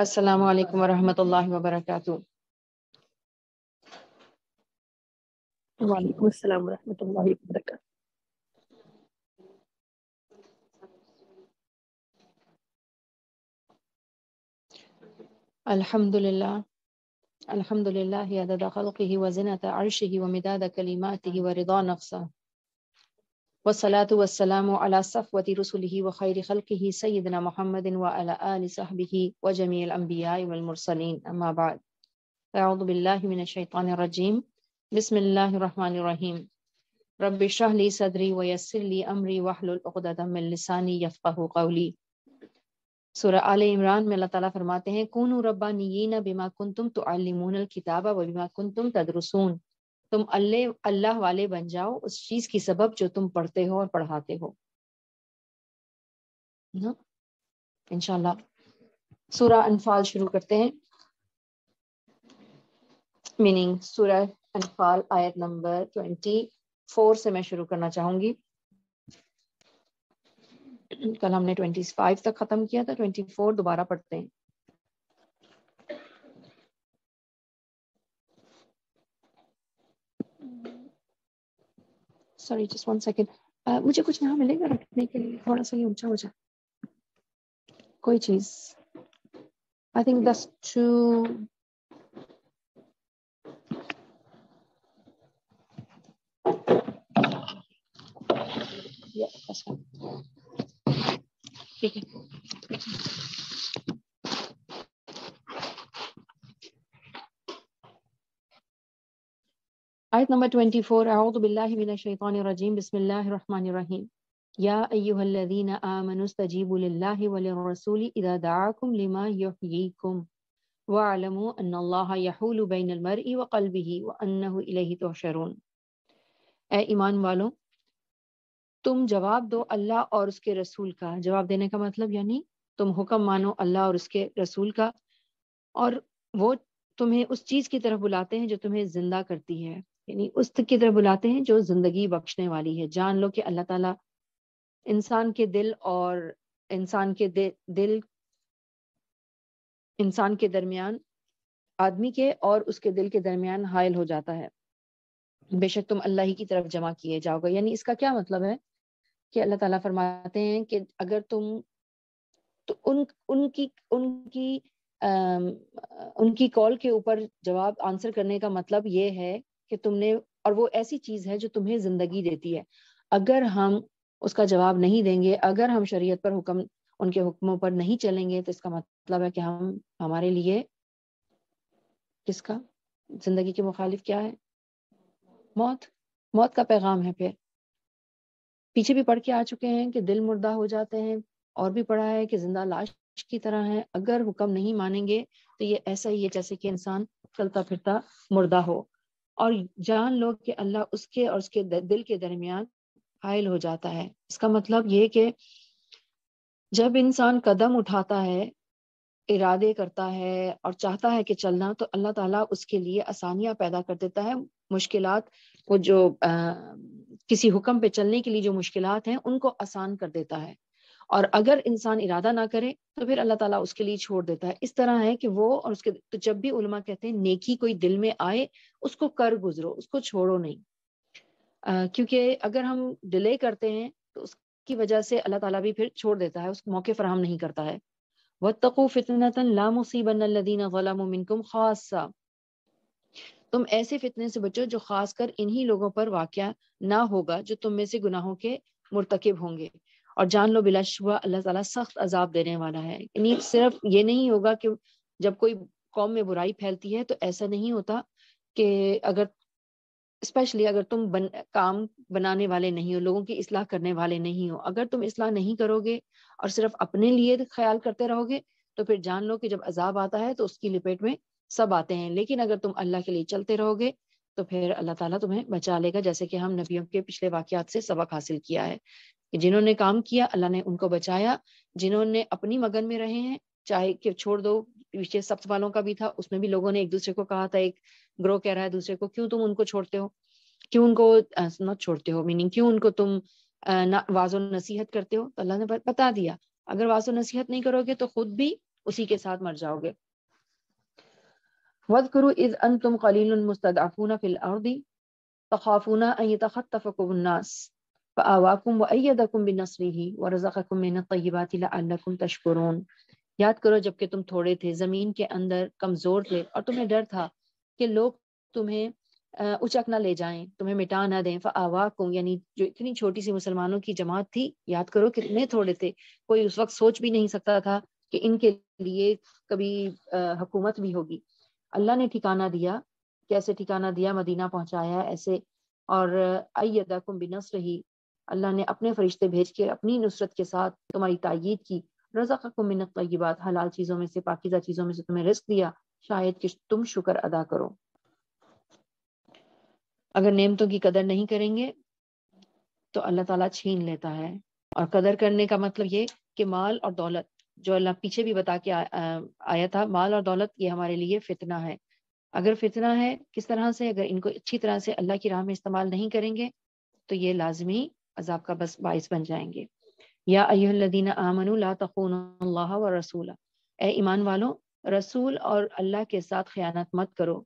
السلام عليكم ورحمة الله وبركاته وعليكم السلام ورحمة الله وبركاته الحمد لله الحمد لله عدد خلقه وزنة عرشه ومداد كلماته ورضا نفسه والصلاة والسلام على صفوة رسله وخير خلقه سيدنا محمد وعلى آل صحبه وجميع الأنبياء والمرسلين أما بعد أعوذ بالله من الشيطان الرجيم بسم الله الرحمن الرحيم رب اشرح لي صدري ويسر لي أمري واحلل عقدة من لساني يفقه قولي سورة آل عمران میں اللہ تعالیٰ فرماتے ہیں کون ربانیین بما کنتم تعلمون الكتاب وبما بما کنتم تدرسون तुम अल्लाह अल्लाह वाले बन जाओ उस चीज की सबब जो तुम पढ़ते हो और पढ़ाते हो ना इनशाला अनफाल शुरू करते हैं मीनिंग सूरह अनफाल आयत नंबर ट्वेंटी फोर से मैं शुरू करना चाहूंगी कल हमने ट्वेंटी फाइव तक खत्म किया था ट्वेंटी फोर दोबारा पढ़ते हैं सॉरी जस्ट वन सेकेंड मुझे कुछ यहाँ मिलेगा रखने के लिए थोड़ा सा ये ऊंचा हो जाए कोई चीज I think this too Yeah, that's fine. ठीक है आयत नंबर 24 अऊद बिल्लाहि मिनश शैतानिर रजीम बिस्मिल्लाहिर रहीम या अय्युहल्लज़ीना आमनु इस्तजीबू लिल्लाहि वलिर्रसूलि इदा दआकुम लिमा युहयीकुम ए ईमान वालों तुम जवाब दो अल्लाह और उसके रसूल का जवाब देने का मतलब यानी तुम हुक्म मानो अल्लाह और उसके रसूल का और वो तुम्हें उस चीज़ की तरफ बुलाते हैं जो तुम्हें जिंदा करती है यानी उस की तरह बुलाते हैं जो जिंदगी बख्शने वाली है जान लो कि अल्लाह ताला इंसान के दिल और इंसान के दि, दिल इंसान के दरमियान आदमी के और उसके दिल के दरमियान हायल हो जाता है बेशक तुम अल्लाह ही की तरफ जमा किए जाओगे यानी इसका क्या मतलब है कि अल्लाह ताला फरमाते हैं कि अगर तुम तो उन उनकी उनकी आ, उनकी कॉल के ऊपर जवाब आंसर करने का मतलब ये है कि तुमने और वो ऐसी चीज है जो तुम्हें जिंदगी देती है अगर हम उसका जवाब नहीं देंगे अगर हम शरीयत पर हुक्म उनके हुक्मों पर नहीं चलेंगे तो इसका मतलब है कि हम हमारे लिए किसका जिंदगी के मुखालिफ क्या है मौत मौत का पैगाम है फिर पीछे भी पढ़ के आ चुके हैं कि दिल मुर्दा हो जाते हैं और भी पढ़ा है कि जिंदा लाश की तरह है अगर हुक्म नहीं मानेंगे तो ये ऐसा ही है जैसे कि इंसान चलता फिरता मुर्दा हो और जान लो कि अल्लाह उसके और उसके दिल के दरमियान हायल हो जाता है इसका मतलब ये कि जब इंसान कदम उठाता है इरादे करता है और चाहता है कि चलना तो अल्लाह ताला उसके लिए आसानियां पैदा कर देता है मुश्किल वो जो आ, किसी हुक्म पे चलने के लिए जो मुश्किलात हैं उनको आसान कर देता है और अगर इंसान इरादा ना करे तो फिर अल्लाह ताला उसके लिए छोड़ देता है इस तरह है कि वो और उसके तो जब भी उलमा कहते हैं नेकी कोई दिल में आए उसको कर गुजरो उसको छोड़ो नहीं आ, क्योंकि अगर हम डिले करते हैं तो उसकी वजह से अल्लाह ताला भी फिर छोड़ देता है उसको मौके फराहम नहीं करता है वह तकु फितनतन लामुसीबनदीना गलामिनकुम खासा तुम ऐसे फितने से बचो जो खासकर इन्हीं लोगों पर वाक़ ना होगा जो तुम में से गुनाहों के मुरतकब होंगे और जान लो बिलाशुबा अल्लाह ताला सख्त अजाब देने वाला है यानी सिर्फ ये नहीं होगा कि जब कोई कौम में बुराई फैलती है तो ऐसा नहीं होता कि अगर स्पेशली अगर तुम बन, काम बनाने वाले नहीं हो लोगों की इसलाह करने वाले नहीं हो अगर तुम इसलाह नहीं करोगे और सिर्फ अपने लिए ख्याल करते रहोगे तो फिर जान लो कि जब अजाब आता है तो उसकी लपेट में सब आते हैं लेकिन अगर तुम अल्लाह के लिए चलते रहोगे तो फिर अल्लाह ताला तुम्हें बचा लेगा जैसे कि हम नबियों के पिछले वाकयात से सबक हासिल किया है कि जिन्होंने काम किया अल्लाह ने उनको बचाया जिन्होंने अपनी मगन में रहे हैं चाहे कि छोड़ दो पीछे सप्त वालों का भी था उसमें भी लोगों ने एक दूसरे को कहा था एक ग्रो कह रहा है दूसरे को क्यों तुम उनको छोड़ते हो क्यों उनको ना छोड़ते हो मीनिंग क्यों उनको तुम वाजो नसीहत करते हो तो अल्लाह ने बता दिया अगर वाजो नसीहत नहीं करोगे तो खुद भी उसी के साथ मर जाओगे वजकरु इज अन तुम कलील मुस्तफ़ून फिल अर्दी तखाफूना तखतफ़ुन्नास फ़ावाकुम वैदकुम बिनसरी व रज़क़कुम मिन तय्यबात लअल्लकुम तशकुरून याद करो जबकि तुम थोड़े थे ज़मीन के अंदर कमज़ोर थे और तुम्हें डर था कि लोग तुम्हें उचक ना ले जाएं तुम्हें मिटा ना दें फ़ावाकुम यानी जो इतनी छोटी सी मुसलमानों की जमात थी याद करो कितने थोड़े थे कोई उस वक्त सोच भी नहीं सकता था कि इनके लिए कभी हकूमत भी होगी अल्लाह ने ठिकाना दिया कैसे ठिकाना दिया मदीना पहुंचाया ऐसे और अयदा कुम्बिनस रही अल्लाह ने अपने फरिश्ते भेज के अपनी नुसरत के साथ तुम्हारी तयद की रजाक की बात हलाल चीज़ों में से पाकिजा चीज़ों में से तुम्हें रिस्क दिया शायद कि तुम शुक्र अदा करो अगर नेमतों की कदर नहीं करेंगे तो अल्लाह ताला छीन लेता है और कदर करने का मतलब ये कि माल और दौलत जो अल्लाह पीछे भी बता के आ, आ, आया था माल और दौलत ये हमारे लिए फितना है अगर फितना है किस तरह से अगर इनको अच्छी तरह से अल्लाह की राह में इस्तेमाल नहीं करेंगे तो ये लाजमी अजाब का बस बायस बन जाएंगे या अयदीन आमन ला व रसूल ए ईमान वालों रसूल और अल्लाह के साथ ख़यानत मत करो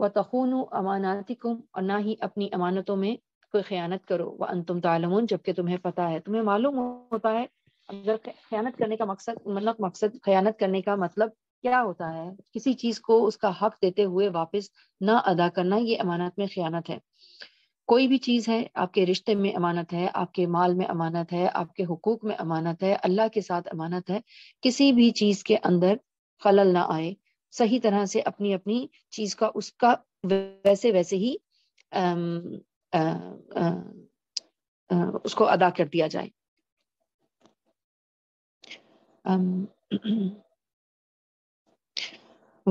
व तखन अमानातिकुम और ना ही अपनी अमानतों में कोई ख़यानत करो वह अन तुम जबकि तुम्हें पता है तुम्हें मालूम होता है अगर खयानत करने का मकसद मतलब मकसद खयानत करने का मतलब क्या होता है किसी चीज को उसका हक देते हुए वापस ना अदा करना ये अमानत में खयानत है कोई भी चीज़ है आपके रिश्ते में अमानत है आपके माल में अमानत है आपके हकूक में अमानत है अल्लाह के साथ अमानत है किसी भी चीज़ के अंदर खलल ना आए सही तरह से अपनी अपनी चीज़ का उसका वैसे वैसे ही आ, आ, आ, आ, उसको अदा कर दिया जाए Um,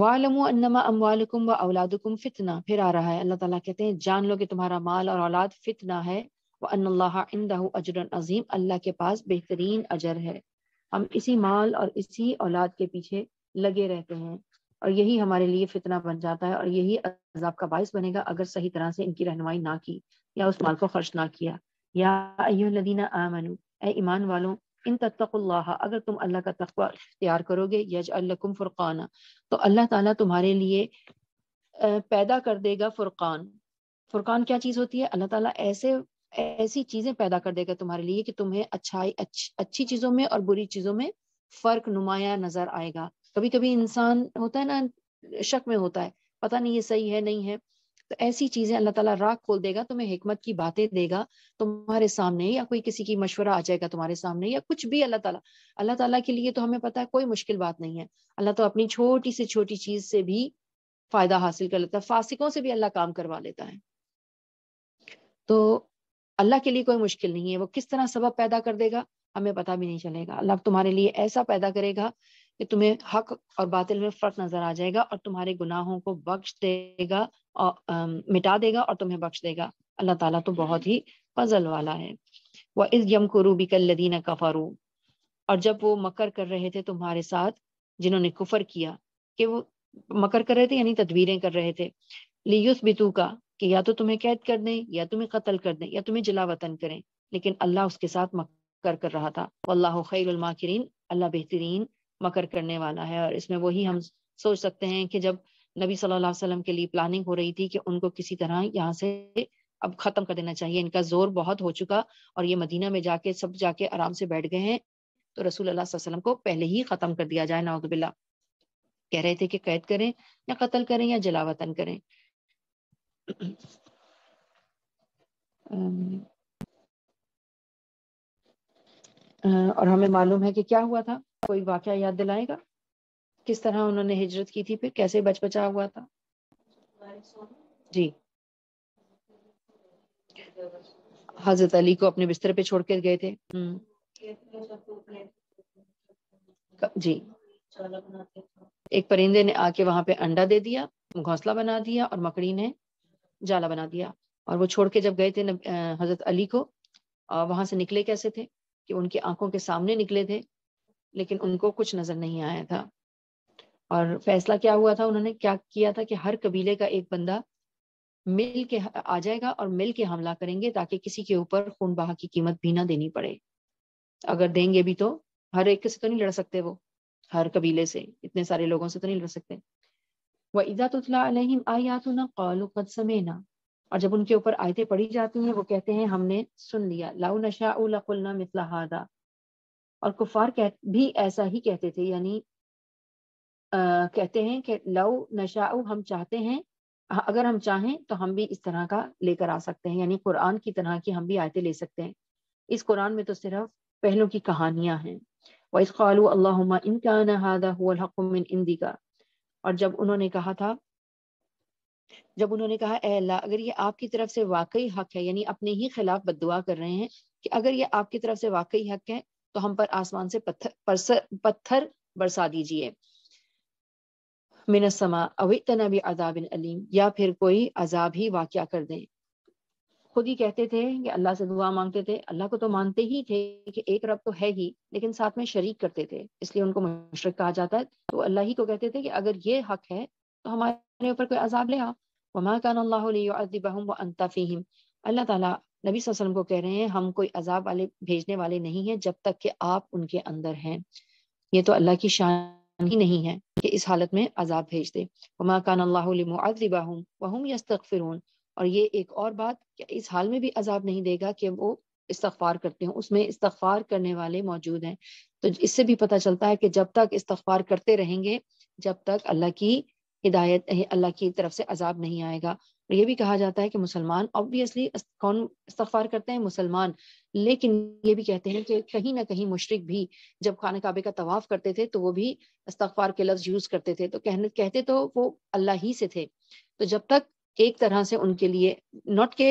वालमु अन्नमा व औलादकुम फितना फिर आ रहा है अल्लाह ताला कहते हैं जान लो कि तुम्हारा माल और औलाद फितना है व अनल्लाह इंदहु अजरन अजीम अल्लाह के पास बेहतरीन अजर है हम इसी माल और इसी औलाद के पीछे लगे रहते हैं और यही हमारे लिए फितना बन जाता है और यही अजाब का बायस बनेगा अगर सही तरह से इनकी रहनुमाई ना की या उस माल को खर्च ना किया या अयोलदीना ए ईमान वालों इन तत्कुल्ला अगर तुम अल्लाह का तकवा इख्तियार करोगे यज अल्लाकुम फुरकाना तो अल्लाह ताला तुम्हारे लिए पैदा कर देगा फुरकान फुरकान क्या चीज़ होती है अल्लाह ताला ऐसे ऐसी चीज़ें पैदा कर देगा तुम्हारे लिए कि तुम्हें अच्छाई अच्छी, अच्छी चीज़ों में और बुरी चीज़ों में फ़र्क नुमाया नज़र आएगा कभी कभी इंसान होता है ना शक में होता है पता नहीं ये सही है नहीं है तो ऐसी चीजें अल्लाह ताला राख खोल देगा तुम्हें हिकमत की बातें देगा तुम्हारे सामने या कोई किसी की मशवरा आ जाएगा तुम्हारे सामने या कुछ भी अल्लाह ताला अल्लाह ताला के लिए तो हमें पता है कोई मुश्किल बात नहीं है अल्लाह तो अपनी छोटी से छोटी चीज से भी फायदा हासिल कर लेता है फासिकों से भी अल्लाह काम करवा लेता है तो अल्लाह के लिए कोई मुश्किल नहीं है वो किस तरह सबब पैदा कर देगा हमें पता भी नहीं चलेगा अल्लाह तुम्हारे लिए ऐसा पैदा करेगा कि तुम्हें हक और बातिल में फर्क नजर आ जाएगा और तुम्हारे गुनाहों को बख्श देगा मिटा देगा और तुम्हें बख्श देगा अल्लाह ताला तो बहुत हम्म। ही फजल वाला है वह इस यम को रूबी कल लदीना कफारू और जब वो मकर कर रहे थे तुम्हारे साथ जिन्होंने कुफर किया कि वो मकर कर रहे थे यानी तदवीरें कर रहे थे लियुस बितू का कि या तो तुम्हें कैद कर दें या तुम्हें कत्ल कर दें या तुम्हें जला वतन करें लेकिन अल्लाह उसके साथ मकर कर रहा था अल्लाह खैरमाकिरीन अल्लाह बेहतरीन मकर करने वाला है और इसमें वही हम सोच सकते हैं कि जब नबी सल्लल्लाहु अलैहि वसल्लम के लिए प्लानिंग हो रही थी कि उनको किसी तरह यहाँ से अब खत्म कर देना चाहिए इनका जोर बहुत हो चुका और ये मदीना में जाके सब जाके आराम से बैठ गए हैं तो रसूल अल्लाह वसल्लम को पहले ही खत्म कर दिया जाए नाउदबिल्ला कह रहे थे कि कैद करें या कत्ल करें या जलावतन करें और हमें मालूम है कि क्या हुआ था कोई वाक्य याद दिलाएगा किस तरह उन्होंने हिजरत की थी फिर कैसे बच बचा हुआ था जी हजरत अली को अपने बिस्तर पे छोड़ कर गए थे हम्म। जी एक परिंदे ने आके वहां पे अंडा दे दिया घोंसला बना दिया और मकड़ी ने जाला बना दिया और वो छोड़ के जब गए थे हजरत अली को वहां से निकले कैसे थे कि उनकी आंखों के सामने निकले थे लेकिन उनको कुछ नजर नहीं आया था और फैसला क्या हुआ था उन्होंने क्या किया था कि हर कबीले का एक बंदा मिल के आ जाएगा और मिल के हमला करेंगे ताकि किसी के ऊपर खून बहा की कीमत भी ना देनी पड़े अगर देंगे भी तो हर एक से तो नहीं लड़ सकते वो हर कबीले से इतने सारे लोगों से तो नहीं लड़ सकते वह ईदा तुतलाम तो ना कौलू कद और जब उनके ऊपर आयतें पढ़ी जाती हैं वो कहते हैं हमने सुन लिया लाउ नशा उल्ला मितला हादा और कुफार कह भी ऐसा ही कहते थे यानी कहते हैं कि लव नशाऊ हम चाहते हैं अगर हम चाहें तो हम भी इस तरह का लेकर आ सकते हैं यानी कुरान की तरह की हम भी आयतें ले सकते हैं इस कुरान में तो सिर्फ पहलों की कहानियां हैं वाइस खालू इनका और जब उन्होंने कहा था जब उन्होंने कहा अल्लाह अगर ये आपकी तरफ से वाकई हक है यानी अपने ही खिलाफ बदुआ कर रहे हैं कि अगर ये आपकी तरफ से वाकई हक है तो हम पर आसमान से पत्थर पत्थर बरसा दीजिए मिनसमा अवितना भी अजाबिन अलीम या फिर कोई अजाब ही वाक़ कर दें खुद ही कहते थे कि अल्लाह से दुआ मांगते थे अल्लाह को तो मानते ही थे कि एक रब तो है ही लेकिन साथ में शरीक करते थे इसलिए उनको मुशरक कहा जाता है तो अल्लाह ही को कहते थे कि अगर ये हक है तो हमारे ऊपर कोई अजाब ले आ अल्लाह ताला नबी वसल्लम को कह रहे हैं हम कोई अजाब वाले भेजने वाले नहीं है जब तक कि आप उनके अंदर हैं ये तो अल्लाह की शान ही नहीं है कि इस हालत में अजाब भेज दे और ये एक और बात कि इस हाल में भी अजाब नहीं देगा कि वो इस्तफ़ार करते हैं उसमें इस्तफ़ार करने वाले मौजूद हैं तो इससे भी पता चलता है कि जब तक इस्तफ़ार करते रहेंगे जब तक अल्लाह की हिदायत अल्लाह की तरफ से अजाब नहीं आएगा ये भी कहा जाता है कि मुसलमान ऑब्वियसली कौन इस्तफार करते हैं मुसलमान लेकिन ये भी कहते हैं कि कहीं ना कहीं मुशरक भी जब खाना काबे का तवाफ करते थे तो वो भी इस्तफार के लफ्ज यूज करते थे तो कहने कहते तो वो अल्लाह ही से थे तो जब तक एक तरह से उनके लिए नॉट के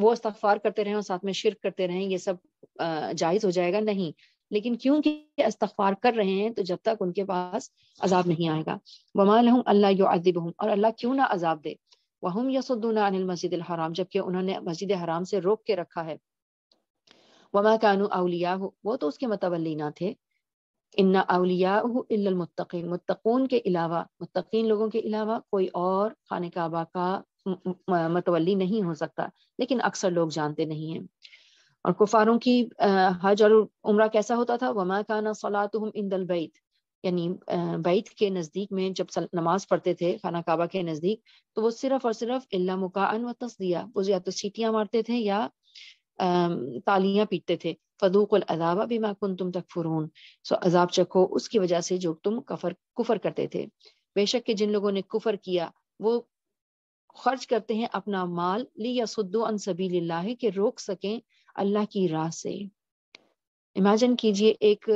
वो इस्तफार करते रहे और साथ में शिरक करते रहे ये सब जायज हो जाएगा नहीं लेकिन क्योंकि इस्तफार कर रहे हैं तो जब तक उनके पास अजाब नहीं आएगा वमान अल्लाह यो अदिब और अल्लाह क्यों ना अजाब दे वहम यसुद्दून अनिल मस्जिद हराम जबकि उन्होंने मस्जिद हराम से रोक के रखा है वमा कानू अलिया वो तो उसके मतवली ना थे इन्ना अलिया मुत्तकीन मुत्तकून के अलावा मुत्तकीन लोगों के अलावा कोई और खान काबा का मतवली नहीं हो सकता लेकिन अक्सर लोग जानते नहीं हैं और कुफारों की हज और उम्र कैसा होता था वमा काना सलात हम इंदल बैत यानी बैत के नज़दीक में जब नमाज पढ़ते थे खाना काबा के नज़दीक तो वो सिर्फ और सिर्फ इल्ला मुकान व तस्दिया वो या तो सीटियाँ मारते थे या तालियां पीटते थे फदूकुल अजाबा बिमा कुन तुम तक फुरून सो अजाब चखो उसकी वजह से जो तुम कफर कुफर करते थे बेशक के जिन लोगों ने कुफर किया वो खर्च करते हैं अपना माल ली या सुद्दो अन सबी के रोक सकें अल्लाह की राह से इमेजिन कीजिए एक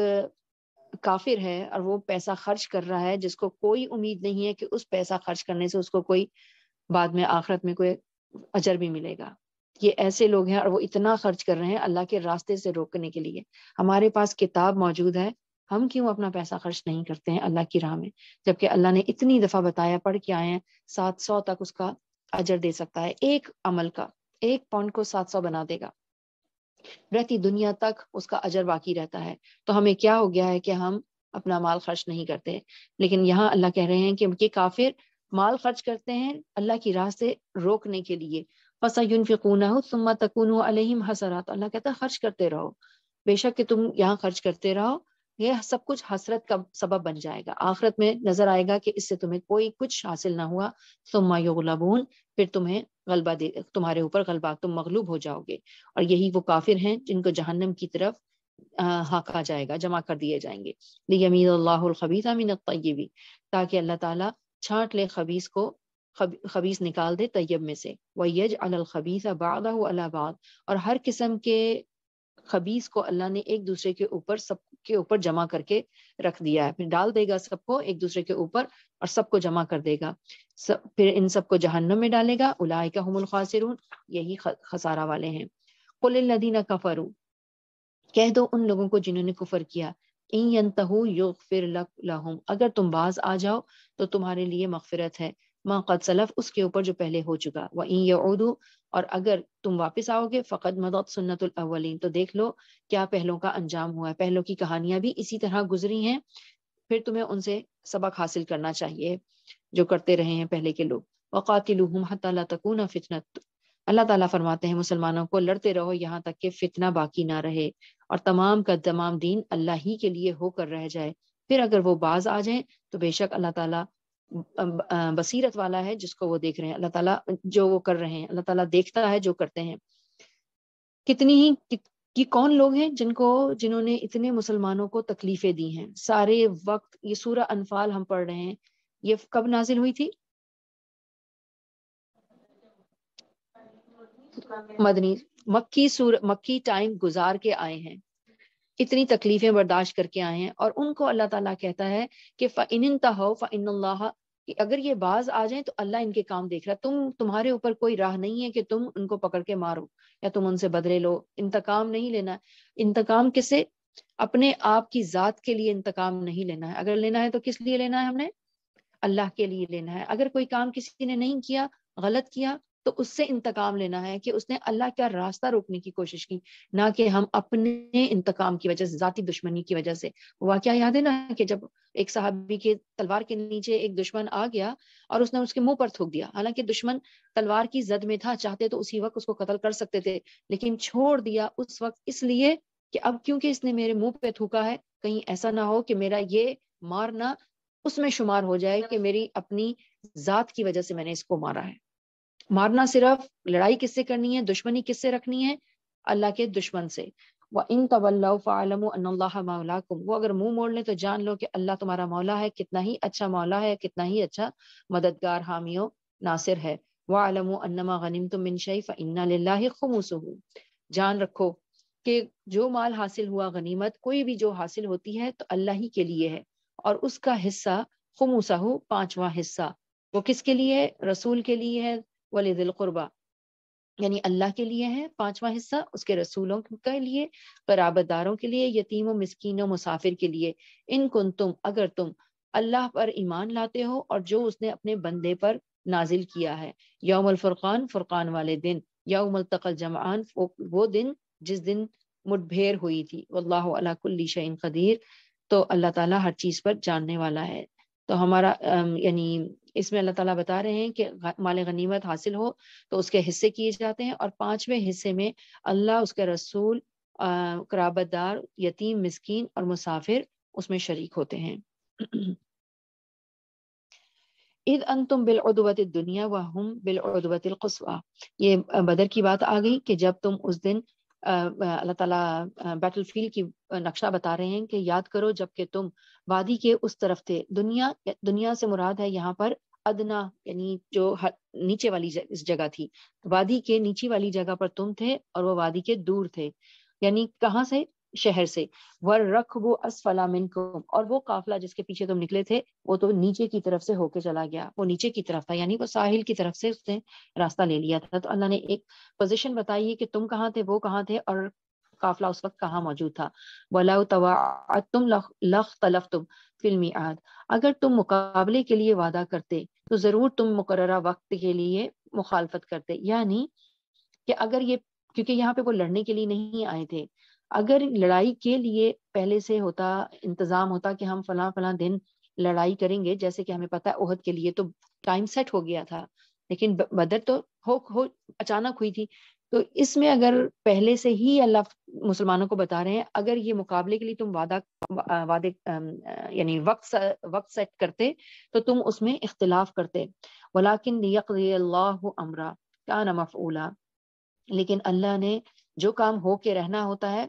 काफिर है और वो पैसा खर्च कर रहा है जिसको कोई उम्मीद नहीं है कि उस पैसा खर्च करने से उसको कोई बाद में आखिरत में कोई अजर भी मिलेगा ये ऐसे लोग हैं और वो इतना खर्च कर रहे हैं अल्लाह के रास्ते से रोकने के लिए हमारे पास किताब मौजूद है हम क्यों अपना पैसा खर्च नहीं करते हैं अल्लाह की राह में जबकि अल्लाह ने इतनी दफा बताया पढ़ के आए हैं सात सौ तक उसका अजर दे सकता है एक अमल का एक पॉइंट को सात सौ बना देगा रहती दुनिया तक उसका अजर बाकी रहता है तो हमें क्या हो गया है कि हम अपना माल खर्च नहीं करते लेकिन यहाँ अल्लाह कह रहे हैं कि काफिर माल खर्च करते हैं अल्लाह की राह से रोकने के लिए फसा तकून हो अलहिम अल्लाह कहता है खर्च करते रहो बेशक कि तुम यहाँ खर्च करते रहो ये सब कुछ हसरत का सबब बन जाएगा आखरत में नजर आएगा कि इससे तुम्हें कोई कुछ हासिल ना हुआ तुम मायोगलाबून फिर तुम्हें गलबा दे तुम्हारे ऊपर गलबा तुम मगलूब हो जाओगे और यही वो काफिर हैं जिनको जहन्नम की तरफ हाका जाएगा जमा कर दिए जाएंगे खबीस अमीन तयबी ताकि अल्लाह ताला छाट ले खबीस को खबीस निकाल दे तयब में से वयज अबाद अलाबाद और हर किस्म के खबीस को अल्लाह ने एक दूसरे के ऊपर सब के ऊपर जमा करके रख दिया है फिर डाल देगा सबको एक दूसरे के ऊपर और सबको जमा कर देगा सब फिर इन सबको जहन्नम में डालेगा उलाय का हमल खासिरून यही खसारा वाले हैं कुल्लदीना कफर कह दो उन लोगों को जिन्होंने कुफर किया इन यंतु युग फिर लक लहुम अगर तुम बाज आ जाओ तो तुम्हारे लिए मफफरत है माक़द सलफ उसके ऊपर जो पहले हो चुका व इन यदू और अगर तुम वापस आओगे फ़कत मदत सुन्नतुल अवलिन तो देख लो क्या पहलों का अंजाम हुआ है पहलों की कहानियां भी इसी तरह गुजरी हैं फिर तुम्हें उनसे सबक हासिल करना चाहिए जो करते रहे हैं पहले के लोग वक़ातिलुहुम हत्ता तकून फितनत अल्लाह ताला फरमाते हैं मुसलमानों को लड़ते रहो यहाँ तक के फितना बाकी ना रहे और तमाम का तमाम दीन अल्लाह ही के लिए होकर रह जाए फिर अगर वो बाज आ जाए तो बेशक अल्लाह ताला बसीरत वाला है जिसको वो देख रहे हैं अल्लाह ताला जो वो कर रहे हैं अल्लाह ताला देखता है जो करते हैं कितनी ही कि, कि कौन लोग हैं जिनको जिन्होंने इतने मुसलमानों को तकलीफें दी हैं सारे वक्त ये सूरा अनफाल हम पढ़ रहे हैं ये कब नाजिल हुई थी मदनी मक्की सूर मक्की टाइम गुजार के आए हैं इतनी तकलीफें बर्दाश्त करके आए हैं और उनको अल्लाह ताला कहता है कि फ़िन तहो फ़िन कि अगर ये बाज आ जाए तो अल्लाह इनके काम देख रहा है तुम तुम्हारे ऊपर कोई राह नहीं है कि तुम उनको पकड़ के मारो या तुम उनसे बदले लो इंतकाम नहीं लेना इंतकाम किसे अपने आप की जात के लिए इंतकाम नहीं लेना है अगर लेना है तो किस लिए लेना है हमने अल्लाह के लिए लेना है अगर कोई काम किसी ने नहीं किया गलत किया तो उससे इंतकाम लेना है कि उसने अल्लाह का रास्ता रोकने की कोशिश की ना कि हम अपने इंतकाम की वजह से जाती दुश्मनी की वजह से वाक्य याद है ना कि जब एक साहबी के तलवार के नीचे एक दुश्मन आ गया और उसने उसके मुंह पर थूक दिया हालांकि दुश्मन तलवार की जद में था चाहते तो उसी वक्त उसको कत्ल कर सकते थे लेकिन छोड़ दिया उस वक्त इसलिए कि अब क्योंकि इसने मेरे मुंह पे थूका है कहीं ऐसा ना हो कि मेरा ये मारना उसमें शुमार हो जाए कि मेरी अपनी जात की वजह से मैंने इसको मारा है मारना सिर्फ लड़ाई किससे करनी है दुश्मनी किससे रखनी है अल्लाह के दुश्मन से व इन तवल्लाकुम वो अगर मुंह मोड़ लें तो जान लो कि अल्लाह तुम्हारा मौला है कितना ही अच्छा मौला है कितना ही अच्छा मददगार हामियों नासिर है व आलम अन्नमा गनीम तुम मिनशईफ इन्ना खमूसहू जान रखो कि जो माल हासिल हुआ गनीमत कोई भी जो हासिल होती है तो अल्लाह ही के लिए है और उसका हिस्सा खमूसहू पांचवा हिस्सा वो किसके लिए है रसूल के लिए है वली दिल यानी अल्लाह के लिए है पांचवा हिस्सा उसके रसूलों के लिए कराबतदारों के लिए यतीम मिसकीन मुसाफिर के लिए इन कुन तुम अगर तुम अल्लाह पर ईमान लाते हो और जो उसने अपने बंदे पर नाजिल किया है यौमल फुरकान फुरकान वाले दिन यौमल तकल जमान वो दिन जिस दिन मुठभेड़ हुई थी वल्लाह कुल्ली शैन कदीर तो अल्लाह ताला हर चीज पर जानने वाला है तो हमारा यानी इसमें अल्लाह ताला बता रहे हैं कि माल गनीमत हासिल हो तो उसके हिस्से किए जाते हैं और पांचवें हिस्से में अल्लाह उसके रसूल कराबतदार यतीम मिसकीन और मुसाफिर उसमें शरीक होते हैं ईद अन तुम बिलदवत दुनिया व हम बिलदवत ये बदर की बात आ गई कि जब तुम उस दिन अल्लाह ताला बैटल फील्ड की नक्शा बता रहे हैं कि याद करो जबकि तुम वादी के उस तरफ थे दुनिया दुनिया से मुराद है यहाँ पर अदना यानी जो नीचे वाली जगह थी वादी के नीचे वाली जगह पर तुम थे और वो वादी के दूर थे यानी कहाँ से शहर से वर रख वो असफला मिनकुम और वो काफला जिसके पीछे तुम निकले थे वो तो नीचे की तरफ से होके चला गया वो नीचे की तरफ था यानी वो साहिल की तरफ से उसने रास्ता ले लिया था तो अल्लाह ने एक पोजिशन बताई है कि तुम कहाँ थे वो कहाँ थे और काफला उस वक्त कहाँ मौजूद था वला तुम लख तलफ तुम फिल्मी आद अगर तुम मुकाबले के लिए वादा करते तो ज़रूर तुम मुकर वक्त के लिए मुखालफत करते यानी कि अगर ये क्योंकि यहाँ पे वो लड़ने के लिए नहीं आए थे अगर लड़ाई के लिए पहले से होता इंतजाम होता कि हम फला फला दिन लड़ाई करेंगे जैसे कि हमें पता है ओहद के लिए तो टाइम सेट हो गया था लेकिन बदर तो हो हो अचानक हुई थी तो इसमें अगर पहले से ही अल्लाह मुसलमानों को बता रहे हैं अगर ये मुकाबले के लिए तुम वादा वादे यानी वक्त वक्त सेट करते तो तुम उसमें इख्तलाफ करते वलाकिन अमरा का नमफूला लेकिन अल्लाह ने जो काम हो के रहना होता है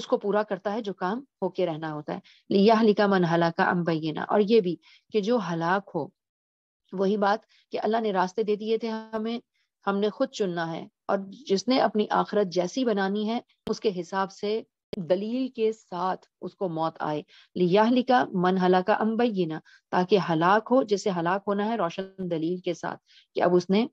उसको पूरा करता है जो काम हो के रहना होता है यह लिखा मन हलाका अम्बैना और ये भी कि जो हलाक हो वही बात कि अल्लाह ने रास्ते दे दिए थे हमें हमने खुद चुनना है और जिसने अपनी आखिरत जैसी बनानी है उसके हिसाब से दलील के साथ उसको मौत आए लियाहलिका मन हलाका अम्बैना ताकि हलाक हो जिसे हलाक होना है रोशन दलील के साथ कि अब उसने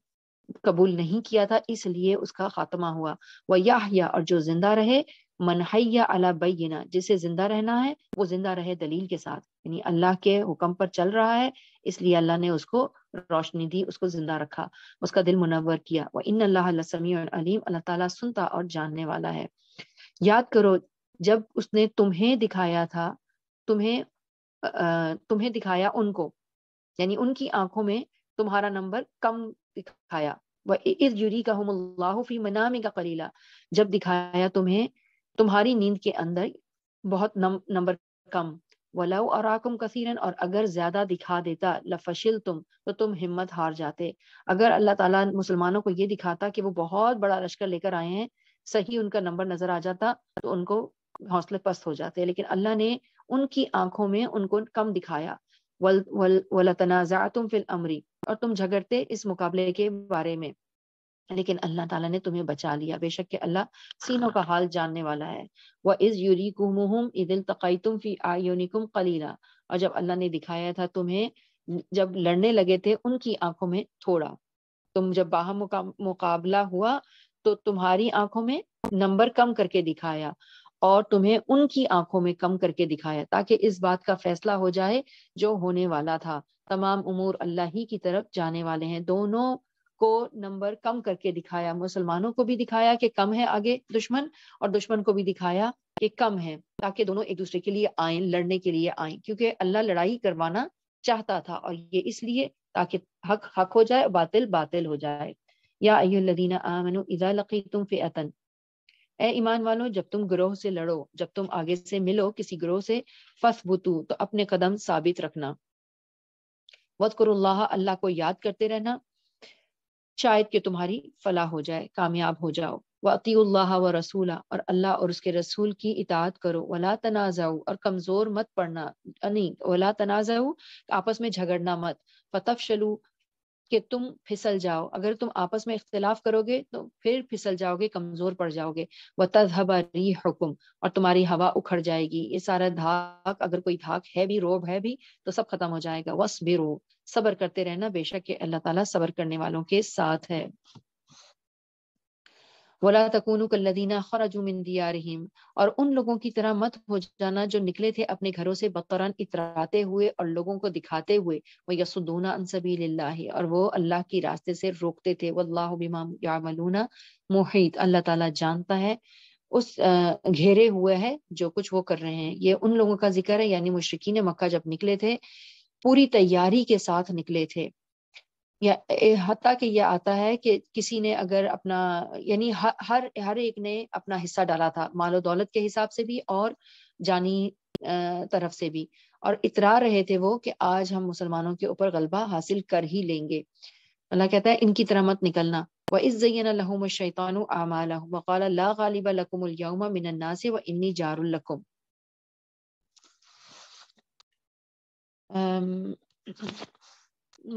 कबूल नहीं किया था इसलिए उसका खात्मा हुआ वह याहया और जो जिंदा रहे मनहैया अला बैना जिसे जिंदा रहना है वो जिंदा रहे दलील के साथ यानी अल्लाह के हुक्म पर चल रहा है इसलिए अल्लाह ने उसको रोशनी दी उसको जिंदा रखा उसका दिल मुनवर किया वह इन अल्लाह लसमी और अलीम अल्लाह ताला सुनता और जानने वाला है याद करो जब उसने तुम्हें दिखाया था तुम्हें तुम्हें दिखाया उनको यानी उनकी आंखों में तुम्हारा नंबर कम दिखाया वह इस जुरी का फी मनामे का कलीला जब दिखाया तुम्हें तुम्हारी नींद के अंदर बहुत नंबर कम वलाउ अराकुम कसीरन और अगर ज्यादा दिखा देता लफशिल तुम तो तुम हिम्मत हार जाते अगर अल्लाह ताला मुसलमानों को ये दिखाता कि वो बहुत बड़ा लश्कर लेकर आए हैं सही उनका नंबर नजर आ जाता तो उनको हौसले पस्त हो जाते लेकिन अल्लाह ने उनकी आंखों में उनको कम दिखाया वल वल वल तनाजा तुम फिल अमरी और तुम झगड़ते इस मुकाबले के बारे में लेकिन अल्लाह ताला ने तुम्हें बचा लिया बेशक के अल्लाह सीनों हाँ। का हाल जानने वाला है वह इज यूरी तुम फी आयोनिकुम कलीला और जब अल्लाह ने दिखाया था तुम्हें जब लड़ने लगे थे उनकी आंखों में थोड़ा तुम जब बाहर मुकाबला हुआ तो तुम्हारी आंखों में नंबर कम करके दिखाया और तुम्हें उनकी आंखों में कम करके दिखाया ताकि इस बात का फैसला हो जाए जो होने वाला था तमाम उमूर अल्लाह ही की तरफ जाने वाले हैं दोनों को नंबर कम करके दिखाया मुसलमानों को भी दिखाया कि कम है आगे दुश्मन और दुश्मन को भी दिखाया कि कम है ताकि दोनों एक दूसरे के लिए आए लड़ने के लिए आए क्योंकि अल्लाह लड़ाई करवाना चाहता था और ये इसलिए ताकि हक हक हो जाए बातिल बातिल हो जाए या अयदीना तुम ए ईमान वालों जब तुम ग्रोह से लड़ो जब तुम आगे से मिलो किसी ग्रोह से फसबुतू तो अपने कदम साबित रखना वतकुरुल्लाह अल्लाह को याद करते रहना शायद कि तुम्हारी फलाह हो जाए कामयाब हो जाओ वतील्ला व रसूला और अल्लाह और उसके रसूल की इतात करो वला तनाजाऊ और कमजोर मत पड़ना नहीं वला तनाजाऊ आपस में झगड़ना मत पतफ शलू कि तुम फिसल जाओ अगर तुम आपस में इख्तलाफ करोगे तो फिर फिसल जाओगे कमजोर पड़ जाओगे व तजहबा री हुकुम और तुम्हारी हवा उखड़ जाएगी ये सारा धाक अगर कोई धाक है भी रोब है भी तो सब खत्म हो जाएगा वस बेरो सबर करते रहना बेशक के अल्लाह ताला सबर करने वालों के साथ है वला तकून कल्लदीना खराजू मिन दियारहिम और उन लोगों की तरह मत हो जाना जो निकले थे अपने घरों से बकरान इतराते हुए और लोगों को दिखाते हुए वो यसुदूना अनसबी और वो अल्लाह की रास्ते से रोकते थे वल्लाह यामलूना मुहित अल्लाह ताला जानता है उस घेरे हुए है जो कुछ वो कर रहे हैं ये उन लोगों का जिक्र है यानी मुशरकिन मक्का जब निकले थे पूरी तैयारी के साथ निकले थे या हती कि यह आता है कि किसी ने अगर अपना यानी हर हर एक ने अपना हिस्सा डाला था मालो दौलत के हिसाब से भी और जानी तरफ से भी और इतरा रहे थे वो कि आज हम मुसलमानों के ऊपर गलबा हासिल कर ही लेंगे अल्लाह कहता है इनकी तरह मत निकलना व इज़ैन शैतान वकाल ला गालिब लकुम मिनन्ना से व इन्नी जारुल्लकुम um,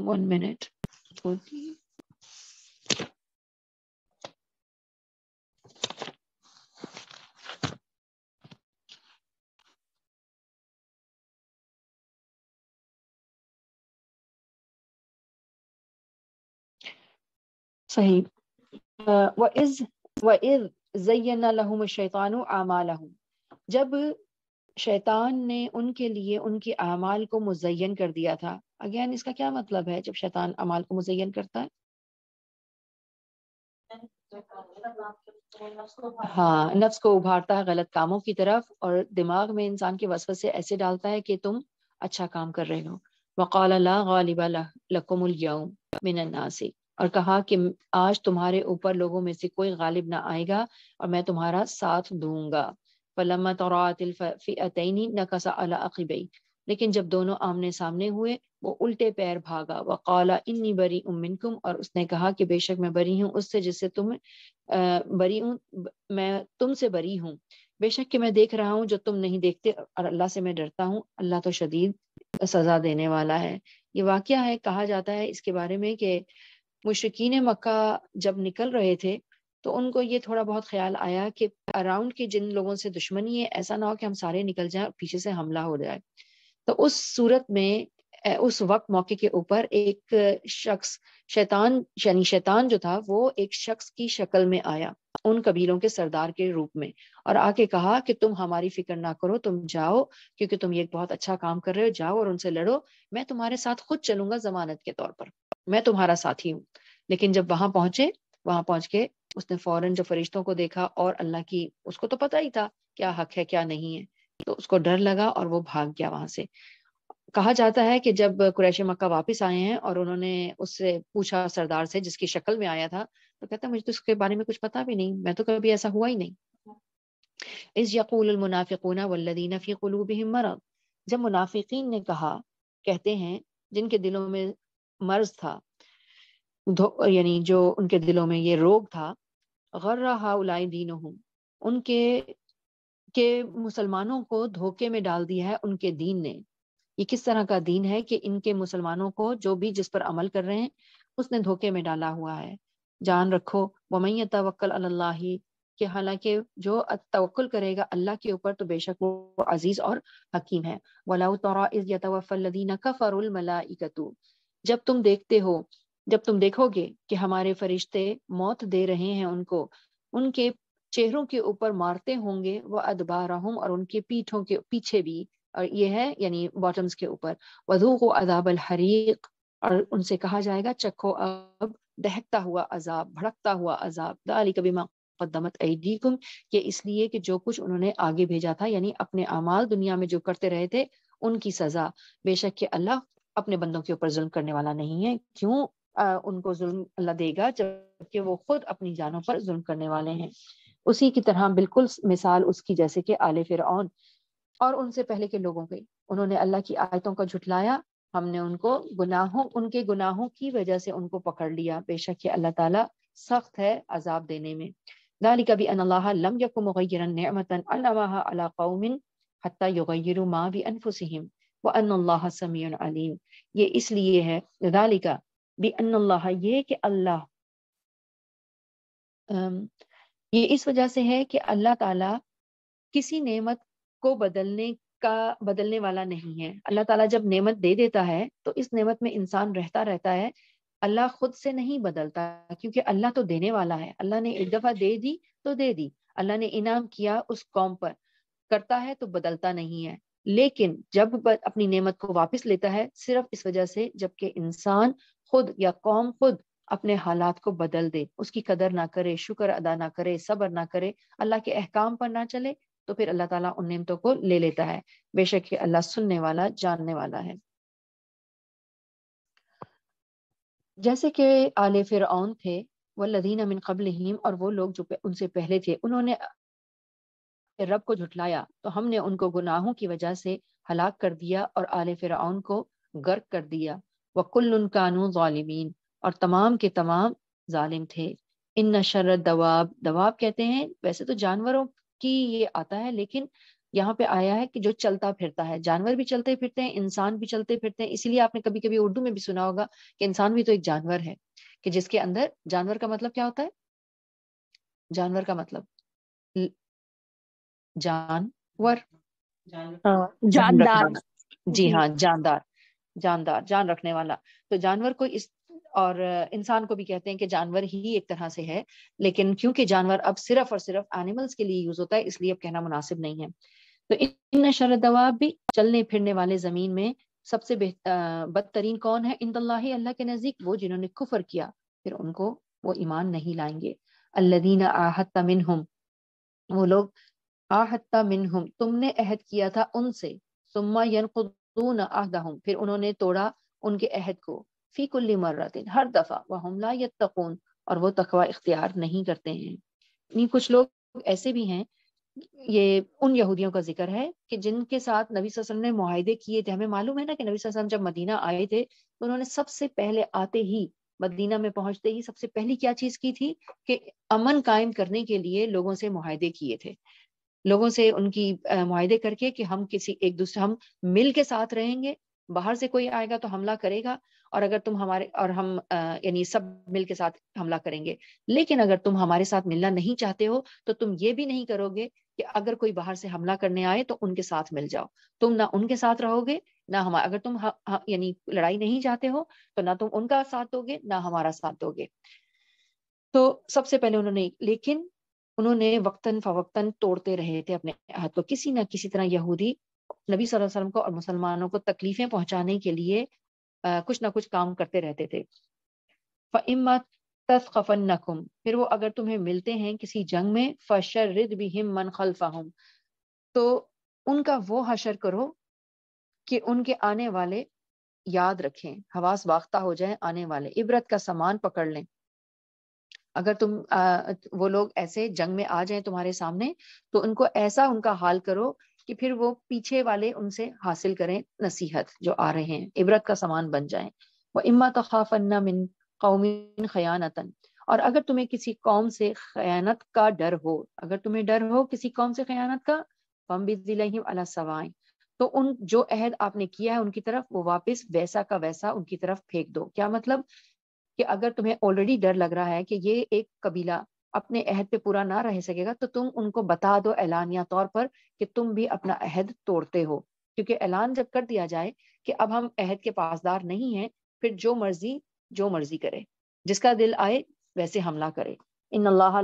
one minute. सही صحيح وإذ وإذ زين لهم الشيطان आमालहम जब शैतान ने उनके लिए उनके अमाल को मुजयन कर दिया था अगेन इसका क्या मतलब है जब शैतान अमाल को मुजयन करता है हाँ नफ्स को उभारता है गलत कामों की तरफ और दिमाग में इंसान के वसफ से ऐसे डालता है कि तुम अच्छा काम कर रहे हो वकालिबा से और कहा कि आज तुम्हारे ऊपर लोगों में से कोई गालिब ना आएगा और मैं तुम्हारा साथ दूंगा फलमा तौरातिल नकसा अला अकीबई लेकिन जब दोनों आमने सामने हुए वो उल्टे पैर भागा व वकाला इन्नी बरी कुम और उसने कहा कि बेशक मैं बरी हूँ उससे जिससे तुम बरी हूँ मैं तुमसे बरी हूँ बेशक कि मैं देख रहा हूँ जो तुम नहीं देखते और अल्लाह से मैं डरता हूँ अल्लाह तो शदीद सजा देने वाला है ये वाक़ है कहा जाता है इसके बारे में कि मुशकिन मक्का जब निकल रहे थे तो उनको ये थोड़ा बहुत ख्याल आया कि अराउंड के जिन लोगों से दुश्मनी है ऐसा ना हो कि हम सारे निकल जाए पीछे से हमला हो जाए तो उस सूरत में उस वक्त मौके के ऊपर एक शख्स शैतान यानी शैतान जो था वो एक शख्स की शक्ल में आया उन कबीलों के सरदार के रूप में और आके कहा कि तुम हमारी फिक्र ना करो तुम जाओ क्योंकि तुम ये बहुत अच्छा काम कर रहे हो जाओ और उनसे लड़ो मैं तुम्हारे साथ खुद चलूंगा जमानत के तौर पर मैं तुम्हारा साथी हूँ लेकिन जब वहां पहुंचे वहां पहुंच के उसने फौरन जो फरिश्तों को देखा और अल्लाह की उसको तो पता ही था क्या हक है क्या नहीं है तो उसको डर लगा और वो भाग गया वहां से कहा जाता है कि जब कुरैश मक्का वापस आए हैं और उन्होंने उससे पूछा सरदार से जिसकी शक्ल में आया था तो कहता मुझे तो उसके बारे में कुछ पता भी नहीं मैं तो कभी ऐसा हुआ ही नहीं इस यकूल मुनाफिकूना वल्लदीना फ़ी क़ुलूबिहिम मरद जब मुनाफिकीन ने कहा कहते हैं जिनके दिलों में मर्ज था यानी जो उनके दिलों में ये रोग था गर्रा उलाई दीन उनके के मुसलमानों को धोखे में डाल दिया है उनके दीन ने ये किस तरह का दीन है कि इनके मुसलमानों को जो भी जिस पर अमल कर रहे हैं उसने धोखे में डाला हुआ है जान रखो वमैय तवक्ल अल्लाह कि हालांकि जो तवक्ल करेगा अल्लाह के ऊपर तो बेशक वो अजीज और हकीम है वलाउ तौरादीन कफरुलमलाइकतु जब तुम देखते हो जब तुम देखोगे कि हमारे फरिश्ते मौत दे रहे हैं उनको उनके चेहरों के ऊपर मारते होंगे वह अदबारहम और उनके पीठों के पीछे भी और ये है यानी बॉटम्स के ऊपर वधू को अदाब हरीक और उनसे कहा जाएगा चखो अब दहकता हुआ अजाब भड़कता हुआ अजाब दाली कभी मुकदमत ऐदीकुम ये इसलिए कि जो कुछ उन्होंने आगे भेजा था यानी अपने अमाल दुनिया में जो करते रहे थे उनकी सजा बेशक के अल्लाह अपने बंदों के ऊपर जुल्म करने वाला नहीं है क्यों आ, उनको जुल्म अल्लाह देगा जबकि वो खुद अपनी जानों पर जुल्म करने वाले हैं उसी की तरह बिल्कुल मिसाल उसकी जैसे कि आले फिर और उनसे पहले के लोगों के उन्होंने अल्लाह की आयतों का झुटलाया हमने उनको गुनाहों उनके गुनाहों की वजह से उनको पकड़ लिया बेशक ये अल्लाह ताला सख्त है अजाब देने में दाली कभी लम व ये इसलिए है दालिका भी ये कि अल्लाह ये इस वजह से है कि अल्लाह ताला किसी नेमत को बदलने का बदलने वाला नहीं है अल्लाह ताला जब नेमत दे देता है तो इस नेमत में इंसान रहता रहता है अल्लाह खुद से नहीं बदलता क्योंकि अल्लाह तो देने वाला है अल्लाह ने एक दफा दे दी तो दे दी अल्लाह ने इनाम किया उस कौम पर करता है तो बदलता नहीं है लेकिन जब अपनी नेमत को वापस लेता है सिर्फ इस वजह से जबकि इंसान खुद या कौम खुद अपने हालात को बदल दे उसकी कदर ना करे शुक्र अदा ना करे सब्र ना करे अल्लाह के अहकाम पर ना चले तो फिर अल्लाह ताला उन नियमतों को ले लेता है बेशक ये अल्लाह सुनने वाला जानने वाला है जैसे कि आले फिर थे वह लदीन अमिन कबल और वो लोग जो उनसे पहले थे उन्होंने रब को झुटलाया तो हमने उनको गुनाहों की वजह से हलाक कर दिया और आले फिर को गर्क कर दिया वकुल्ल कानू ालिमीन और तमाम के तमाम जालिम थे इन नशर दवाब दवाब कहते हैं वैसे तो जानवरों कि ये आता है लेकिन यहाँ पे आया है कि जो चलता फिरता है जानवर भी चलते फिरते हैं इंसान भी चलते फिरते हैं इसीलिए आपने कभी कभी उर्दू में भी सुना होगा कि इंसान भी तो एक जानवर है कि जिसके अंदर जानवर का मतलब क्या होता है जानवर का मतलब जानवर हाँ, जानदार जी हाँ जानदार जानदार जान रखने वाला तो जानवर को इस और इंसान को भी कहते हैं कि जानवर ही एक तरह से है लेकिन क्योंकि जानवर अब सिर्फ और सिर्फ एनिमल्स के लिए यूज होता है इसलिए अब कहना मुनासिब नहीं है तो इन शर दवा भी चलने फिरने वाले जमीन में सबसे बदतरीन कौन है इंदल्ला अल्लाह के नजदीक वो जिन्होंने कुफर किया फिर उनको वो ईमान नहीं लाएंगे अल्लादीन आहत्ता हम वो लोग आहत्ता मिन तुमने अहद किया था उनसे सुम्मा यनकुदून आहदा फिर उन्होंने तोड़ा उनके अहद को फ़ी कुल्ली मर्रतिन हर दफ़ा वह हमला यत्तकून और वो तखवा इख्तियार नहीं करते हैं कुछ लोग ऐसे भी हैं ये उन यहूदियों का जिक्र है कि जिनके साथ नबी वसल्लम ने माहदे किए थे हमें मालूम है ना कि नबी वसल्लम जब मदीना आए थे तो उन्होंने सबसे पहले आते ही मदीना में पहुंचते ही सबसे पहली क्या चीज की थी कि अमन कायम करने के लिए लोगों से माहदे किए थे लोगों से उनकी माहदे करके कि हम किसी एक दूसरे हम मिल के साथ रहेंगे बाहर से कोई आएगा तो हमला करेगा और अगर तुम हमारे और हम यानी सब मिल के साथ हमला करेंगे लेकिन अगर तुम हमारे साथ मिलना नहीं चाहते हो तो तुम ये भी नहीं करोगे कि अगर कोई बाहर से हमला करने आए तो उनके साथ मिल जाओ तुम ना उनके साथ रहोगे ना हम अगर तुम यानी लड़ाई नहीं चाहते हो तो ना तुम उनका साथ दोगे ना हमारा साथ दोगे तो सबसे पहले उन्होंने लेकिन उन्होंने वक्तन फवक्तन तोड़ते रहे थे अपने हाथ को किसी ना किसी तरह यहूदी नबी वसल्लम को और मुसलमानों को तकलीफें पहुंचाने के लिए कुछ ना कुछ काम करते रहते थे फिर वो अगर तुम्हें मिलते हैं किसी जंग में फशरद भी हिम मन खलफाहम तो उनका वो हशर करो कि उनके आने वाले याद रखें हवास वाख्ता हो जाए आने वाले इबरत का सामान पकड़ लें अगर तुम आ, वो लोग ऐसे जंग में आ जाए तुम्हारे सामने तो उनको ऐसा उनका हाल करो कि फिर वो पीछे वाले उनसे हासिल करें नसीहत जो आ रहे हैं इबरत का सामान बन जाए व इम्मा तो खाफन्ना मिन कौमिन खयानतन और अगर तुम्हें किसी कौम से खयानत का डर हो अगर तुम्हें डर हो किसी कौम से खयानत का फम अला सवाए तो उन जो अहद आपने किया है उनकी तरफ वो वापस वैसा का वैसा उनकी तरफ फेंक दो क्या मतलब कि अगर तुम्हें ऑलरेडी डर लग रहा है कि ये एक कबीला अपने अहद पे पूरा ना रह सकेगा तो तुम उनको बता दो ऐलानिया तौर पर कि तुम भी अपना अहद तोड़ते हो क्योंकि ऐलान जब कर दिया जाए कि अब हम अहद के पासदार नहीं हैं फिर जो मर्जी जो मर्जी करे जिसका दिल आए वैसे हमला करे इन अल्लाह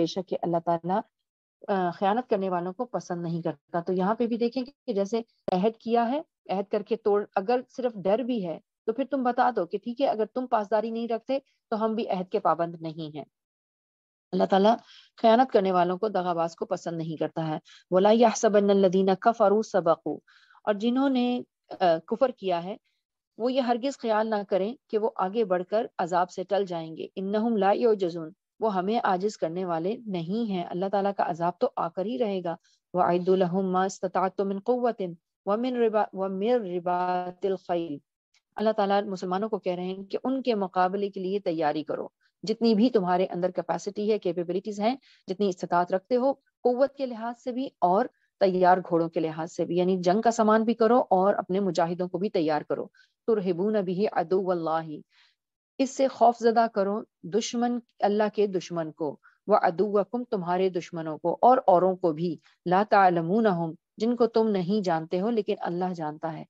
बेशक के अल्लाह तला ख्यानत करने वालों को पसंद नहीं करता तो यहाँ पे भी देखें कि जैसे अहद किया है अहद करके तोड़ अगर सिर्फ डर भी है तो फिर तुम बता दो कि ठीक है अगर तुम पासदारी नहीं रखते तो हम भी अहद के पाबंद नहीं हैं अल्लाह ताला खयानत करने वालों को दगाबाज को पसंद नहीं करता है वला यासबीना कफरू सबकू और जिन्होंने कुफर किया है वो ये हरगिज ख्याल ना करें कि वो आगे बढ़कर अजाब से टल जाएंगे इन्नहुम ला जजून वो हमें आजिज करने वाले नहीं हैं अल्लाह ताला का अजाब तो आकर ही रहेगा वह आयदुलहमिन क़वतिन वमिन रिबा वमिर रिबातिल खैल अल्लाह ताला मुसलमानों को कह रहे हैं कि उनके मुकाबले के लिए तैयारी करो जितनी भी तुम्हारे अंदर कैपेसिटी है कैपेबिलिटीज हैं जितनी इस्तात रखते हो कुत के लिहाज से भी और तैयार घोड़ों के लिहाज से भी यानी जंग का सामान भी करो और अपने मुजाहिदों को भी तैयार करो तुरहबू नबी अदू इससे खौफ जदा करो दुश्मन अल्लाह के दुश्मन को व अदुवकुम तुम्हारे दुश्मनों को और औरों को भी ला तालमून जिनको तुम नहीं जानते हो लेकिन अल्लाह जानता है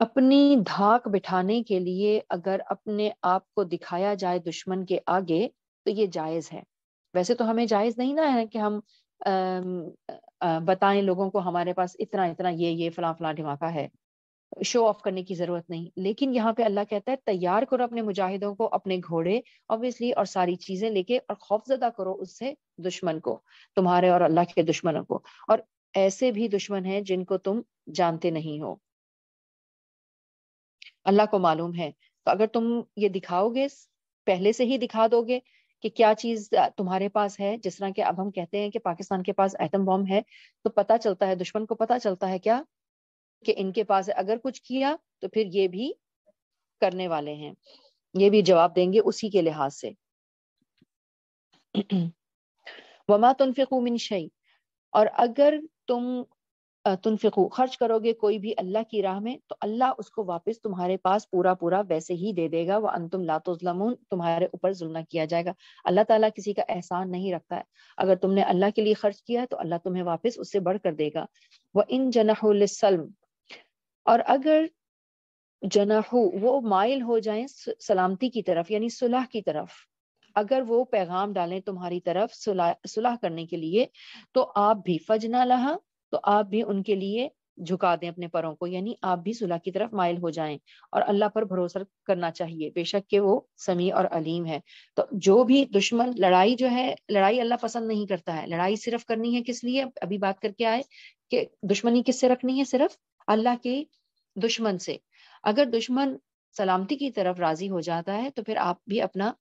अपनी धाक बिठाने के लिए अगर अपने आप को दिखाया जाए दुश्मन के आगे तो ये जायज है वैसे तो हमें जायज नहीं ना है कि हम बताएं लोगों को हमारे पास इतना इतना ये ये फला फला धमाका है शो ऑफ करने की जरूरत नहीं लेकिन यहाँ पे अल्लाह कहता है तैयार करो अपने मुजाहिदों को अपने घोड़े ऑब्वियसली और सारी चीजें लेके और खौफजदा करो उससे दुश्मन को तुम्हारे और अल्लाह के दुश्मनों को और ऐसे भी दुश्मन हैं जिनको तुम जानते नहीं हो अल्लाह को मालूम है तो अगर तुम ये दिखाओगे पहले से ही दिखा दोगे कि क्या चीज तुम्हारे पास है जिस तरह के अब हम कहते हैं कि पाकिस्तान के पास एटम बॉम्ब है तो पता चलता है दुश्मन को पता चलता है क्या कि इनके पास अगर कुछ किया तो फिर ये भी करने वाले हैं ये भी जवाब देंगे उसी के लिहाज से वमा तुनफिकुमिन शई और अगर तुम तुनफिकू खर्च करोगे कोई भी अल्लाह की राह में तो अल्लाह उसको वापस तुम्हारे पास पूरा पूरा वैसे ही दे देगा वह अंतुम लातुजलमून तुम्हारे ऊपर जुल्म किया जाएगा अल्लाह ताला किसी का एहसान नहीं रखता है अगर तुमने अल्लाह के लिए खर्च किया है तो अल्लाह तुम्हें वापस उससे बढ़ कर देगा वह इन जनासलम और अगर जनाहू वो माइल हो जाए सलामती की तरफ यानी सुलह की तरफ अगर वो पैगाम डालें तुम्हारी तरफ सुलह करने के लिए तो आप भी फजना लहा तो आप भी उनके लिए झुका दें अपने परों को यानी आप भी सुलह की तरफ माइल हो जाएं और अल्लाह पर भरोसा करना चाहिए बेशक के वो समी और अलीम है तो जो भी दुश्मन लड़ाई जो है लड़ाई अल्लाह पसंद नहीं करता है लड़ाई सिर्फ करनी है किस लिए अभी बात करके आए कि दुश्मनी किससे रखनी है सिर्फ अल्लाह के दुश्मन से अगर दुश्मन सलामती की तरफ राजी हो जाता है तो फिर आप भी अपना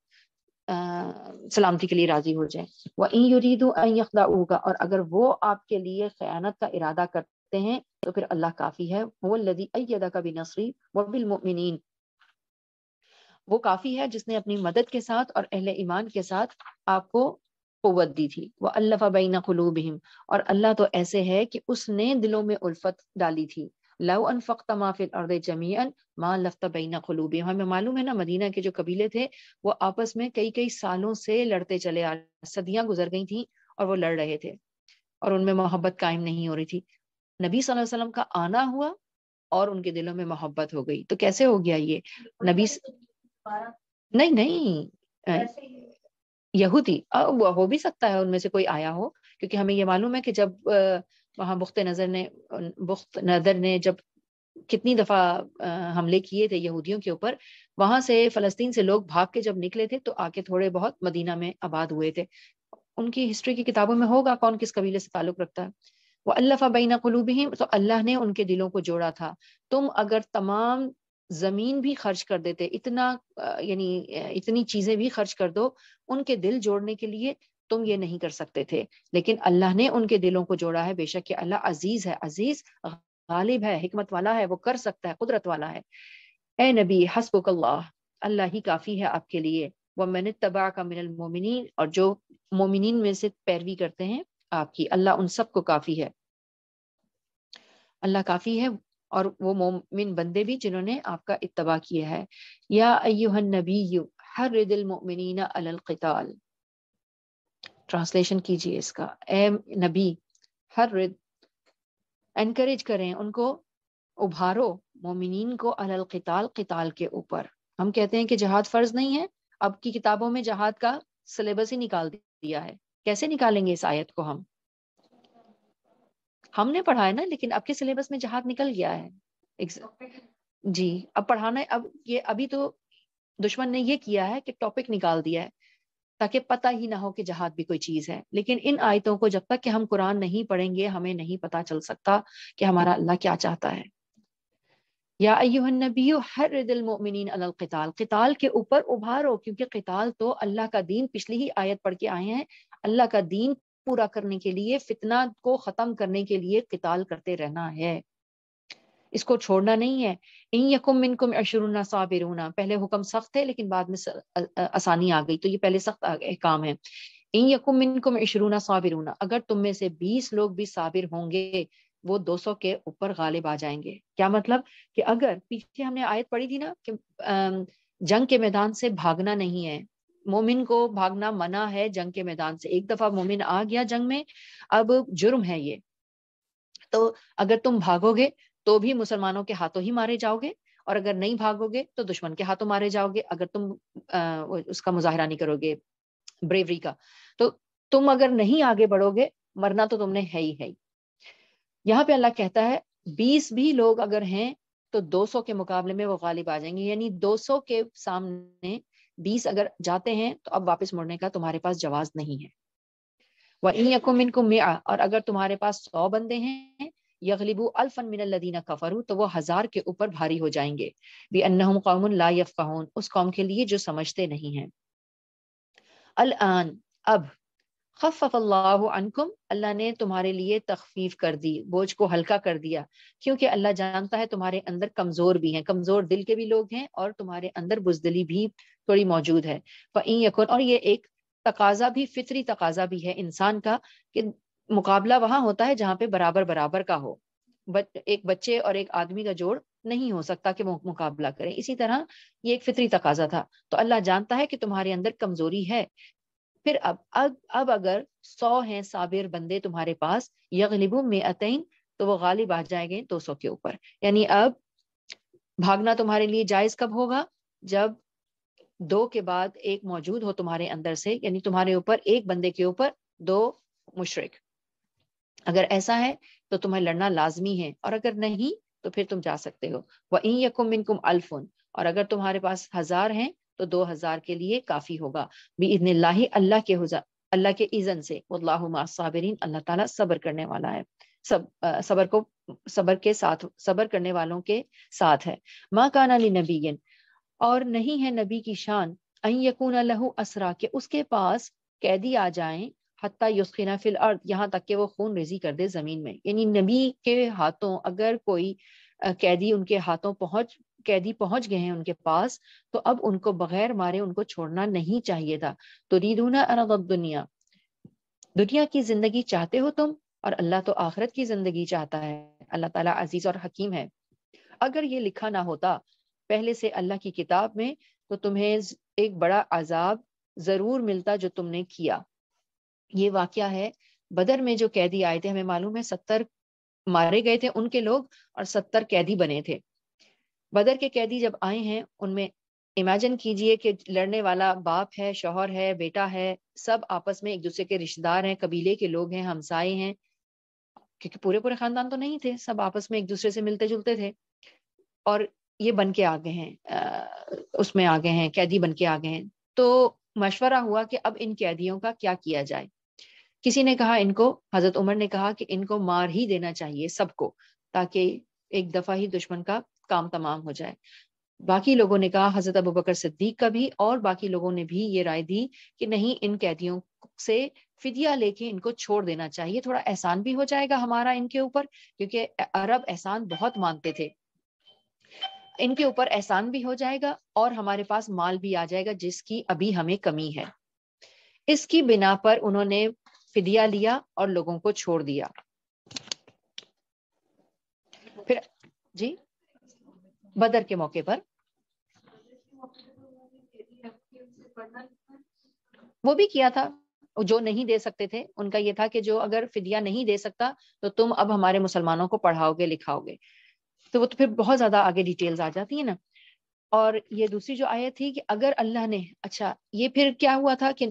सलामती के लिए राजी हो जाए वह इन युरीदो यखदा और अगर वो आपके लिए खयानत का इरादा करते हैं तो फिर अल्लाह काफ़ी है वो लदी अदा का भी नसरी वबिलमिन वो काफ़ी है जिसने अपनी मदद के साथ और अहल ईमान के साथ आपको कुत दी थी वह अल्लाफ़ा बीना खलूब और अल्लाह तो ऐसे है कि उसने दिलों में उल्फत डाली थी लव अनफ़क्त माफिल अर्द जमीन माँ लफ्ता बैना खलूबी हमें मालूम है ना मदीना के जो कबीले थे वो आपस में कई कई सालों से लड़ते चले आ सदियां गुजर गई थी और वो लड़ रहे थे और उनमें मोहब्बत कायम नहीं हो रही थी नबी सल्लल्लाहु का आना हुआ और उनके दिलों में मोहब्बत हो गई तो कैसे हो गया ये नबी नहीं नहीं यहूदी वो हो भी सकता है उनमें से कोई आया हो क्योंकि हमें ये मालूम है कि जब वहाँ बुख्त नज़र ने बुख्त नज़र ने जब कितनी दफ़ा हमले किए थे यहूदियों के ऊपर वहां से फलस्तीन से लोग भाग के जब निकले थे तो आके थोड़े बहुत मदीना में आबाद हुए थे उनकी हिस्ट्री की किताबों में होगा कौन किस कबीले से ताल्लुक रखता है वह अल्लाह बैना कलूबहिम तो अल्लाह ने उनके दिलों को जोड़ा था तुम अगर तमाम जमीन भी खर्च कर देते इतना यानी इतनी चीजें भी खर्च कर दो उनके दिल जोड़ने के लिए तुम ये नहीं कर सकते थे लेकिन अल्लाह ने उनके दिलों को जोड़ा है बेशक कि अल्लाह अजीज है अजीज गालिब है हिकमत वाला है वो कर सकता है कुदरत वाला है ए नबी हसब अल्लाह ही काफ़ी है आपके लिए वो मैंने तबाह का मिनल मोमिन और जो मोमिन में से पैरवी करते हैं आपकी अल्लाह उन सबको काफ़ी है अल्लाह काफ़ी है और वो मोमिन बंदे भी जिन्होंने आपका इतबा किया है या अयुहन नबी हर दिल मोमिन अल ट्रांसलेशन कीजिए इसका ए नबी हर रिद एनकरेज करें उनको उभारो मोमिन को अलल किताल किताल के ऊपर हम कहते हैं कि जहाद फर्ज नहीं है अब की किताबों में जहाद का सिलेबस ही निकाल दिया है कैसे निकालेंगे इस आयत को हम हमने पढ़ा है ना लेकिन अब के सिलेबस में जहाद निकल गया है जी अब पढ़ाना अब ये अभी तो दुश्मन ने ये किया है कि टॉपिक निकाल दिया है ताकि पता ही ना हो कि जहाद भी कोई चीज़ है लेकिन इन आयतों को जब तक कि हम कुरान नहीं पढ़ेंगे हमें नहीं पता चल सकता कि हमारा अल्लाह क्या चाहता है या नबी हर दिल मोमिन कताल के ऊपर उभारो क्योंकि कताल तो अल्लाह का दीन पिछली ही आयत पढ़ के आए हैं अल्लाह का दीन पूरा करने के लिए फितना को ख़त्म करने के लिए कताल करते रहना है इसको छोड़ना नहीं है इन यकुम मिनकुम अशरुना होना पहले हुक्म सख्त है लेकिन बाद में आसानी आ गई तो ये पहले सख्त काम है इन यकुम मिनकुम अशरुना साबिरुना अगर तुम में से बीस लोग भी साबिर होंगे वो दो सौ के ऊपर गालिब आ जाएंगे क्या मतलब कि अगर पीछे हमने आयत पढ़ी थी ना कि जंग के मैदान से भागना नहीं है मोमिन को भागना मना है जंग के मैदान से एक दफा मोमिन आ गया जंग में अब जुर्म है ये तो अगर तुम भागोगे तो भी मुसलमानों के हाथों ही मारे जाओगे और अगर नहीं भागोगे तो दुश्मन के हाथों मारे जाओगे अगर तुम आ, उसका मुजाहरा नहीं करोगे ब्रेवरी का तो तुम अगर नहीं आगे बढ़ोगे मरना तो तुमने है ही है ही यहाँ पे अल्लाह कहता है बीस भी लोग अगर हैं तो 200 के मुकाबले में वो गालिब आ जाएंगे यानी 200 के सामने 20 अगर जाते हैं तो अब वापस मुड़ने का तुम्हारे पास जवाज नहीं है वह इन यकुम मिया और अगर तुम्हारे पास सौ बंदे हैं यगलिबू अल्फन मिनल्लिन कफरू तो वो हजार के ऊपर भारी हो जाएंगे भी अन्नहुम कौम ला यफ़ाहून उस कौम के लिए जो समझते नहीं हैं अलान अब खफ़ल्लाकुम अल्लाह ने तुम्हारे लिए तखफीफ कर दी बोझ को हल्का कर दिया क्योंकि अल्लाह जानता है तुम्हारे अंदर कमज़ोर भी हैं कमज़ोर दिल के भी लोग हैं और तुम्हारे अंदर बुजदली भी थोड़ी मौजूद है फ़ैन यकुन और ये एक तकाजा भी फितरी तकाजा भी है इंसान का कि मुकाबला वहां होता है जहां पे बराबर बराबर का हो बच, एक बच्चे और एक आदमी का जोड़ नहीं हो सकता कि वो मुकाबला करें इसी तरह ये एक फितरी तकाजा था तो अल्लाह जानता है कि तुम्हारे अंदर कमजोरी है फिर अब अब अब अगर सौ हैं साबिर बंदे तुम्हारे पास यगलिबू में अतैन तो वो गालिब आ जाएंगे दो सौ के ऊपर यानी अब भागना तुम्हारे लिए जायज कब होगा जब दो के बाद एक मौजूद हो तुम्हारे अंदर से यानी तुम्हारे ऊपर एक बंदे के ऊपर दो मुशरक अगर ऐसा है तो तुम्हें लड़ना लाजमी है और अगर नहीं तो फिर तुम जा सकते हो इन यकुम इनकुम अल्फुन और अगर तुम्हारे पास हजार हैं तो दो हजार के लिए काफी होगा भी इतने अल्लाह के अल्लाह के इजन से साबरीन अल्लाह ताला सबर करने वाला है सब आ, सबर को सबर के साथ सबर करने वालों के साथ है माँ का अली नबी और नहीं है नबी की शान अकून लहू असरा के उसके पास कैदी आ जाएं हत्याना फिल अर्थ यहाँ तक कि वो खून रेजी कर दे ज़मीन में यानी नबी के हाथों अगर कोई कैदी उनके हाथों पहुंच कैदी पहुंच गए हैं उनके पास तो अब उनको बगैर मारे उनको छोड़ना नहीं चाहिए था तो रीदूना दुनिया दुनिया की जिंदगी चाहते हो तुम और अल्लाह तो आखरत की जिंदगी चाहता है अल्लाह ताला अजीज और हकीम है अगर ये लिखा ना होता पहले से अल्लाह की किताब में तो तुम्हें एक बड़ा अजाब जरूर मिलता जो तुमने किया ये वाक्य है बदर में जो कैदी आए थे हमें मालूम है सत्तर मारे गए थे उनके लोग और सत्तर कैदी बने थे बदर के कैदी जब आए हैं उनमें इमेजिन कीजिए कि लड़ने वाला बाप है शोहर है बेटा है सब आपस में एक दूसरे के रिश्तेदार हैं कबीले के लोग हैं हमसाए हैं क्योंकि पूरे पूरे खानदान तो नहीं थे सब आपस में एक दूसरे से मिलते जुलते थे और ये बन के आगे हैं उसमें आगे हैं कैदी बन के आगे हैं तो मशवरा हुआ कि अब इन कैदियों का क्या किया जाए किसी ने कहा इनको हजरत उमर ने कहा कि इनको मार ही देना चाहिए सबको ताकि एक दफा ही दुश्मन का काम तमाम हो जाए बाकी लोगों ने कहा हजरत अबू बकर सिद्दीक का भी और बाकी लोगों ने भी ये राय दी कि नहीं इन कैदियों से फिदिया लेके इनको छोड़ देना चाहिए थोड़ा एहसान भी हो जाएगा हमारा इनके ऊपर क्योंकि अरब एहसान बहुत मानते थे इनके ऊपर एहसान भी हो जाएगा और हमारे पास माल भी आ जाएगा जिसकी अभी हमें कमी है इसकी बिना पर उन्होंने फिदिया लिया और लोगों को छोड़ दिया फिर जी बदर के मौके पर वो भी किया था जो नहीं दे सकते थे उनका ये था कि जो अगर फिदिया नहीं दे सकता तो तुम अब हमारे मुसलमानों को पढ़ाओगे लिखाओगे तो वो तो फिर बहुत ज्यादा आगे डिटेल्स आ जाती है ना और ये दूसरी जो आयत थी कि अगर अल्लाह ने अच्छा ये फिर क्या हुआ था कि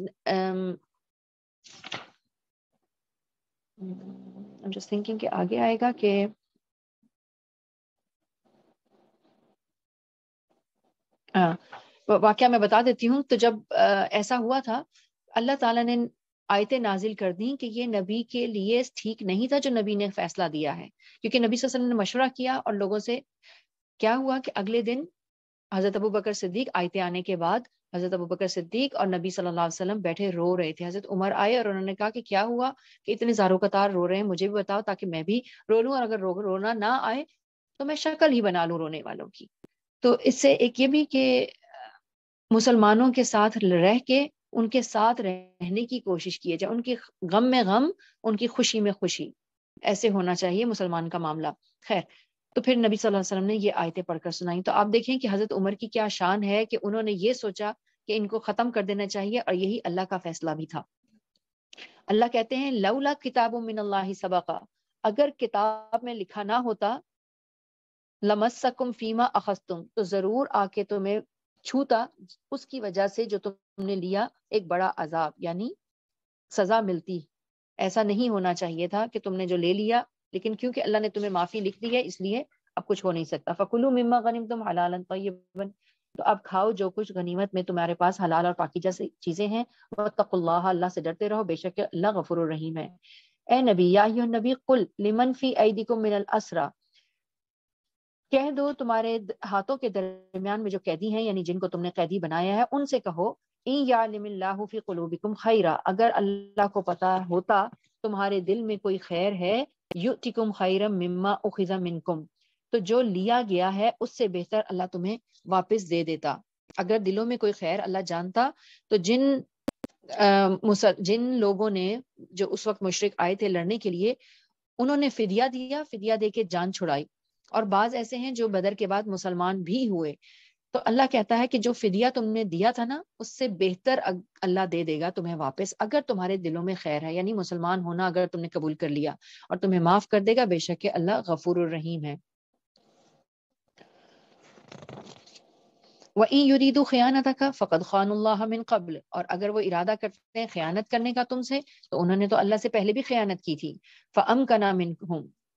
आई एम जस्ट थिंकिंग कि आगे आएगा कि हाँ, वाक्य मैं बता देती हूँ तो जब आ, ऐसा हुआ था अल्लाह ताला ने आयतें नाजिल कर दी कि ये नबी के लिए ठीक नहीं था जो नबी ने फैसला दिया है क्योंकि नबी सल्लल्लाहु अलैहि वसल्लम ने मशवरा किया और लोगों से क्या हुआ कि अगले दिन हजरत अबू बकर सिद्दीक आयतें आने के बाद हजरत अबू बकर सिद्दीक और नबी सल्लल्लाहु अलैहि वसल्लम बैठे रो रहे थे हजरत उमर आए और उन्होंने कहा कि क्या हुआ कि इतने जारो कतार रो रहे हैं मुझे भी बताओ ताकि मैं भी रो लूँ और अगर रो, रोना ना आए तो मैं शक्ल ही बना लूँ रोने वालों की तो इससे एक ये भी कि मुसलमानों के साथ रह के उनके साथ रहने की कोशिश की जाए उनकी गम में गम उनकी खुशी में खुशी ऐसे होना चाहिए मुसलमान का मामला खैर तो फिर नबी सल्लल्लाहु अलैहि वसल्लम ने ये आयतें पढ़कर सुनाई तो आप देखें कि हजरत उमर की क्या शान है कि उन्होंने ये सोचा कि इनको खत्म कर देना चाहिए और यही अल्लाह का फैसला भी था अल्लाह कहते हैं लौला किताब मिन अल्लाह सबका अगर किताब में लिखा ना होता लमसकुम फीमा अखस्तुम तो जरूर आके तुम्हें छूता उसकी वजह से जो तुमने लिया एक बड़ा अजाब यानी सजा मिलती ऐसा नहीं होना चाहिए था कि तुमने जो ले लिया लेकिन क्योंकि अल्लाह ने तुम्हें माफी लिख दी है इसलिए अब कुछ हो नहीं सकता फ़कुलू मिम्मा गनीम तुम हलाल तयबन तो अब खाओ जो कुछ गनीमत में तुम्हारे पास हलाल और पाकिजा चीज़ें हैं अल्लाह से डरते रहो बेशक अल्लाह गफुर रहीम है ए नबी या नबी कुल लिमन फी को मिनल असरा कह दो तुम्हारे हाथों के दरमियान में जो कैदी हैं यानी जिनको तुमने कैदी बनाया है उनसे कहो फी कुलूबिकुम खैरा अगर अल्लाह को पता होता तुम्हारे दिल में कोई खैर है युतिकुम खैरम मिम्मा उखिजा मिनकुम तो जो लिया गया है उससे बेहतर अल्लाह तुम्हें वापस दे देता अगर दिलों में कोई खैर अल्लाह जानता तो जिन आ, जिन लोगों ने जो उस वक्त मुशरक आए थे लड़ने के लिए उन्होंने फिदिया दिया फिदिया दे के जान छुड़ाई और बाज ऐसे हैं जो बदर के बाद मुसलमान भी हुए तो अल्लाह कहता है कि जो फिदिया तुमने दिया था ना उससे बेहतर अल्लाह दे देगा तुम्हें वापस अगर तुम्हारे दिलों में खैर है यानी मुसलमान होना अगर तुमने कबूल कर लिया और तुम्हें माफ कर देगा बेशक अल्लाह गफूर रहीम है वही युरीदो खयानत का फ़कत खान कबल और अगर वो इरादा करते हैं खयानत करने का तुमसे तो उन्होंने तो अल्लाह से पहले भी खयानत की थी फ़म का नाम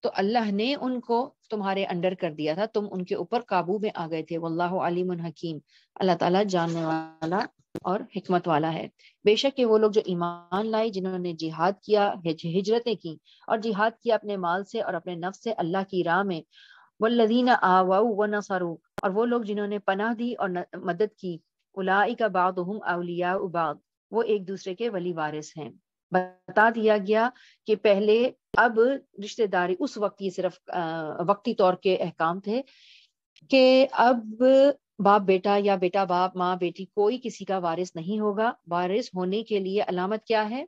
तो अल्लाह ने उनको तुम्हारे अंडर कर दिया था तुम उनके ऊपर काबू में आ गए थे वल्लाह अलीम हकीम अल्लाह ताला जानने वाला और हिकमत वाला है बेशक वो लोग जो ईमान लाए जिन्होंने जिहाद किया हिज, हिजरतें की और जिहाद किया अपने माल से और अपने नफ से अल्लाह की राह में वल्लदीना आवाऊ व नसरू और वो लोग जिन्होंने पनाह दी और न, मदद की उलाई का बाद उबाद वो एक दूसरे के वली वारिस हैं बता दिया गया कि पहले अब रिश्तेदारी उस वक्त ये सिर्फ वक्ती तौर के अहकाम थे कि अब बाप बेटा या बेटा बाप माँ बेटी कोई किसी का वारिस नहीं होगा वारिस होने के लिए अलामत क्या है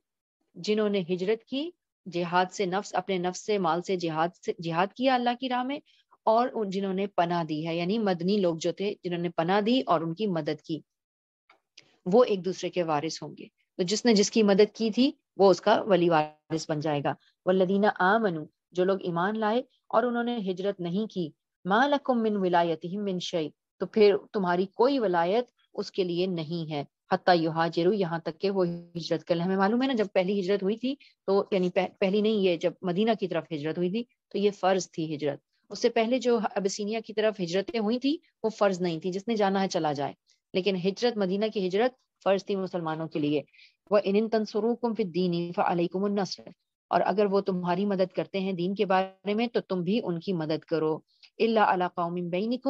जिन्होंने हिजरत की जिहाद से नफ्स अपने नफ्स से माल से जिहाद से जिहाद किया अल्लाह की राह में और उन जिन्होंने पना दी है यानी मदनी लोग जो थे जिन्होंने पना दी और उनकी मदद की वो एक दूसरे के वारिस होंगे तो जिसने जिसकी मदद की थी वो उसका वली वारिस बन जाएगा वल्लदीना आमनु जो लोग ईमान लाए और उन्होंने हिजरत नहीं की लकुम मिन विलायत मिन शई तो फिर तुम्हारी कोई वलायत उसके लिए नहीं है हती युहाजिरु यहाँ तक के वो हिजरत कर हमें मालूम है ना जब पहली हिजरत हुई थी तो यानी पह, पहली नहीं ये जब मदीना की तरफ हिजरत हुई थी तो ये फर्ज थी हिजरत उससे पहले जो अबसिनिया की तरफ हिजरतें हुई थी वो फर्ज नहीं थी जिसने जाना है चला जाए लेकिन हिजरत मदीना की हिजरत फर्ज थी मुसलमानों के लिए वह इन और अगर वो तुम्हारी मदद करते हैं दीन के बारे में तो तुम भी उनकी मदद करो अला कौमिन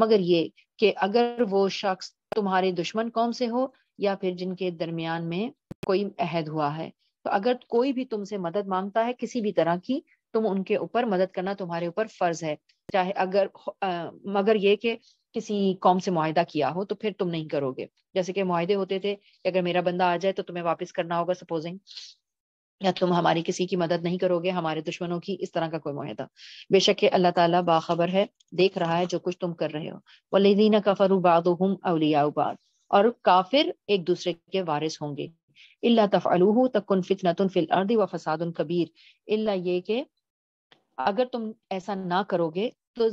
मगर ये कि अगर वो शख्स तुम्हारे दुश्मन कौम से हो या फिर जिनके दरमियान में कोई अहद हुआ है तो अगर कोई भी तुमसे मदद मांगता है किसी भी तरह की तुम उनके ऊपर मदद करना तुम्हारे ऊपर फर्ज है चाहे अगर आ, मगर ये कि किसी कौम से माहिदा किया हो तो फिर तुम नहीं करोगे जैसे कि माहदे होते थे कि अगर मेरा बंदा आ जाए तो तुम्हें वापस करना होगा सपोजिंग या तुम हमारी किसी की मदद नहीं करोगे हमारे दुश्मनों की इस तरह का कोई मुहिदा बेशक के अल्लाह ताला बाखबर है देख रहा है जो कुछ तुम कर रहे हो वलीदीना कफरू बाद और काफिर एक दूसरे के वारिस होंगे इल्ला तफ़लूह तकुन फितनतुन फिल अर्दी व फसाद कबीर इल्ला ये के अगर तुम ऐसा ना करोगे तो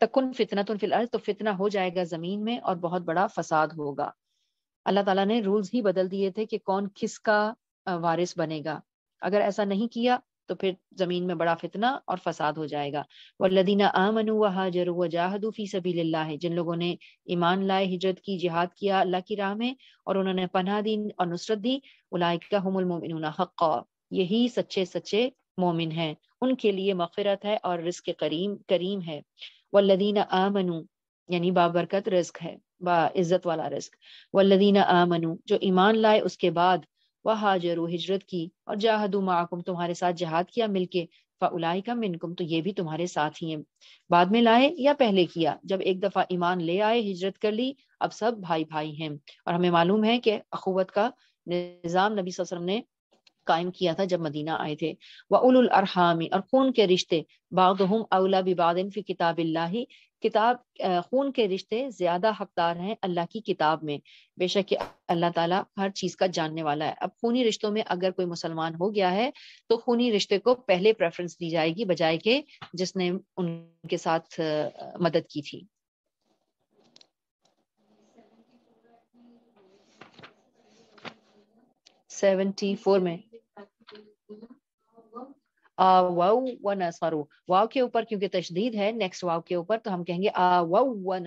तकुन फितना तो फिलहाल तो फितना हो जाएगा जमीन में और बहुत बड़ा फसाद होगा अल्लाह ताला ने रूल्स ही बदल दिए थे कि कौन किसका वारिस बनेगा अगर ऐसा नहीं किया तो फिर जमीन में बड़ा फितना और फसाद हो जाएगा वल्लदीना आमनु व हाजर व जाहदूफी सभी है जिन लोगों ने ईमान लाए हिजरत की जिहाद किया अल्लाह की राह में और उन्होंने पन्ना दी और नुसरत दी उलाइका हमुल मोमिन हक़ यही सच्चे सच्चे मोमिन हैं उनके लिए मफ़रत है और रिस्क करीम करीम है वल्लदीन आमनु यानी बाबरकत रिस्क है बाज़्ज़त वाला रिस्क वल्लदीन आमनु जो ईमान लाए उसके बाद वह हाजर हिजरत की और जाहदु माकुम तुम्हारे साथ जहाद किया मिलके फ़लाई का मिनकुम तो ये भी तुम्हारे साथ ही हैं बाद में लाए या पहले किया जब एक दफ़ा ईमान ले आए हिजरत कर ली अब सब भाई भाई हैं और हमें मालूम है कि अखुवत का निज़ाम नबी वसल्लम ने कायम किया था जब मदीना आए थे उल अरहामी और खून के रिश्ते बागहम अवला बिबादिन फी किताब किताब खून के रिश्ते ज्यादा हकदार हैं अल्लाह की किताब में बेशक अल्लाह ताला हर चीज का जानने वाला है अब खूनी रिश्तों में अगर कोई मुसलमान हो गया है तो खूनी रिश्ते को पहले प्रेफरेंस दी जाएगी बजाय के जिसने उनके साथ मदद की थी सेवेंटी फोर में वाउ व वाव के ऊपर क्योंकि तशदीद है नेक्स्ट वाव के ऊपर तो हम कहेंगे आ वाउ व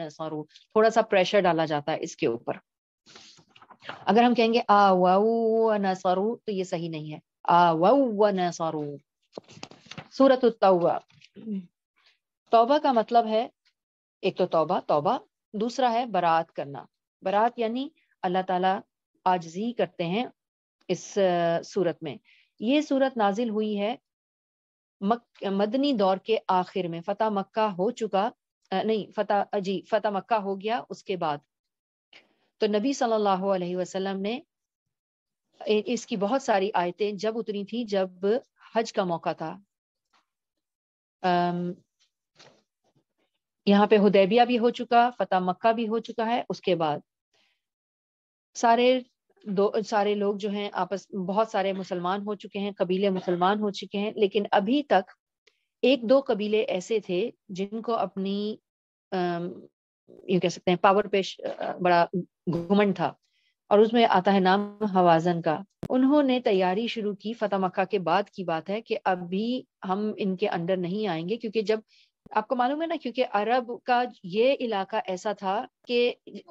थोड़ा सा प्रेशर डाला जाता है इसके ऊपर अगर हम कहेंगे आ वाउ व तो ये सही नहीं है आ वाउ व सूरत तौबा तौबा का मतलब है एक तो तौबा तौबा दूसरा है बरात करना बरात यानी अल्लाह ताला आजजी करते हैं इस सूरत में ये सूरत नाजिल हुई है मक, मदनी दौर के आखिर में फतेह मक्का हो चुका नहीं फता जी फतेह मक्का हो गया उसके बाद तो नबी सल्लल्लाहु अलैहि वसल्लम ने इसकी बहुत सारी आयतें जब उतरी थी जब हज का मौका था अम्म यहाँ पे हुदैबिया भी हो चुका फतेह मक्का भी हो चुका है उसके बाद सारे दो सारे लोग जो हैं आपस बहुत सारे मुसलमान हो चुके हैं कबीले मुसलमान हो चुके हैं लेकिन अभी तक एक दो कबीले ऐसे थे जिनको अपनी यू कह सकते हैं पावर पेश बड़ा घुमंड था और उसमें आता है नाम हवाजन का उन्होंने तैयारी शुरू की फतेह मक्का के बाद की बात है कि अभी हम इनके अंडर नहीं आएंगे क्योंकि जब आपको मालूम है ना क्योंकि अरब का ये इलाका ऐसा था कि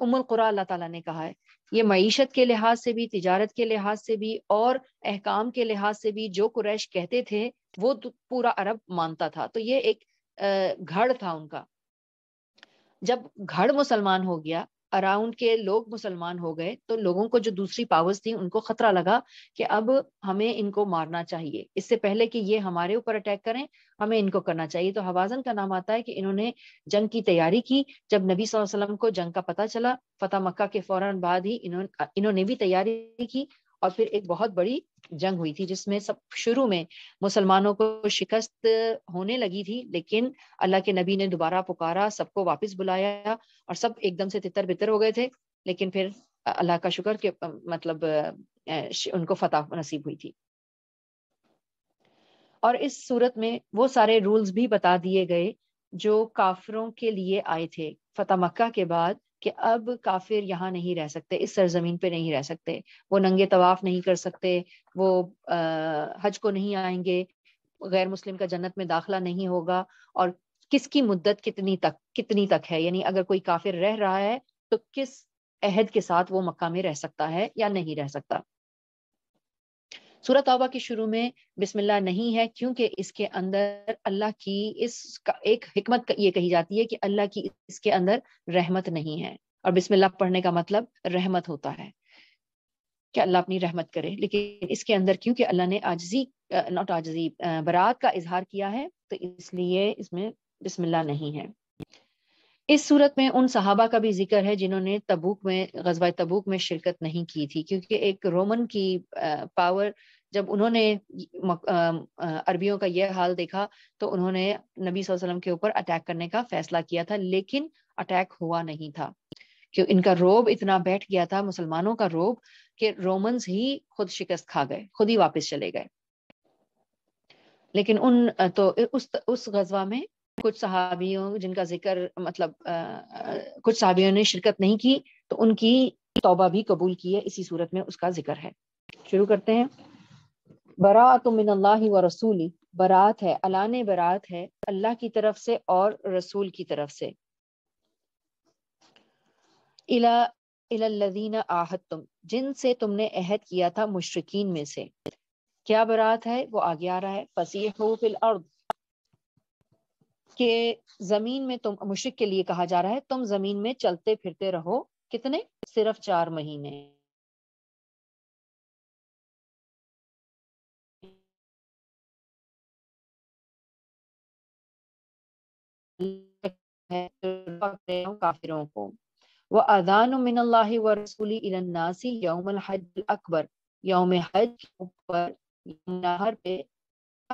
उमुल कुरा अल्लाह ताला ने कहा है ये मीशत के लिहाज से भी तिजारत के लिहाज से भी और अहकाम के लिहाज से भी जो कुरैश कहते थे वो पूरा अरब मानता था तो ये एक घड़ था उनका जब घड़ मुसलमान हो गया अराउंड के लोग मुसलमान हो गए तो लोगों को जो दूसरी पावर्स थी उनको खतरा लगा कि अब हमें इनको मारना चाहिए इससे पहले कि ये हमारे ऊपर अटैक करें हमें इनको करना चाहिए तो हवाजन का नाम आता है कि इन्होंने जंग की तैयारी की जब नबी वसल्लम को जंग का पता चला फतेह मक्का के फौरन बाद ही इन्होंने इन्होंने भी तैयारी की और फिर एक बहुत बड़ी जंग हुई थी जिसमें सब शुरू में मुसलमानों को शिकस्त होने लगी थी लेकिन अल्लाह के नबी ने दोबारा पुकारा सबको वापस बुलाया और सब एकदम से तितर बितर हो गए थे लेकिन फिर अल्लाह का शुक्र के मतलब उनको फतह नसीब हुई थी और इस सूरत में वो सारे रूल्स भी बता दिए गए जो काफरों के लिए आए थे फतेह मक्का के बाद कि अब काफिर यहाँ नहीं रह सकते इस सरजमीन पे नहीं रह सकते वो नंगे तवाफ नहीं कर सकते वो आ, हज को नहीं आएंगे गैर मुस्लिम का जन्नत में दाखला नहीं होगा और किसकी मुद्दत कितनी तक कितनी तक है यानी अगर कोई काफिर रह रहा है तो किस अहद के साथ वो मक्का में रह सकता है या नहीं रह सकता सूरत तौबा के शुरू में बिस्मिल्ला नहीं है क्योंकि इसके अंदर अल्लाह की इस एक हिकमत ये कही जाती है कि अल्लाह की इसके अंदर रहमत नहीं है और बिस्मिल्ला पढ़ने का मतलब रहमत होता है कि अल्लाह अपनी रहमत करे लेकिन इसके अंदर क्योंकि अल्लाह ने आजजी नॉट आजजी बरात का इजहार किया है तो इसलिए इसमें बिस्मिल्ला नहीं है इस सूरत में उन सहाबा का भी जिक्र है जिन्होंने तबूक में गजबा तबूक में शिरकत नहीं की थी क्योंकि एक रोमन की पावर जब उन्होंने अरबियों का यह हाल देखा तो उन्होंने नबी वसल्लम के ऊपर अटैक करने का फैसला किया था लेकिन अटैक हुआ नहीं था क्यों इनका रोब इतना बैठ गया था मुसलमानों का रोब कि रोमन्स ही खुद शिकस्त खा गए खुद ही वापस चले गए लेकिन उन तो उस उस गजवा में कुछ सहाबियों जिनका जिक्र मतलब आ, कुछ सहाबियों ने शिरकत नहीं की तो उनकी तौबा भी कबूल की है इसी सूरत में उसका जिक्र है शुरू करते हैं बरात मिनल्लाह व रसूली बरात है अलान बरात है अल्लाह की तरफ से और रसूल की तरफ से इला इलादीन आहत तुम जिनसे तुमने अहद किया था मुशरकिन में से क्या बरात है वो आगे आ रहा है हो फिल अर्द कि जमीन में तुम मुश्रिक के लिए कहा जा रहा है तुम जमीन में चलते फिरते रहो कितने सिर्फ चार महीने काफिरों को वह अदान मिन व रसूली इलन्नासी यौम हज अकबर यौम हज ऊपर नहर पे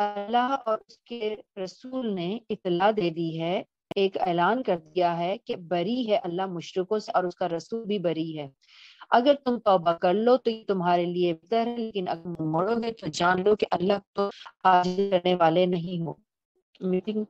अल्लाह और उसके रसूल ने इतला दे दी है एक ऐलान कर दिया है कि बरी है अल्लाह मुशरकों से और उसका रसूल भी बरी है अगर तुम तोबा कर लो तो ये तुम्हारे लिए बेहतर है लेकिन अगर मोड़ोगे तो जान लो कि अल्लाह तो आज करने वाले नहीं हो मीटिंग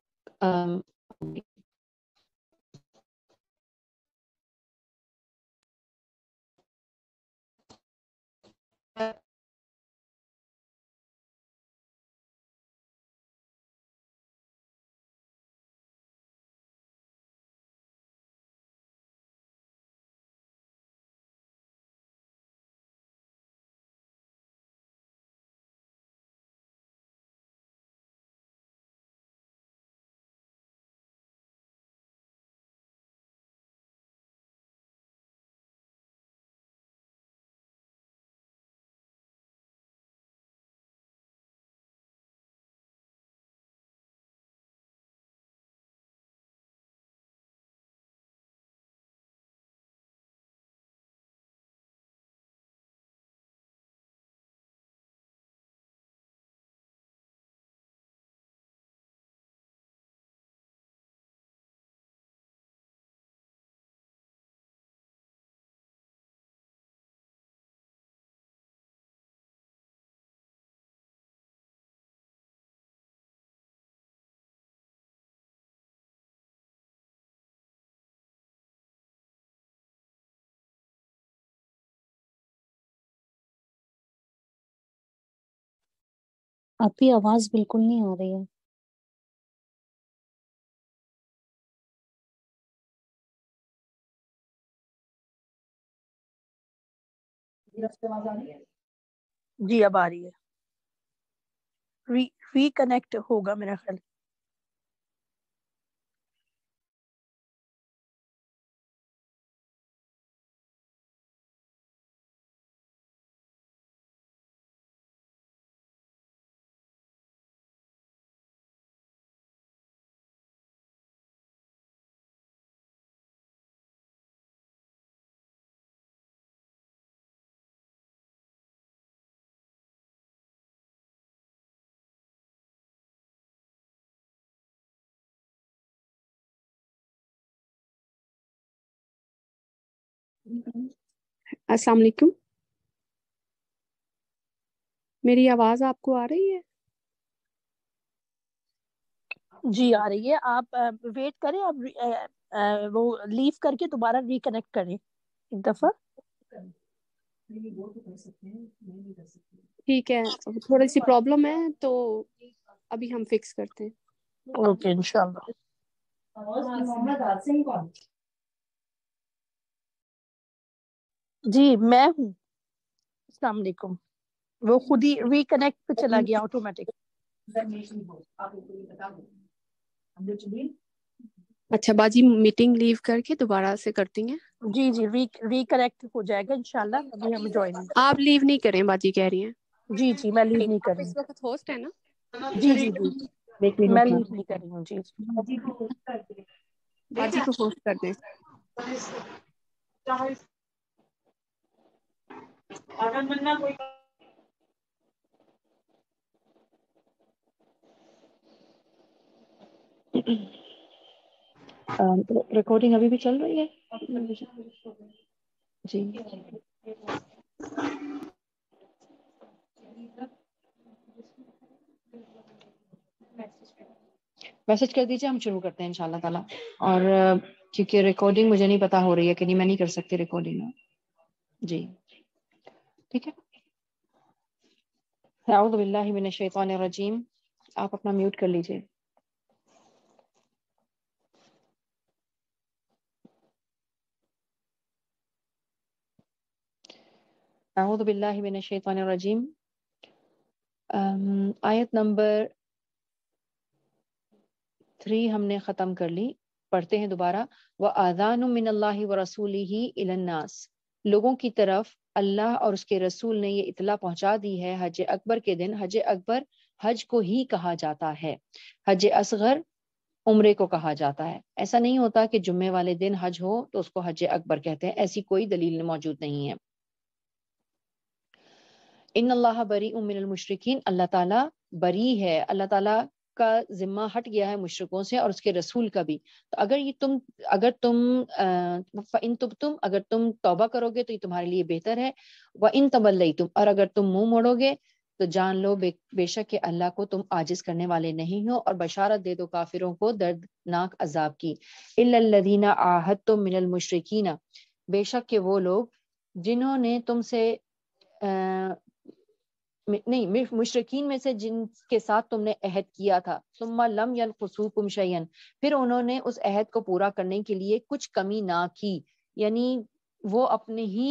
आपकी आवाज बिल्कुल नहीं आ रही है जी अब आ रही है री होगा मेरा ख्याल अस्सलाम वालेकुम मेरी आवाज आपको आ रही है जी आ रही है आप वेट करें आप वो लीव करके दोबारा रिकनेक्ट करें एक दफा ठीक है थोड़ी सी प्रॉब्लम है तो अभी हम फिक्स करते हैं ओके इंशाल्लाह जी मैं हूँ अलैक्म वो खुद ही रिकनेक्ट पे चला गया ऑटोमेटिक अच्छा बाजी मीटिंग लीव करके दोबारा से करती हैं जी जी री रिकनेक्ट हो जाएगा इंशाल्लाह अभी हम ज्वाइन आप लीव नहीं करें बाजी कह रही हैं जी जी मैं लीव नहीं कर रही इस वक्त होस्ट है ना जी जी जी मैं लीव नहीं कर रही हूं जी बाजी को होस्ट कर दे बाजी को होस्ट कर दे चाहे रिकॉर्डिंग तो अभी भी चल रही है जी मैसेज कर दीजिए हम शुरू करते हैं इंशाल्लाह ताला और क्योंकि रिकॉर्डिंग मुझे नहीं पता हो रही है कि नहीं मैं नहीं कर सकती रिकॉर्डिंग जी ठीक है रजीम आप अपना म्यूट कर लीजिए अऊद बिल्लाशैतरजीम um, आयत नंबर थ्री हमने ख़त्म कर ली पढ़ते हैं दोबारा व आज़ान मिन अल्लाह व रसूली ही इलन्नास लोगों की तरफ अल्लाह और उसके रसूल ने ये इतला पहुंचा दी है हज अकबर के दिन हज अकबर हज को ही कहा जाता है हज असगर उम्रे को कहा जाता है ऐसा नहीं होता कि जुम्मे वाले दिन हज हो तो उसको हज अकबर कहते हैं ऐसी कोई दलील मौजूद नहीं है इन अल्लाह बरी उमिन मुशरकिन अल्लाह ताला बरी है अल्लाह ताला का जिम्मा हट गया है मुशरकों से और उसके रसूल का भी तो अगर ये तुम अगर तुम इन तुब तुम अगर तुम तोबा करोगे तो ये तुम्हारे लिए बेहतर है व इन तबल्लई तुम और अगर तुम मुंह मोड़ोगे तो जान लो बे, बेशक के अल्लाह को तुम आजिज करने वाले नहीं हो और बशारत दे दो काफिरों को दर्दनाक अजाब की इल्लल्लदीना आहत तो मिनल मुशरकीना बेशक के वो लोग जिन्होंने तुमसे नहीं मुशरकिन में से जिनके साथ तुमने अहद किया था सुम्मा लम यल खसूकुम शयन फिर उन्होंने उस अहद को पूरा करने के लिए कुछ कमी ना की यानी वो अपने ही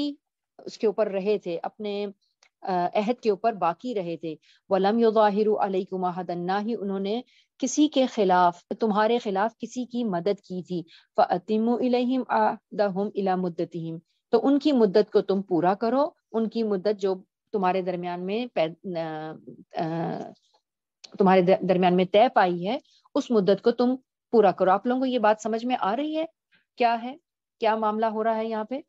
उसके ऊपर रहे थे अपने अहद के ऊपर बाकी रहे थे वलम युजाहिरकुमहदन्ना ही उन्होंने किसी के खिलाफ तुम्हारे खिलाफ किसी की मदद की थी फ़तिम इला मुद्दतहम तो उनकी मुद्दत को तुम पूरा करो उनकी मुद्दत जो तुम्हारे दरमियान में तुम्हारे दरमियान में तय पाई है उस मुद्दत को तुम पूरा करो आप लोगों को ये बात समझ में आ रही है क्या है क्या मामला हो रहा है यहाँ पे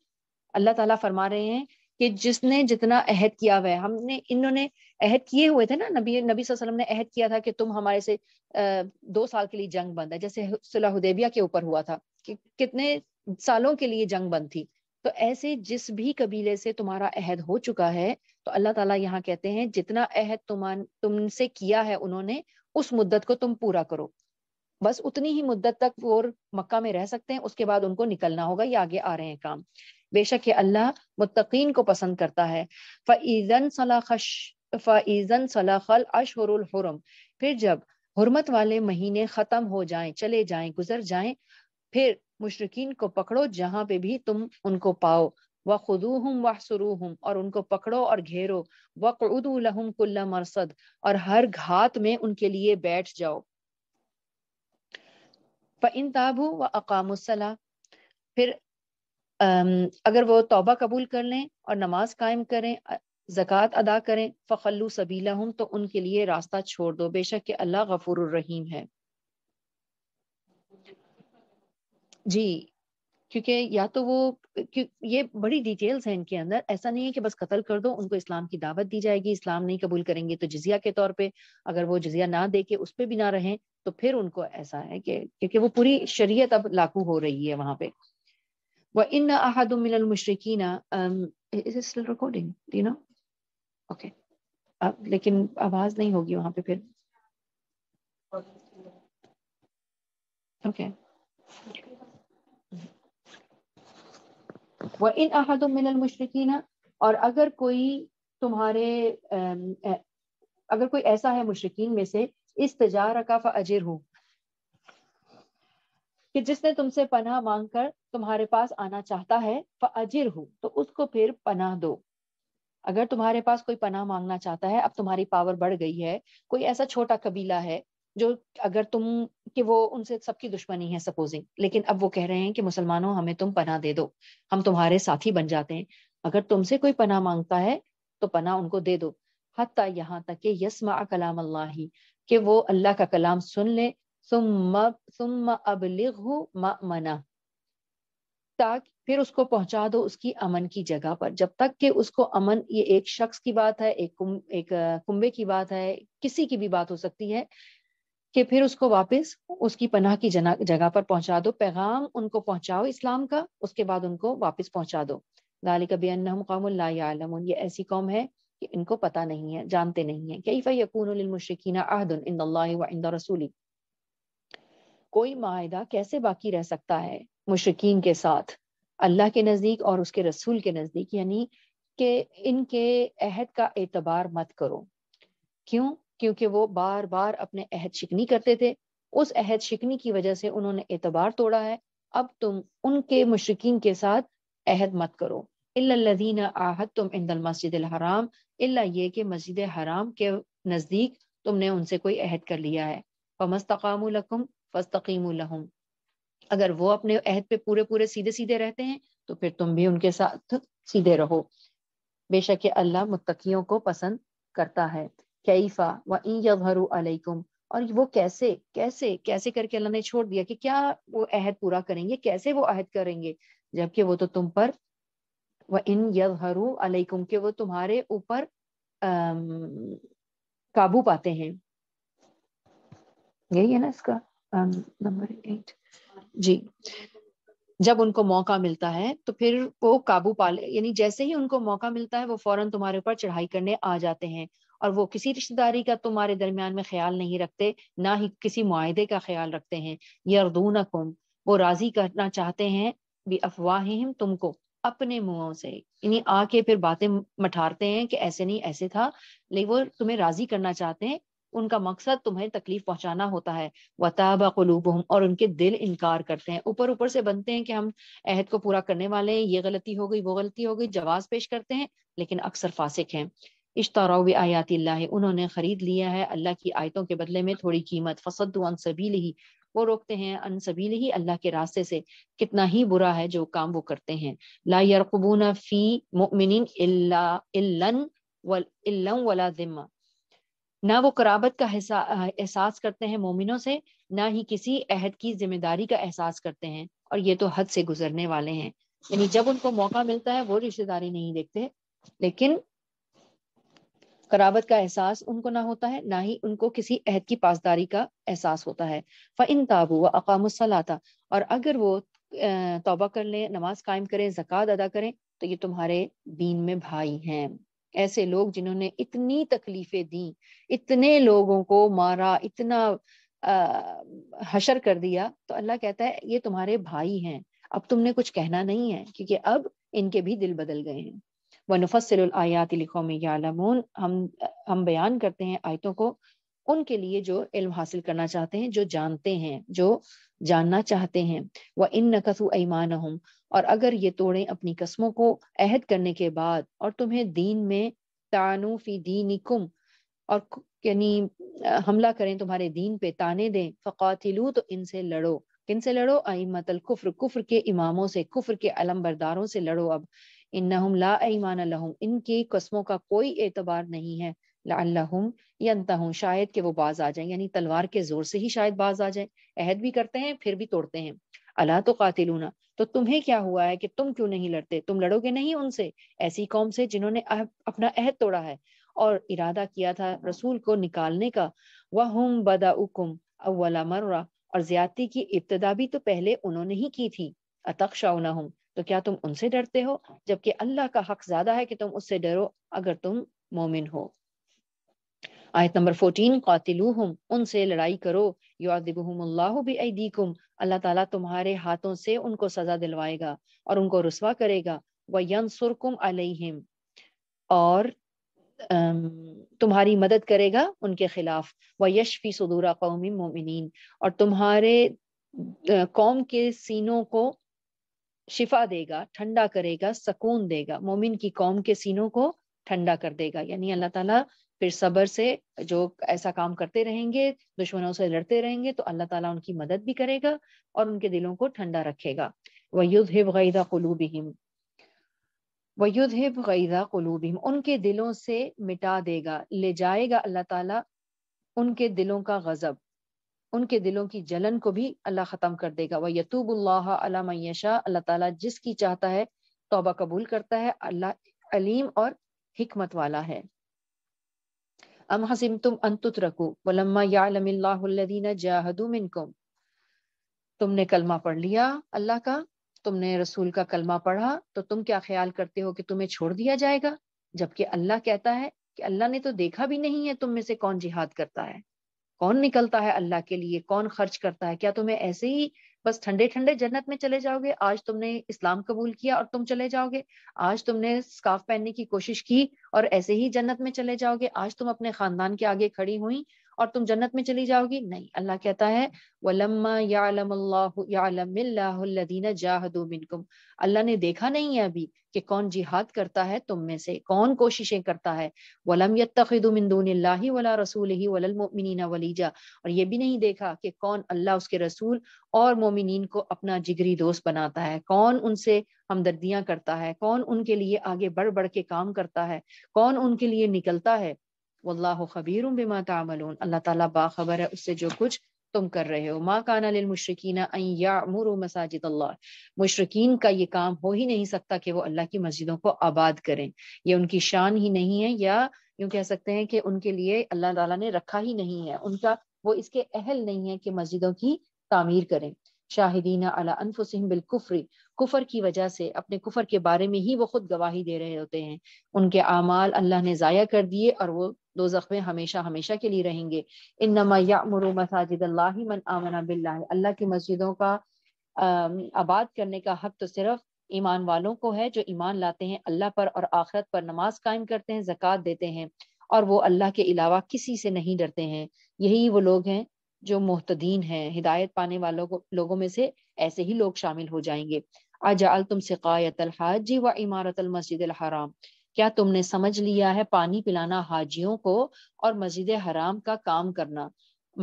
अल्लाह ताला फरमा रहे हैं कि जिसने जितना अहद किया हुआ है हमने इन्होंने अहद किए हुए थे ना नबी नबी वसल्लम ने अहद किया था कि तुम हमारे से दो साल के लिए जंग बंद है जैसे सुलह के ऊपर हुआ था कि कितने सालों के लिए जंग बंद थी तो ऐसे जिस भी कबीले से तुम्हारा अहद हो चुका है तो अल्लाह ताला यहाँ कहते हैं जितना अहद तुमसे किया है उन्होंने उस मुद्दत को तुम पूरा करो बस उतनी ही मुद्दत तक वो मक्का में रह सकते हैं उसके बाद उनको निकलना होगा या आगे आ रहे हैं काम बेशक अल्लाह मुतकीन को पसंद करता है फ़ैज़न सलाखश फ़ैज़न सलाखल अशहरुल हुरम फिर जब हुरमत वाले महीने ख़त्म हो जाएं चले जाएं गुजर जाएं फिर मुशरकिन को पकड़ो जहां पे भी तुम उनको पाओ व खुदू वह सुरू हम और उनको पकड़ो और घेरो वहम कुल्ला मरसद और हर घात में उनके लिए बैठ जाओ इन ताबू व अकामसला फिर अगर वो तोबा कबूल कर लें और नमाज कायम करें जक़ात अदा करें फ़लू सबीला हम तो उनके लिए रास्ता छोड़ दो बेशक के अल्लाह गफूर रहीम है जी क्योंकि या तो वो ये बड़ी डिटेल्स हैं इनके अंदर ऐसा नहीं है कि बस कत्ल कर दो उनको इस्लाम की दावत दी जाएगी इस्लाम नहीं कबूल करेंगे तो जजिया के तौर पे अगर वो जजिया ना दे के उस पर भी ना रहें तो फिर उनको ऐसा है कि क्योंकि वो पूरी शरीयत अब लागू हो रही है वहां पे वह इन अहदमिन रिकॉर्डिंग यू नो ओके अब लेकिन आवाज नहीं होगी वहां पे फिर ओके okay. वह इन मुशरकिन और अगर कोई तुम्हारे अगर कोई ऐसा है मुशरकिन में से इस तजार का अजर हो कि जिसने तुमसे पनाह मांग कर तुम्हारे पास आना चाहता है फ़ाजिर हो तो उसको फिर पनाह दो अगर तुम्हारे पास कोई पनाह मांगना चाहता है अब तुम्हारी पावर बढ़ गई है कोई ऐसा छोटा कबीला है जो अगर तुम कि वो उनसे सबकी दुश्मनी है सपोजिंग लेकिन अब वो कह रहे हैं कि मुसलमानों हमें तुम पना दे दो हम तुम्हारे साथी बन जाते हैं अगर तुमसे कोई पना मांगता है तो पना उनको दे दो हत्या यहाँ तक कि यसमा कलाम अल्लाह कि वो अल्लाह का कलाम सुन ले मना ताकि फिर उसको पहुंचा दो उसकी अमन की जगह पर जब तक कि उसको अमन ये एक शख्स की बात है एक कुम, एक कुंबे की बात है किसी की भी बात हो सकती है कि फिर उसको वापस उसकी पनाह की जगह पर पहुंचा दो पैगाम उनको पहुंचाओ इस्लाम का उसके बाद उनको वापस पहुंचा दो गाली कबी कौम ये ऐसी कौम है कि इनको पता नहीं है जानते नहीं है कई फ़ैकूनमशरकिन आहदन रसूली कोई माहिदा कैसे बाकी रह सकता है मुशरकिन के साथ अल्लाह के नज़दीक और उसके रसूल के नज़दीक यानी के इनके अहद का एतबार मत करो क्यों क्योंकि वो बार बार अपने अहद शिकनी करते थे उस अहद शिकनी की वजह से उन्होंने एतबार तोड़ा है अब तुम उनके मुशरकिन के साथ अहद मत करो इल्लादीन आहद तुम इंदल मस्जिद हराम इल्ला ये कि मस्जिद हराम के नज़दीक तुमने उनसे कोई अहद कर लिया है फमस्तकाम फस्तकीम अगर वो अपने अहद पे पूरे पूरे सीधे सीधे रहते हैं तो फिर तुम भी उनके साथ सीधे रहो बेशक अल्लाह मुत्तकियों को पसंद करता है कैफा व इन यहरू अलैकुम और वो कैसे कैसे कैसे करके अल्लाह ने छोड़ दिया कि क्या वो अहद पूरा करेंगे कैसे वो अहद करेंगे जबकि वो तो तुम पर व इन यहरू अलैकुम के वो तुम्हारे ऊपर काबू पाते हैं यही है ना इसका नंबर एट जी जब उनको मौका मिलता है तो फिर वो काबू पा ले यानी जैसे ही उनको मौका मिलता है वो फौरन तुम्हारे ऊपर चढ़ाई करने आ जाते हैं और वो किसी रिश्तेदारी का तुम्हारे दरमियान में ख्याल नहीं रखते ना ही किसी माहदे का ख्याल रखते हैं यरदून कुम वो राजी करना चाहते हैं भी अफवाहिम तुमको अपने मुंहों से इन्हीं आके फिर बातें मठारते हैं कि ऐसे नहीं ऐसे था लेकिन वो तुम्हें राजी करना चाहते हैं उनका मकसद तुम्हें तकलीफ पहुंचाना होता है वताबा कलूब और उनके दिल इनकार करते हैं ऊपर ऊपर से बनते हैं कि हम अहद को पूरा करने वाले हैं ये गलती हो गई वो गलती हो गई जवाब पेश करते हैं लेकिन अक्सर फासिक हैं इश्तारा आयात उन्होंने ख़रीद लिया है अल्लाह की आयतों के बदले में थोड़ी कीमत फसद सबील ही वो रोकते हैं अन ही अल्लाह के रास्ते से कितना ही बुरा है जो काम वो करते हैं ला यरकबून फ़ी मुमिन वला ज़िम्मा ना वो कराबत का एहसास करते हैं मोमिनों से ना ही किसी अहद की जिम्मेदारी का एहसास करते हैं और ये तो हद से गुजरने वाले हैं यानी जब उनको मौका मिलता है वो रिश्तेदारी नहीं देखते लेकिन करावत का एहसास उनको ना होता है ना ही उनको किसी अहद की पासदारी का एहसास होता है फ़िन ताबू व अकामसलाता और अगर वो तोबा कर लें नमाज कायम करें जक़ात अदा करें तो ये तुम्हारे दीन में भाई हैं ऐसे लोग जिन्होंने इतनी तकलीफें दी इतने लोगों को मारा इतना आ, हशर कर दिया तो अल्लाह कहता है ये तुम्हारे भाई हैं अब तुमने कुछ कहना नहीं है क्योंकि अब इनके भी दिल बदल गए हैं वनफसलायात लिखोम यालमून हम हम बयान करते हैं आयतों को उनके लिए जो इल्म हासिल करना चाहते हैं जो जानते हैं जो जानना चाहते हैं वह इन नकसु ईमान और अगर ये तोड़े अपनी कस्मों को अहद करने के बाद और तुम्हें दीन में तानु फी कुम और यानी हमला करें तुम्हारे दीन पे ताने दें फ़कातिलू तो इनसे लड़ो किन से लड़ो आईमतल कुफ्र कुफ्र के इमामों से कुफ्र के अलम बरदारों से लड़ो अब इन्नहुम ला ईमान लहुम इनकी कस्मों का कोई एतबार नहीं है लाहम यंतहुम शायद के वो बाज आ जाए यानी तलवार के जोर से ही शायद बाज आ जाए अहद भी करते हैं फिर भी तोड़ते हैं अला तो कातिलूना तो तुम्हें क्या हुआ है कि तुम क्यों नहीं लड़ते तुम लड़ोगे नहीं उनसे ऐसी कौम से जिन्होंने अपना अहद तोड़ा है और इरादा किया था रसूल को निकालने का वह हम बदा उकुम अवला मर्रा और ज्यादती की इब्तदा भी तो पहले उन्होंने ही की थी अतक्षा हम तो क्या तुम उनसे डरते हो जबकि अल्लाह का हक ज्यादा है कि तुम उससे डरो अगर तुम मोमिन हो आयत नंबर फोर्टीन कौतिलूहम उनसे लड़ाई करो युदिबुहम्लाह भी ऐदीकुम अल्लाह ताला तुम्हारे हाथों से उनको सजा दिलवाएगा और उनको रसवा करेगा वह सुरकुम अलहिम और तुम्हारी मदद करेगा उनके खिलाफ व यशफी सदूरा कौमी मोमिन और तुम्हारे कौम के सीनों को शिफा देगा ठंडा करेगा सकून देगा मोमिन की कौम के सीनों को ठंडा कर देगा यानी अल्लाह ताला फिर सब्र से जो ऐसा काम करते रहेंगे दुश्मनों से लड़ते रहेंगे तो अल्लाह ताला उनकी मदद भी करेगा और उनके दिलों को ठंडा रखेगा वह युद्ध हिब गैदा कलूबिम वह युद्ध हिब गैदा कलूबिम उनके दिलों से मिटा देगा ले जाएगा अल्लाह ताला उनके दिलों का गजब उनके दिलों की जलन को भी अल्लाह ख़त्म कर देगा वह अला अलामैशा अल्लाह ताला जिसकी चाहता है तोबा कबूल करता है अल्लाह अलीम और हिकमत वाला है अम हसीम तुम अंतुत रखो वलम्मा यादीना जाहदू मिनकुम तुमने कलमा पढ़ लिया अल्लाह का तुमने रसूल का कलमा पढ़ा तो तुम क्या ख्याल करते हो कि तुम्हें छोड़ दिया जाएगा जबकि अल्लाह कहता है कि अल्लाह ने तो देखा भी नहीं है तुम में से कौन जिहाद करता है कौन निकलता है अल्लाह के लिए कौन खर्च करता है क्या तुम्हें ऐसे ही बस ठंडे ठंडे जन्नत में चले जाओगे आज तुमने इस्लाम कबूल किया और तुम चले जाओगे आज तुमने स्काफ पहनने की कोशिश की और ऐसे ही जन्नत में चले जाओगे आज तुम अपने खानदान के आगे खड़ी हुई और तुम जन्नत में चली जाओगी नहीं अल्लाह कहता है अल्लाह ने देखा नहीं है अभी कि कौन जिहाद करता है तुम में से कौन कोशिशें करता है वलम यतूनही वला रसूल ही वलमिन वलीजा और ये भी नहीं देखा कि कौन अल्लाह उसके रसूल और मोमिन को अपना जिगरी दोस्त बनाता है कौन उनसे हमदर्दियां करता है कौन उनके लिए आगे बढ़ बढ़ के काम करता है कौन उनके लिए निकलता है वल्लाहु खबीरुम बिमा तामलून अल्लाह ताला बाखबर है उससे जो कुछ तुम कर रहे हो मा काना लिल अन यामुरु मसाजिद अल्लाह मुशरकिन का ये काम हो ही नहीं सकता कि वो अल्लाह की मस्जिदों को आबाद करें ये उनकी शान ही नहीं है या यूं कह सकते हैं कि उनके लिए अल्लाह ताला ने रखा ही नहीं है उनका वो इसके अहल नहीं है कि मस्जिदों की तामीर करें शाहिदीना अला अनफुसिहिम बिल बिलकुफरी कुफर की वजह से अपने कुफर के बारे में ही वो खुद गवाही दे रहे होते हैं उनके अमाल अल्लाह ने ज़ाया कर दिए और वो दो जख्मे हमेशा हमेशा के लिए रहेंगे इन नमायामर अल्लाह की मस्जिदों का आबाद करने का हक तो सिर्फ ईमान वालों को है जो ईमान लाते हैं अल्लाह पर और आखरत पर नमाज कायम करते हैं जक़ात देते हैं और वो अल्लाह के अलावा किसी से नहीं डरते हैं यही वो लोग हैं जो मोहतदीन हैं हिदायत पाने वालों को लोगों में से ऐसे ही लोग शामिल हो जाएंगे अजाल तुम शिकायत हाजी व इमारत मस्जिद हराम क्या तुमने समझ लिया है पानी पिलाना हाजियों को और मस्जिद हराम का काम करना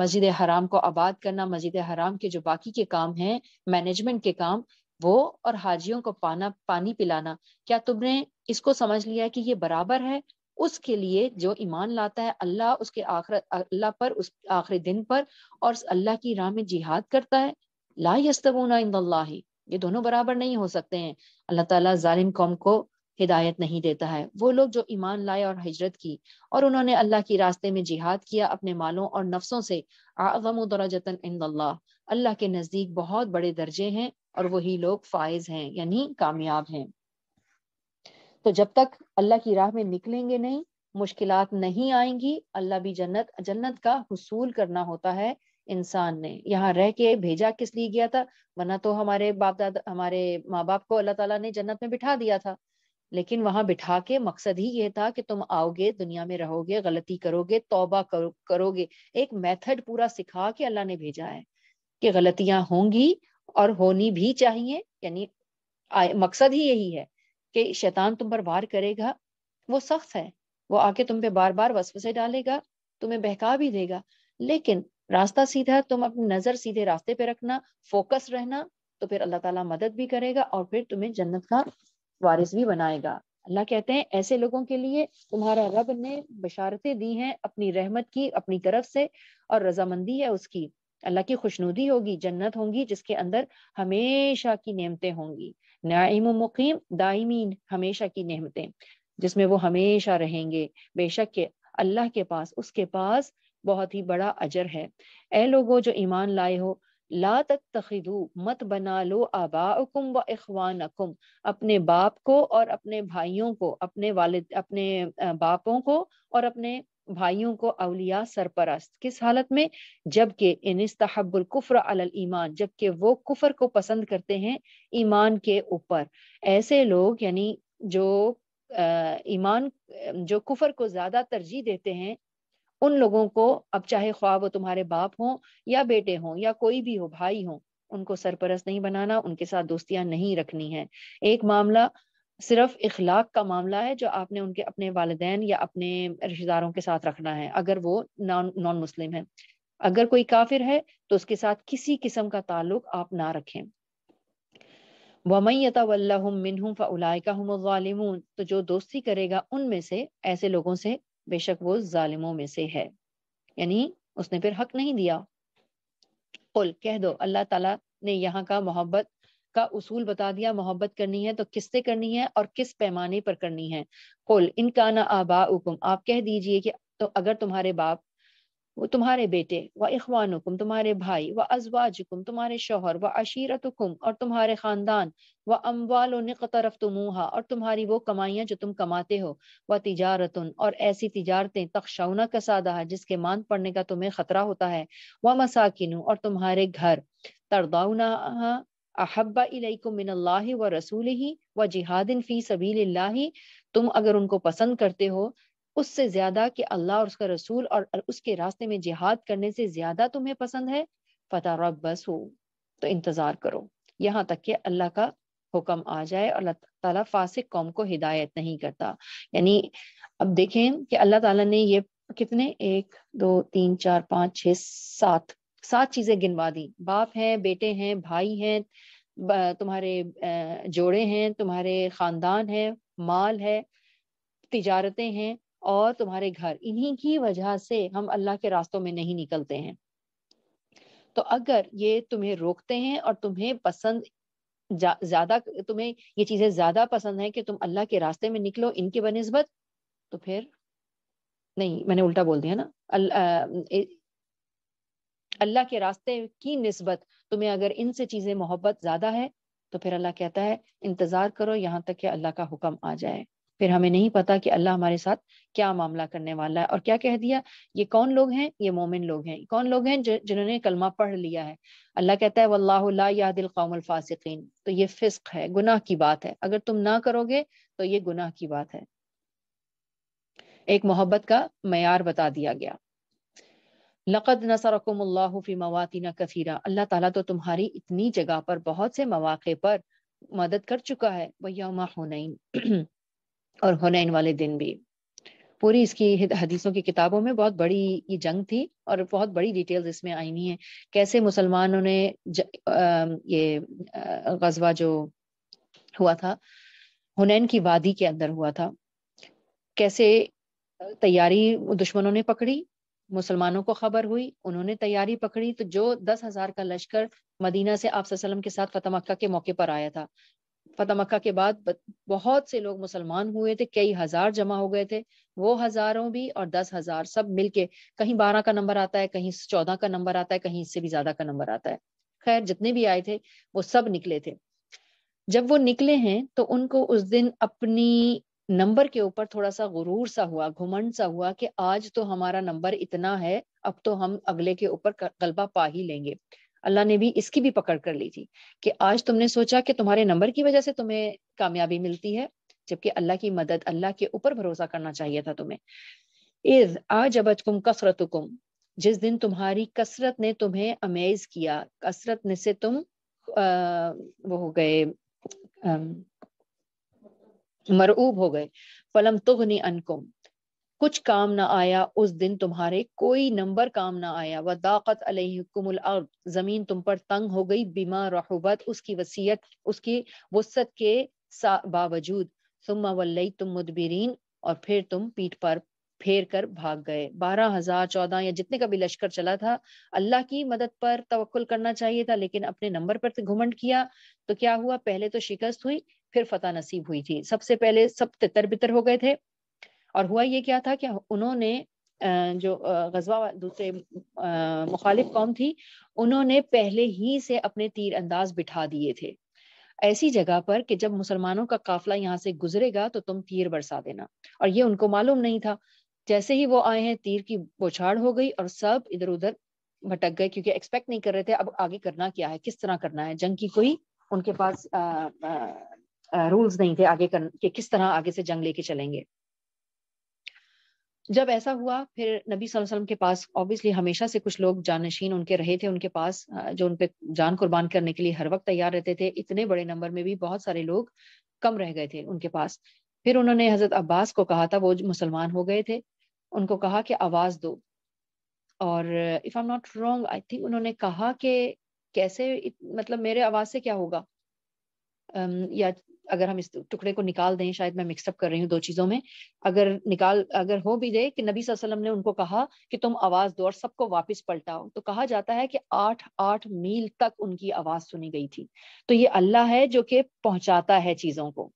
मस्जिद हराम को आबाद करना मस्जिद हराम के जो बाकी के काम हैं मैनेजमेंट के काम वो और हाजियों को पाना पानी पिलाना क्या तुमने इसको समझ लिया कि ये बराबर है उसके लिए जो ईमान लाता है अल्लाह उसके आखिर अल्लाह पर उस आखिरी दिन पर और अल्लाह की राह में जिहाद करता है ला यस्तबूना इंदल्लाही ये दोनों बराबर नहीं हो सकते हैं अल्लाह ताला जालिम कौम को हिदायत नहीं देता है वो लोग जो ईमान लाए और हजरत की और उन्होंने अल्लाह के रास्ते में जिहाद किया अपने मालों और नफ्सों से अल्लाह के नज़दीक बहुत बड़े दर्जे हैं और वही लोग फायज हैं यानी कामयाब हैं तो जब तक अल्लाह की राह में निकलेंगे नहीं मुश्किलात नहीं आएंगी अल्लाह भी जन्नत जन्नत का हसूल करना होता है इंसान ने यहाँ रह के भेजा किस लिए गया था वरना तो हमारे बाप दादा हमारे माँ बाप को अल्लाह ताला ने जन्नत में बिठा दिया था लेकिन वहां बिठा के मकसद ही ये था कि तुम आओगे दुनिया में रहोगे गलती करोगे तौबा करो, करोगे एक मेथड पूरा सिखा के अल्लाह ने भेजा है कि गलतियां होंगी और होनी भी चाहिए यानी मकसद ही यही है कि शैतान तुम पर वार करेगा वो सख्त है वो आके तुम पे बार बार वसवसे डालेगा तुम्हें बहका भी देगा लेकिन रास्ता सीधा तुम अपनी नजर सीधे रास्ते पे रखना फोकस रहना तो फिर अल्लाह ताला मदद भी करेगा और फिर तुम्हें जन्नत का वारिस भी बनाएगा अल्लाह कहते हैं ऐसे लोगों के लिए तुम्हारा रब ने बशारतें दी हैं अपनी रहमत की अपनी तरफ से और रजामंदी है उसकी अल्लाह की खुशनुदी होगी जन्नत होगी जिसके अंदर हमेशा की नेमतें होंगी नाइम मुकीम दाइमीन हमेशा की नेमतें जिसमें वो हमेशा रहेंगे बेशक के अल्लाह के पास उसके पास बहुत ही बड़ा अजर है ए लोगो जो ईमान लाए हो ला तक तखिदू मत बना लो आबाकुम व इखवानकुम अपने बाप को और अपने भाइयों को अपने वाले अपने बापों को और अपने भाइयों को अवलिया सरपरस्त किस हालत में जबकि तहबुल कुफर अल ईमान जबकि वो कुफर को पसंद करते हैं ईमान के ऊपर ऐसे लोग यानी जो ईमान जो कुफर को ज्यादा तरजीह देते हैं उन लोगों को अब चाहे ख्वाब वो तुम्हारे बाप हों या बेटे हों या कोई भी हो भाई हो उनको सरपरस्त नहीं बनाना उनके साथ दोस्तियां नहीं रखनी है एक मामला सिर्फ इखलाक का मामला है जो आपने उनके अपने वाले या अपने रिश्तेदारों के साथ रखना है अगर वो नॉन नॉन मुस्लिम है अगर कोई काफिर है तो उसके साथ किसी किस्म का ताल्लुक आप ना रखें वमैयता तो जो दोस्ती करेगा उनमें से ऐसे लोगों से बेशक वो जालिमों में से है यानी उसने फिर हक नहीं दिया कुल कह दो अल्लाह ताला ने यहाँ का मोहब्बत का उसूल बता दिया मोहब्बत करनी है तो किससे करनी है और किस पैमाने पर करनी है कुल इनका ना आबा हुकुम आप कह दीजिए कि तो अगर तुम्हारे बाप वो तुम्हारे बेटे व इखवानुकुम तुम्हारे भाई व अजवाजुकुम तुम्हारे शोहर व अशीरतुकुम और तुम्हारे खानदान व अम्वाल तरफ तुमूहा और तुम्हारी वो कमाइयाँ जो तुम कमाते हो व तजारत और ऐसी तिजारतें तकशौना है जिसके मान पड़ने का तुम्हें खतरा होता है व मसाकिन और तुम्हारे घर तरदाउना अहब्बा इलैकुम व रसूल ही व जिहादिन फ़ी सबील तुम अगर उनको पसंद करते हो उससे ज्यादा कि अल्लाह और उसका रसूल और उसके रास्ते में जिहाद करने से ज्यादा तुम्हें पसंद है फता रब बस हो तो इंतजार करो यहाँ तक कि अल्लाह का हुक्म आ जाए और अल्लाह ताला फासिक कौम को हिदायत नहीं करता यानी अब देखें कि अल्लाह ताला ने ये कितने एक दो तीन चार पाँच छ सात सात चीजें गिनवा दी बाप हैं बेटे हैं भाई हैं तुम्हारे जोड़े हैं तुम्हारे खानदान है माल है तिजारतें हैं और तुम्हारे घर इन्हीं की वजह से हम अल्लाह के रास्तों में नहीं निकलते हैं तो अगर ये तुम्हें रोकते हैं और तुम्हें पसंद ज्यादा तुम्हें ये चीजें ज्यादा पसंद है कि तुम अल्लाह के रास्ते में निकलो इनके बनस्बत तो फिर नहीं मैंने उल्टा बोल दिया ना अल्लाह के रास्ते की नस्बत तुम्हें अगर इनसे चीजें मोहब्बत ज्यादा है तो फिर अल्लाह कहता है इंतजार करो यहाँ तक कि अल्लाह का हुक्म आ जाए फिर हमें नहीं पता कि अल्लाह हमारे साथ क्या मामला करने वाला है और क्या कह दिया ये कौन लोग हैं ये मोमिन लोग हैं कौन लोग हैं जिन्होंने कलमा पढ़ लिया है अल्लाह कहता है वल्ला यादिल कौमल फासिकीन तो ये फिस्क है गुनाह की बात है अगर तुम ना करोगे तो ये गुनाह की बात है एक मोहब्बत का मैार बता दिया गया लक़द नसरकुम्लाफ़ी मवातिना कसीरा अल्लाह ताला तो तुम्हारी इतनी जगह पर बहुत से मौाक़े पर मदद कर चुका है वह यमा हुनैन और हुनैन वाले दिन भी पूरी इसकी हदीसों की किताबों में बहुत बड़ी ये जंग थी और बहुत बड़ी डिटेल्स इसमें आई हुई है कैसे मुसलमानों ने ज, आ, ये गजबा जो हुआ था हुनैन की वादी के अंदर हुआ था कैसे तैयारी दुश्मनों ने पकड़ी मुसलमानों को खबर हुई उन्होंने तैयारी पकड़ी तो जो दस हजार का लश्कर मदीना से आप के साथ फतमक्का के मौके पर आया था फतह मक्का के बाद बहुत से लोग मुसलमान हुए थे कई हजार जमा हो गए थे वो हजारों भी और दस हजार सब मिलके कहीं बारह का नंबर आता है कहीं चौदह का नंबर आता है कहीं इससे भी ज्यादा का नंबर आता है खैर जितने भी आए थे वो सब निकले थे जब वो निकले हैं तो उनको उस दिन अपनी नंबर के ऊपर थोड़ा सा गुरूर सा हुआ घुमंड सा हुआ कि आज तो हमारा नंबर इतना है अब तो हम अगले के ऊपर गलबा पा ही लेंगे अल्लाह ने भी इसकी भी पकड़ कर ली थी कि आज तुमने सोचा कि तुम्हारे नंबर की वजह से तुम्हें कामयाबी मिलती है जबकि अल्लाह की मदद अल्लाह के ऊपर भरोसा करना चाहिए था तुम्हें इज आज अब कसरत कुम जिस दिन तुम्हारी कसरत ने तुम्हें अमेज किया कसरत ने से तुम आ, वो हो गए मरऊब हो गए फलम तुगनी अनकुम कुछ काम ना आया उस दिन तुम्हारे कोई नंबर काम ना आया वदाकत अलैकुमुल जमीन तुम पर तंग हो गई बीमा रहबत उसकी वसीयत उसकी वसत के बावजूद सुम्मा वल्लई तुम मुदबिरीन और फिर तुम पीठ पर फेर कर भाग गए बारह हजार चौदह या जितने का भी लश्कर चला था अल्लाह की मदद पर तवक्ल करना चाहिए था लेकिन अपने नंबर पर घुमंड किया तो क्या हुआ पहले तो शिकस्त हुई फिर फतह नसीब हुई थी सबसे पहले सब तितर बितर हो गए थे और हुआ ये क्या था कि उन्होंने जो गजवा दूसरे मुखालिफ कौम थी उन्होंने पहले ही से अपने तीर अंदाज बिठा दिए थे ऐसी जगह पर कि जब मुसलमानों का काफिला यहाँ से गुजरेगा तो तुम तीर बरसा देना और ये उनको मालूम नहीं था जैसे ही वो आए हैं तीर की बोछाड़ हो गई और सब इधर उधर भटक गए क्योंकि एक्सपेक्ट नहीं कर रहे थे अब आगे करना क्या है किस तरह करना है जंग की कोई उनके पास आ, आ, आ, रूल्स नहीं थे आगे कर, कि किस तरह आगे से जंग लेके चलेंगे जब ऐसा हुआ फिर नबी वसल्लम के पास ऑब्वियसली हमेशा से कुछ लोग जानशीन उनके रहे थे उनके पास जो उन जान कुर्बान करने के लिए हर वक्त तैयार रहते थे इतने बड़े नंबर में भी बहुत सारे लोग कम रह गए थे उनके पास फिर उन्होंने हजरत अब्बास को कहा था वो मुसलमान हो गए थे उनको कहा कि आवाज दो और if I am not wrong I think उन्होंने कहा कि कैसे मतलब मेरे आवाज से क्या होगा या अगर हम इस टुकड़े को निकाल दें शायद मैं मिक्सअप कर रही हूँ दो चीजों में अगर निकाल अगर हो भी जाए कि नबी वसल्लम ने उनको कहा कि तुम आवाज दो और सबको वापस पलटाओ तो कहा जाता है कि आठ आठ मील तक उनकी आवाज सुनी गई थी तो ये अल्लाह है जो कि पहुंचाता है चीजों को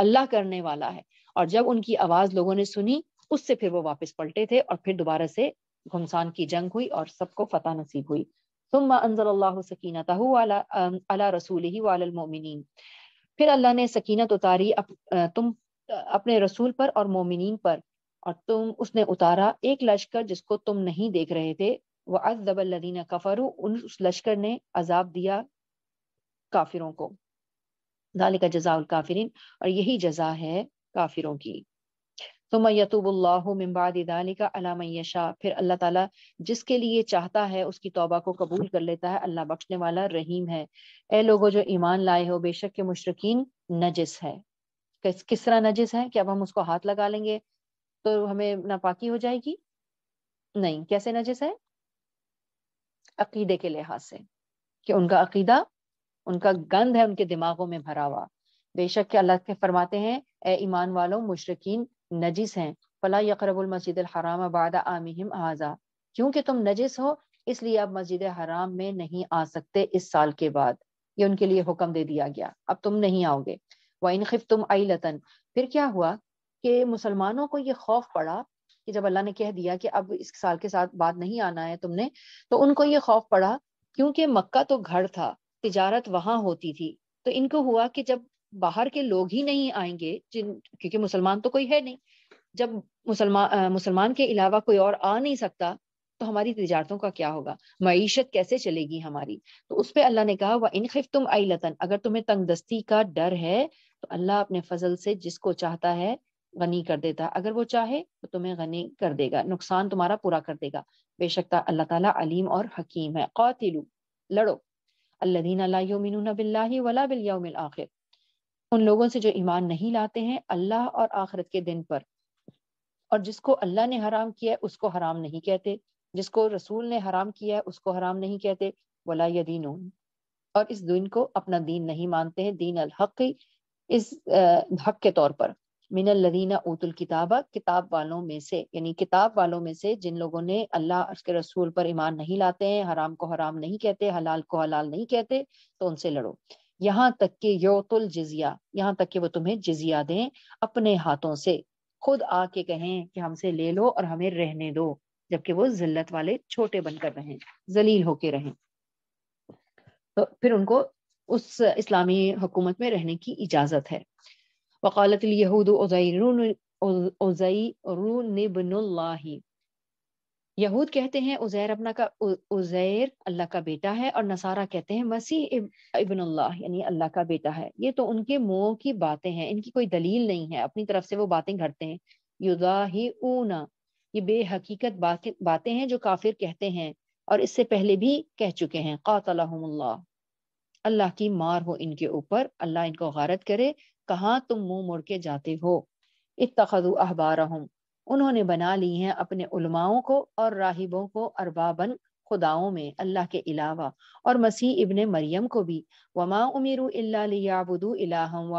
अल्लाह करने वाला है और जब उनकी आवाज लोगों ने सुनी उससे फिर वो वापस पलटे थे और फिर दोबारा से घुमसान की जंग हुई और सबको फतह नसीब हुई ثم أنزل الله سكينته على على رسوله وعلى المؤمنين फिर अल्लाह ने सकीनत उतारी अप, तुम अपने रसूल पर और मोमिन पर और तुम उसने उतारा एक लश्कर जिसको तुम नहीं देख रहे थे वह अजबल्लिन कफरू उन उस लश्कर ने अजाब दिया काफिरों को दाल का जजाउल काफिरिन और यही जजा है काफिरों की अला मैशा फिर अल्लाह ताला जिसके लिए चाहता है उसकी तौबा को कबूल कर लेता है अल्लाह बख्शने वाला रहीम है ए लोगो जो ईमान लाए हो बेशक के मुशरकिन नजिस है किस, किस तरह नजिस है कि अब हम उसको हाथ लगा लेंगे तो हमें नापाकी हो जाएगी नहीं कैसे नजिस है अकीदे के लिहाज से कि उनका अकीदा उनका गंध है उनके दिमागों में भरा हुआ बेशक के अल्लाह के फरमाते हैं ए ईमान वालों मुशरकिन नजिस हैं फ़ला मस्जिद हराम बाद आमिम आजा क्योंकि तुम नजिस हो इसलिए आप मस्जिद हराम में नहीं आ सकते इस साल के बाद ये उनके लिए हुक्म दे दिया गया अब तुम नहीं आओगे व इन खिफ तुम आई लतन फिर क्या हुआ कि मुसलमानों को ये खौफ पड़ा कि जब अल्लाह ने कह दिया कि अब इस साल के साथ बाद नहीं आना है तुमने तो उनको ये खौफ पड़ा क्योंकि मक्का तो घर था तिजारत वहां होती थी तो इनको हुआ कि जब बाहर के लोग ही नहीं आएंगे जिन क्योंकि मुसलमान तो कोई है नहीं जब मुसलमान मुसलमान के अलावा कोई और आ नहीं सकता तो हमारी तजारतों का क्या होगा मीशत कैसे चलेगी हमारी तो उस पर अल्लाह ने कहा वह इनखिफ तुम आई लतन अगर तुम्हें तंगदस्ती का डर है तो अल्लाह अपने फजल से जिसको चाहता है गनी कर देता है अगर वो चाहे तो तुम्हें गनी कर देगा नुकसान तुम्हारा पूरा कर देगा बेशक अल्लाह ताला अलीम और हकीम है कौतिलू लड़ो अल्लादीन ला बिल्ला वला बिल आखिर उन लोगों से जो ईमान नहीं लाते हैं अल्लाह और आखरत के दिन पर और जिसको अल्लाह ने हराम किया है उसको हराम नहीं कहते जिसको रसूल ने हराम किया है उसको हराम नहीं कहते वला यदीन और इस दिन को अपना दीन नहीं मानते हैं दीन अल हक इस हक के तौर पर मिनल लदीना उतुल किताब किताब वालों में से यानी किताब वालों में से जिन लोगों ने अल्लाह उसके रसूल पर ईमान नहीं लाते हैं हराम को हराम नहीं कहते हलाल को हलाल नहीं कहते तो उनसे लड़ो यहाँ तक के योतुल जिजिया यहाँ तक कि वो तुम्हें जिजिया दें अपने हाथों से खुद आके कहें कि हमसे ले लो और हमें रहने दो जबकि वो जिल्लत वाले छोटे बनकर रहें जलील होके रहें तो फिर उनको उस इस्लामी हुकूमत में रहने की इजाजत है वकालत यहूद उजैरून उजैरून यहूद कहते हैं उजैर अपना का उजैर अल्लाह का बेटा है और नसारा कहते हैं मसीह इबन अल्लाह यानी अल्लाह का बेटा है ये तो उनके मुंह की बातें हैं इनकी कोई दलील नहीं है अपनी तरफ से वो बातें घड़ते हैं युदा ही ऊना ये बेहकीकत बातें बातें हैं जो काफिर कहते हैं और इससे पहले भी कह चुके हैं कातला अल्लाह की मार हो इनके ऊपर अल्लाह इनको गारत करे कहाँ तुम मुंह मुड़ के जाते हो इतखु अहबार उन्होंने बना ली हैं अपने उलमाओं को और राहिबों को अरबाबन खुदाओं में अल्लाह के अलावा और मसीह इबन मरियम को भी वमा उमिर वाहिदन इलाहम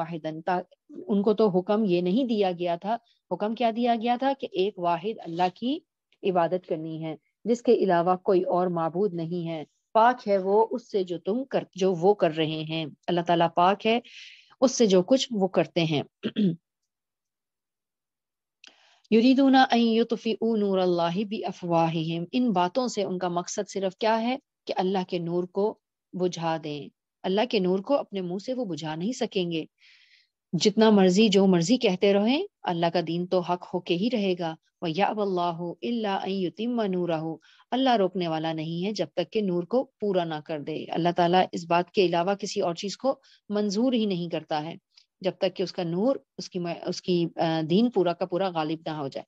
उनको तो हुक्म ये नहीं दिया गया था हुक्म क्या दिया गया था कि एक वाहिद अल्लाह की इबादत करनी है जिसके अलावा कोई और मबूद नहीं है पाक है वो उससे जो तुम कर जो वो कर रहे हैं अल्लाह ताला पाक है उससे जो कुछ वो करते हैं इन बातों से उनका मकसद सिर्फ क्या है कि अल्लाह के नूर को बुझा दें अल्लाह के नूर को अपने मुंह से वो बुझा नहीं सकेंगे जितना मर्जी जो मर्जी कहते रहें अल्लाह का दीन तो हक होके ही रहेगा व या वह याबल्लातिम नूरा हो अल्लाह रोकने वाला नहीं है जब तक के नूर को पूरा ना कर दे अल्लाह ताला इस बात के अलावा किसी और चीज को मंजूर ही नहीं करता है जब तक कि उसका नूर उसकी उसकी दीन पूरा का पूरा गालिब ना हो जाए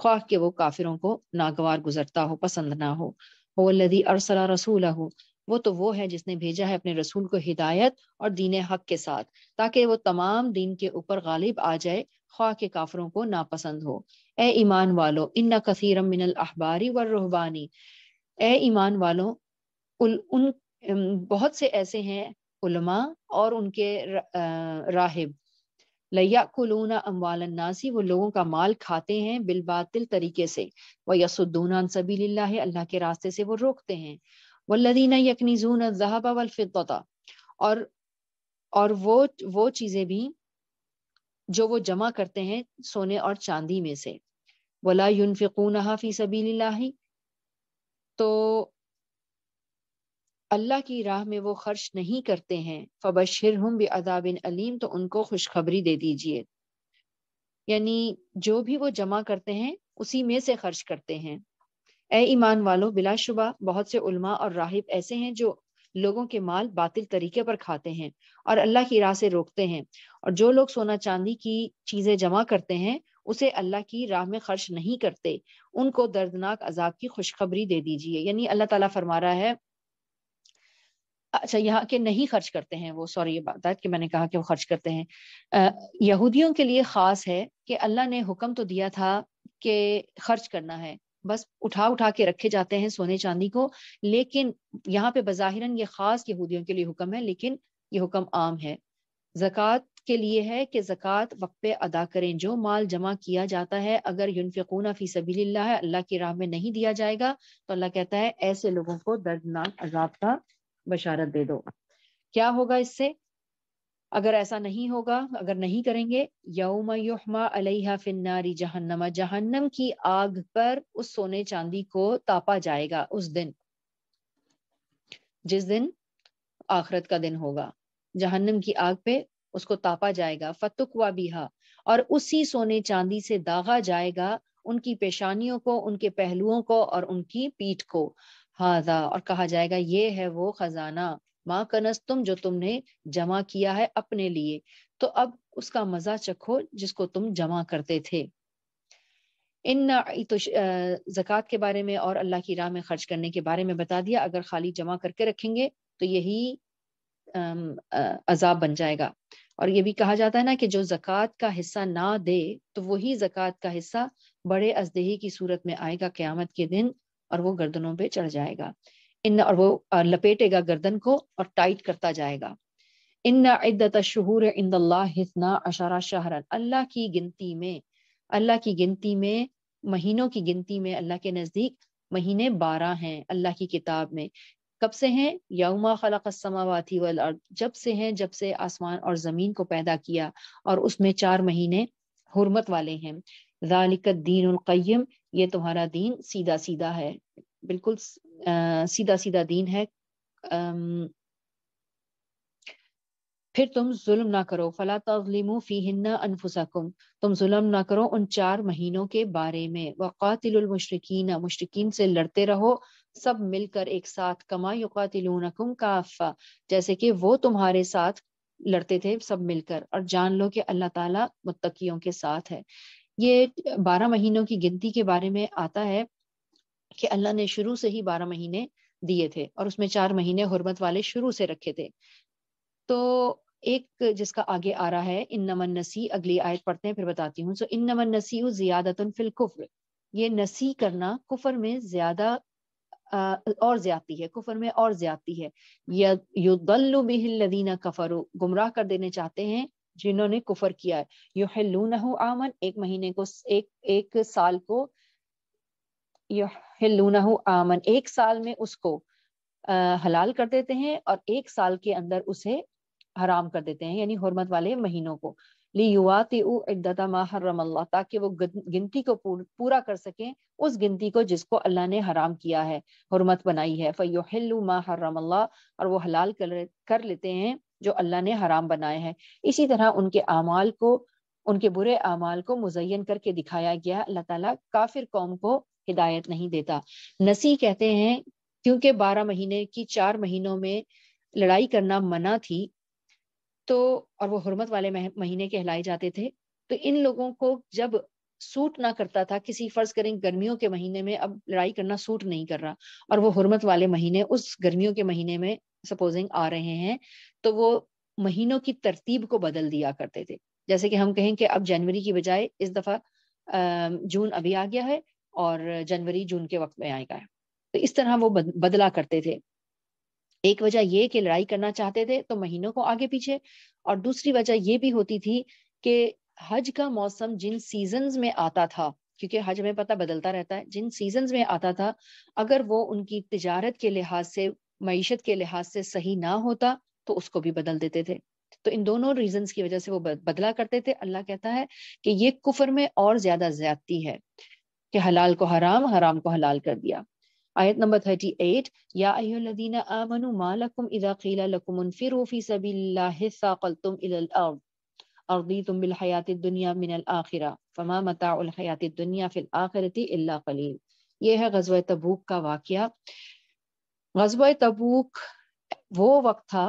ख्वाह के वो काफिरों को नागवार गुजरता हो पसंद ना हो वो लदी अरसला रसूल हो वो तो वो है जिसने भेजा है अपने रसूल को हिदायत और दीन हक के साथ ताकि वो तमाम दीन के ऊपर गालिब आ जाए ख्वा के काफरों को नापसंद हो ए ईमान वालो इन कसीरम मिनल अहबारी व रुहबानी ए ईमान वालों उन बहुत से ऐसे हैं उलमा और उनके राहिब लयाकुलूना अम्वाल नासी वो लोगों का माल खाते हैं बिलबातिल तरीके से व यसुद्दूना सबी अल्लाह के रास्ते से वो रोकते हैं वल्लदीना यकनीजून जहाबा वलफ़ता और और वो वो चीज़ें भी जो वो जमा करते हैं सोने और चांदी में से वला फिकून हाफी सभी तो अल्लाह की राह में वो खर्च नहीं करते हैं फबशर हम भी अदाबिन अलीम तो उनको खुशखबरी दे दीजिए यानी जो भी वो जमा करते हैं उसी में से खर्च करते हैं ए ईमान वालों बिलाशुबा बहुत से उलमा और राहिब ऐसे हैं जो लोगों के माल बातिल तरीके पर खाते हैं और अल्लाह की राह से रोकते हैं और जो लोग सोना चांदी की चीजें जमा करते हैं उसे अल्लाह की राह में खर्च नहीं करते उनको दर्दनाक अजाब की खुशखबरी दे दीजिए यानी अल्लाह ताला फरमा रहा है अच्छा यहाँ के नहीं खर्च करते हैं वो सॉरी ये बात है कि मैंने कहा कि वो खर्च करते हैं यहूदियों के लिए खास है कि अल्लाह ने हुक्म तो दिया था कि खर्च करना है बस उठा उठा के रखे जाते हैं सोने चांदी को लेकिन यहाँ पे बज़ाहिरन ये खास यहूदियों के लिए हुक्म है लेकिन ये हुक्म आम है जक़ात के लिए है कि जक़ात वक्त पे अदा करें जो माल जमा किया जाता है अगर यूनफिकूना फ़ी सबील्ला है अल्लाह की राह में नहीं दिया जाएगा तो अल्लाह कहता है ऐसे लोगों को दर्दनाक अजाब का बशारत दे दो क्या होगा इससे अगर ऐसा नहीं होगा अगर नहीं करेंगे यौम युहमा अलैहा फिन्नारी जहन्नमा जहन्नम की आग पर उस सोने चांदी को तापा जाएगा उस दिन जिस दिन आखरत का दिन होगा जहन्नम की आग पे उसको तापा जाएगा फतुकवा बिहा और उसी सोने चांदी से दागा जाएगा उनकी पेशानियों को उनके पहलुओं को और उनकी पीठ को हाजा और कहा जाएगा ये है वो खजाना माँ कनस तुम जो तुमने जमा किया है अपने लिए तो अब उसका मजा चखो जिसको तुम जमा करते थे इन तो जक़ात के बारे में और अल्लाह की राह में खर्च करने के बारे में बता दिया अगर खाली जमा करके रखेंगे तो यही अजाब बन जाएगा और ये भी कहा जाता है ना कि जो जक़ात का हिस्सा ना दे तो वही जक़ात का हिस्सा बड़े अजदेही की सूरत में आएगा क्यामत के दिन और वो गर्दनों पे चढ़ जाएगा इन और वो लपेटेगा गर्दन को और टाइट करता जाएगा इन इद्दत शहूर इन हिस्ना अशारा शहरन अल्लाह की गिनती में अल्लाह की गिनती में महीनों की गिनती में अल्लाह के नज़दीक महीने बारह हैं अल्लाह की किताब में कब से हैं यौमा खलक समावाती वल अर्द जब से हैं जब से आसमान और ज़मीन को पैदा किया और उसमें चार महीने हुरमत वाले हैं दालिकत दीन कय्यम ये तुम्हारा दीन सीधा सीधा है बिल्कुल सीधा सीधा दीन है फिर तुम जुल्म ना करो फला तजलिमु फी हिन्ना अनफुसकुम तुम जुल्म ना करो उन चार महीनों के बारे में वक़ातिलमशरकिन मुशरकिन से लड़ते रहो सब मिलकर एक साथ कमा युकातिलूनकुम काफ़ा जैसे कि वो तुम्हारे साथ लड़ते थे सब मिलकर और जान लो कि अल्लाह ताला मुत्तकियों के साथ है ये बारह महीनों की गिनती के बारे में आता है कि अल्लाह ने शुरू से ही बारह महीने दिए थे और उसमें चार महीने हरमत वाले शुरू से रखे थे तो एक जिसका आगे आ रहा है इन नमन नसी अगली आयत पढ़ते हैं फिर बताती हूँ सो इन नमन नसी जियादतन फिल ये नसी करना कुफर में ज्यादा और ज्यादती है कुफर में और ज्यादती है युद्दल्लु बिहिल्लदीना कफ़र गुमराह कर देने चाहते हैं जिन्होंने कुफर किया है नहु आमन एक महीने को एक एक साल को नहु आमन एक साल में उसको आ, हलाल कर देते हैं और एक साल के अंदर उसे हराम कर देते हैं यानी हरमत वाले महीनों को ली युवा इद्दता माहरमल्ला ताकि वो गिनती को पूरा कर सकें उस गिनती को जिसको अल्लाह ने हराम किया है हरमत बनाई है फ़युहल्लु माहरमल्ला और वो हलाल कर, कर लेते हैं जो अल्लाह ने हराम बनाए हैं इसी तरह उनके अमाल को उनके बुरे अमाल को मुजयन करके दिखाया गया अल्लाह ताला काफिर कौम को हिदायत नहीं देता नसी कहते हैं क्योंकि बारह महीने की चार महीनों में लड़ाई करना मना थी तो और वो हरमत वाले महीने कहलाए जाते थे तो इन लोगों को जब सूट ना करता था किसी फर्ज करें गर्मियों के महीने में अब लड़ाई करना सूट नहीं कर रहा और वो हरमत वाले महीने उस गर्मियों के महीने में सपोजिंग आ रहे हैं तो वो महीनों की तरतीब को बदल दिया करते थे जैसे कि हम कहें कि अब जनवरी की बजाय इस दफा जून अभी आ गया है और जनवरी जून के वक्त में आएगा तो इस तरह वो बदला करते थे एक वजह ये कि लड़ाई करना चाहते थे तो महीनों को आगे पीछे और दूसरी वजह ये भी होती थी कि हज का मौसम जिन सीजन में आता था क्योंकि हज में पता बदलता रहता है जिन सीजन्स में आता था अगर वो उनकी तजारत के लिहाज से मीशत के लिहाज से सही ना होता तो उसको भी बदल देते थे तो इन दोनों रीजन की वजह से वो बदला करते थे अल्लाह कहता है कि ये कुफर में और ज्यादा ज्यादती है कि हलाल को हराम हराम को हलाल कर दिया आयत नंबर थर्टी एट या दुनिया ये है गजवा तबूक का वाक्य गजब तबूक वो वक्त था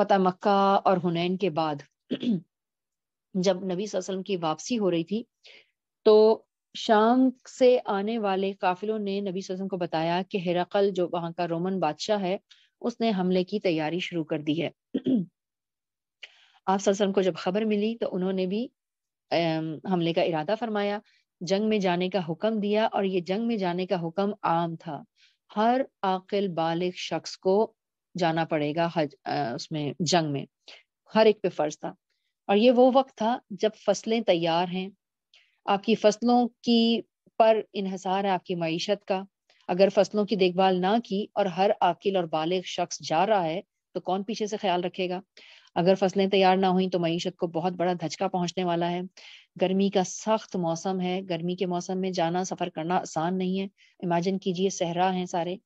फतेह मक्का और हुनैन के बाद जब नबी वसल्लम की वापसी हो रही थी तो शाम से आने वाले काफिलों ने नबी वसल्लम को बताया कि हिरकल जो वहां का रोमन बादशाह है उसने हमले की तैयारी शुरू कर दी है आप सल्लम को जब खबर मिली तो उन्होंने भी हमले का इरादा फरमाया जंग में जाने का हुक्म दिया और ये जंग में जाने का हुक्म आम था हर आकिल बालिक शख्स को जाना पड़ेगा हज उसमें जंग में हर एक पे फर्ज था और ये वो वक्त था जब फसलें तैयार हैं आपकी फसलों की पर इनहसार है आपकी मीशत का अगर फसलों की देखभाल ना की और हर आकिल और बालिक शख्स जा रहा है तो कौन पीछे से ख्याल रखेगा अगर फसलें तैयार ना हुई तो मीशत को बहुत बड़ा धचका पहुंचने वाला है गर्मी का सख्त मौसम है गर्मी के मौसम में जाना सफर करना आसान नहीं है इमेजिन कीजिए सहरा है सारे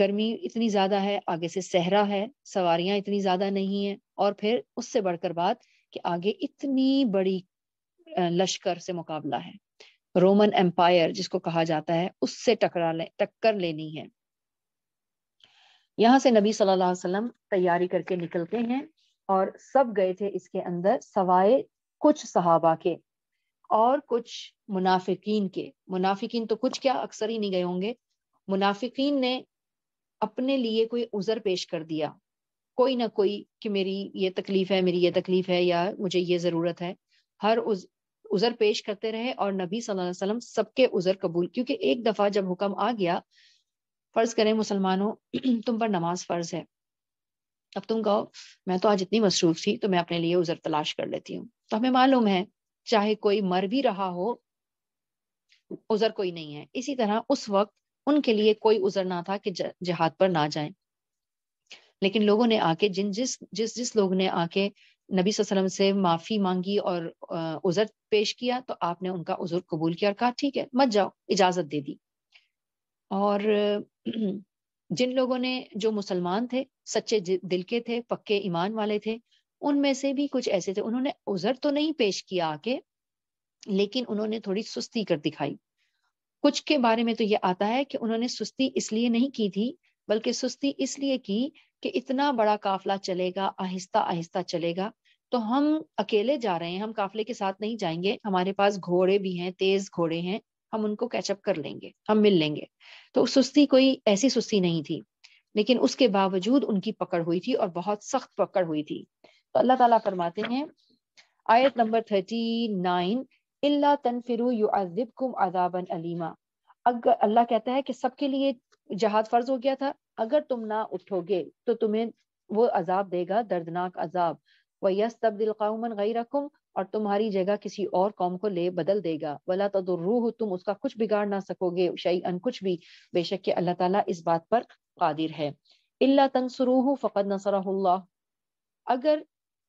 गर्मी इतनी ज्यादा है आगे से सहरा है सवारियां इतनी ज्यादा नहीं है और फिर उससे बढ़कर बात कि आगे इतनी बड़ी लश्कर से मुकाबला है रोमन एम्पायर जिसको कहा जाता है उससे टकरा ले टक्कर लेनी है यहाँ से नबी सल्लल्लाहु अलैहि वसल्लम तैयारी करके निकलते हैं और सब गए थे इसके अंदर सवाए कुछ सहाबा के और कुछ मुनाफिकीन के मुनाफिकीन तो कुछ क्या अक्सर ही नहीं गए होंगे मुनाफिकीन ने अपने लिए कोई उज़र पेश कर दिया कोई ना कोई कि मेरी ये तकलीफ है मेरी ये तकलीफ है या मुझे ये ज़रूरत है हर उज उज़र पेश करते रहे और नबी सल्लल्लाहु अलैहि वसल्लम सबके उज़र कबूल क्योंकि एक दफ़ा जब हुक्म आ गया फ़र्ज़ करें मुसलमानों तुम पर नमाज फ़र्ज़ है अब तुम कहो मैं तो आज इतनी मसरूफ थी तो मैं अपने लिए उजर तलाश कर लेती हूँ तो हमें मालूम है चाहे कोई मर भी रहा हो उजर कोई नहीं है इसी तरह उस वक्त उनके लिए कोई उजर ना था कि जहाद पर ना जाए लेकिन लोगों ने आके जिन जिस जिस जिस लोग ने आके नबी वसल्लम से माफी मांगी और उजर पेश किया तो आपने उनका उजर कबूल किया और कहा ठीक है मत जाओ इजाजत दे दी और जिन लोगों ने जो मुसलमान थे सच्चे दिल के थे पक्के ईमान वाले थे उनमें से भी कुछ ऐसे थे उन्होंने उजर तो नहीं पेश किया आके लेकिन उन्होंने थोड़ी सुस्ती कर दिखाई कुछ के बारे में तो ये आता है कि उन्होंने सुस्ती इसलिए नहीं की थी बल्कि सुस्ती इसलिए की कि इतना बड़ा काफिला चलेगा आहिस्ता आहिस्ता चलेगा तो हम अकेले जा रहे हैं हम काफिले के साथ नहीं जाएंगे हमारे पास घोड़े भी हैं तेज घोड़े हैं हम उनको कैचअप कर लेंगे हम मिल लेंगे तो सुस्ती कोई ऐसी सुस्ती नहीं थी लेकिन उसके बावजूद उनकी पकड़ हुई थी और बहुत सख्त पकड़ हुई थी तो अल्लाह ताला फरमाते हैं आयत नंबर थर्टी नाइन इल्ला तन फिर अदाबन अलीमा अगर अल्लाह कहता है कि सबके लिए जहाद फर्ज हो गया था अगर तुम ना उठोगे तो तुम्हें वो अजाब देगा दर्दनाक अजाब वयस तब्दिल कौमन गई रकुम और तुम्हारी जगह किसी और कौम को ले बदल देगा वला तो रूह तुम उसका कुछ बिगाड़ ना सकोगे शई अन कुछ भी बेशक के अल्लाह ताला इस बात पर कादिर है इल्ला तनसरूह फ़कद नसरल्ला अगर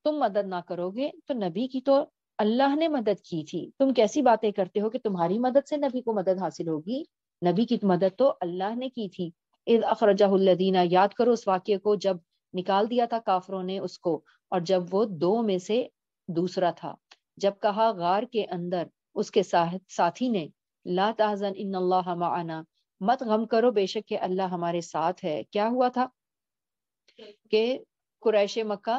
तुम मदद ना करोगे तो नबी की तो अल्लाह ने मदद की थी तुम कैसी बातें करते हो कि तुम्हारी मदद से नबी को मदद हासिल होगी नबी की मदद तो अल्लाह ने की थी इद अखरजादीना याद करो उस वाक्य को जब निकाल दिया था काफरों ने उसको और जब वो दो में से दूसरा था जब कहा गार के अंदर उसके साथी ने ला तहजन इन माना मत गम करो बेशक के अल्लाह हमारे साथ है क्या हुआ था कि कुरैश मक्का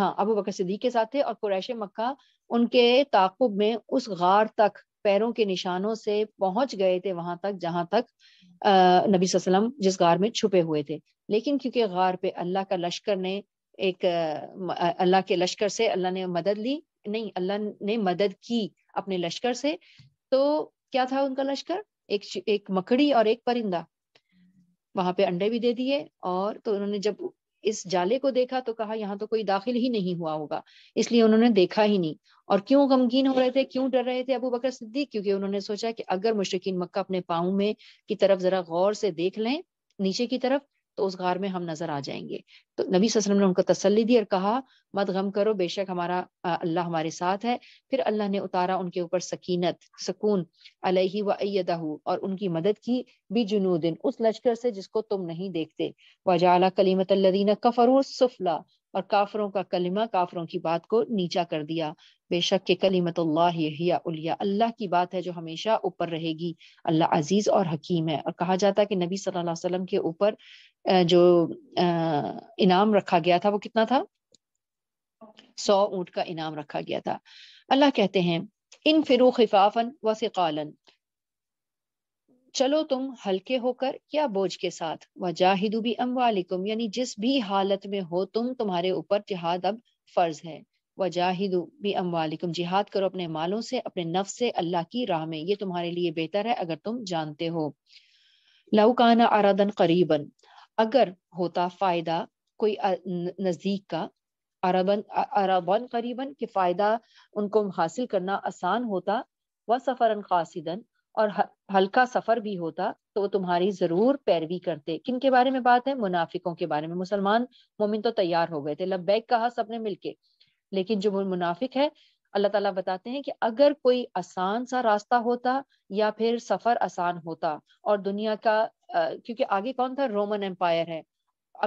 हाँ अबू बकर सिद्दीक के साथ थे और कुरैश मक्का उनके ताकुब में उस गार तक पैरों के निशानों से पहुंच गए थे वहां तक जहां तक अः नबी जिस गार में छुपे हुए थे लेकिन क्योंकि गार पे अल्लाह का लश्कर ने एक अल्लाह के लश्कर से अल्लाह ने मदद ली नहीं अल्लाह ने मदद की अपने लश्कर से तो क्या था उनका लश्कर एक एक मकड़ी और एक परिंदा वहां पे अंडे भी दे दिए और तो उन्होंने जब इस जाले को देखा तो कहा यहाँ तो कोई दाखिल ही नहीं हुआ होगा इसलिए उन्होंने देखा ही नहीं और क्यों गमगीन हो रहे थे क्यों डर रहे थे अबू बकर सिद्दीक क्योंकि उन्होंने सोचा कि अगर मुश्किन मक्का अपने पाओ में की तरफ जरा गौर से देख लें नीचे की तरफ तो उस गार में हम नजर आ जाएंगे तो नबी वसल्लम ने उनको तसल्ली दी और कहा मत गम करो बेशक हमारा अल्लाह हमारे साथ है फिर अल्लाह ने उतारा उनके ऊपर सकीनत सुकून अलही व अयदाहू और उनकी मदद की भी जुनूदिन उस लश्कर से जिसको तुम नहीं देखते वजाला कलीमत कफरू सुफला और काफरों का कलिमा काफरों की बात को नीचा कर दिया बेशक के कलीमतल्ला उलिया अल्लाह की बात है जो हमेशा ऊपर रहेगी अल्लाह अजीज और हकीम है और कहा जाता है कि नबी सल्लल्लाहु अलैहि वसल्लम के ऊपर जो इनाम रखा गया था वो कितना था सौ ऊंट का इनाम रखा गया था अल्लाह कहते हैं इन फिरू खिफाफन व सिकालन चलो तुम हल्के होकर या बोझ के साथ वजाहिदु भी अम्वालिकुम यानी जिस भी हालत में हो तुम तुम्हारे ऊपर जिहाद अब फर्ज है वजाहिदु भी अम्वालिकुम जिहाद करो अपने मालों से अपने नफ से अल्लाह की राह में ये तुम्हारे लिए बेहतर है अगर तुम जानते हो लऊकाना अरादन करीबन अगर होता फायदा कोई नजदीक का अरबन अरबन करीबन के फायदा उनको हासिल करना आसान होता व सफरन खासिदन और हल्का सफर भी होता तो वो तुम्हारी जरूर पैरवी करते किन के बारे में बात है मुनाफिकों के बारे में मुसलमान मोमिन तो तैयार हो गए थे लब्बैक कहा सबने मिलके लेकिन जो मुनाफिक है अल्लाह ताला बताते हैं कि अगर कोई आसान सा रास्ता होता या फिर सफर आसान होता और दुनिया का क्योंकि आगे कौन था रोमन एम्पायर है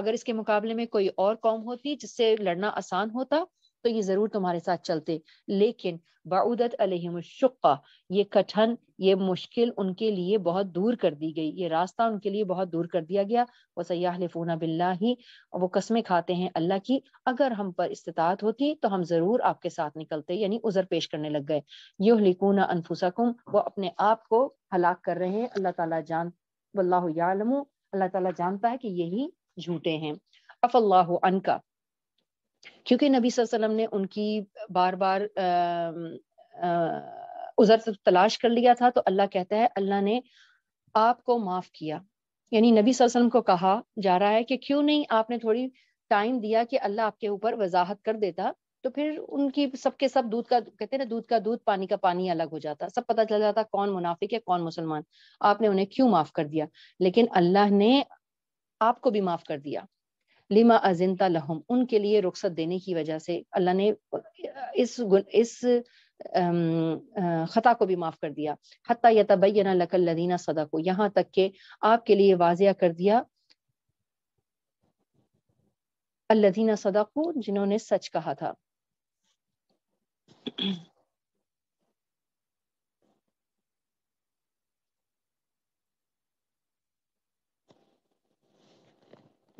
अगर इसके मुकाबले में कोई और कौम होती जिससे लड़ना आसान होता तो ये ज़रूर तुम्हारे साथ चलते लेकिन बाउदत अलहमशुक़ा ये कठन ये मुश्किल उनके लिए बहुत दूर कर दी गई ये रास्ता उनके लिए बहुत दूर कर दिया गया सयाह सयाहलफूना बिल्ला ही वो कस्में खाते हैं अल्लाह की अगर हम पर इस्तात होती तो हम ज़रूर आपके साथ निकलते यानी उज़र पेश करने लग गए यो लिकूना अनफुसकुम वो अपने आप को हलाक कर रहे हैं अल्लाह ताला जान वल्लाहु यालमु अल्लाह ताला जानता है कि यही झूठे हैं अल्लाह अनका क्योंकि नबी वसल्लम ने उनकी बार बार उजर से तलाश कर लिया था तो अल्लाह कहता है अल्लाह ने आपको माफ किया यानी नबी वसल्लम को कहा जा रहा है कि क्यों नहीं आपने थोड़ी टाइम दिया कि अल्लाह आपके ऊपर वजाहत कर देता तो फिर उनकी सबके सब दूध का कहते ना दूध का दूध पानी का पानी अलग हो जाता सब पता चल जाता कौन मुनाफिक है कौन मुसलमान आपने उन्हें क्यों माफ कर दिया लेकिन अल्लाह ने आपको भी माफ कर दिया लिमा अजिनता लहम उनके लिए रुख्सत देने की वजह से अल्लाह ने इस इस ख़ता को भी माफ़ कर दिया हती यतबैना लकल लदीना सदा को यहाँ तक के आपके लिए वाजिया कर दिया अल्लदीना सदा को जिन्होंने सच कहा था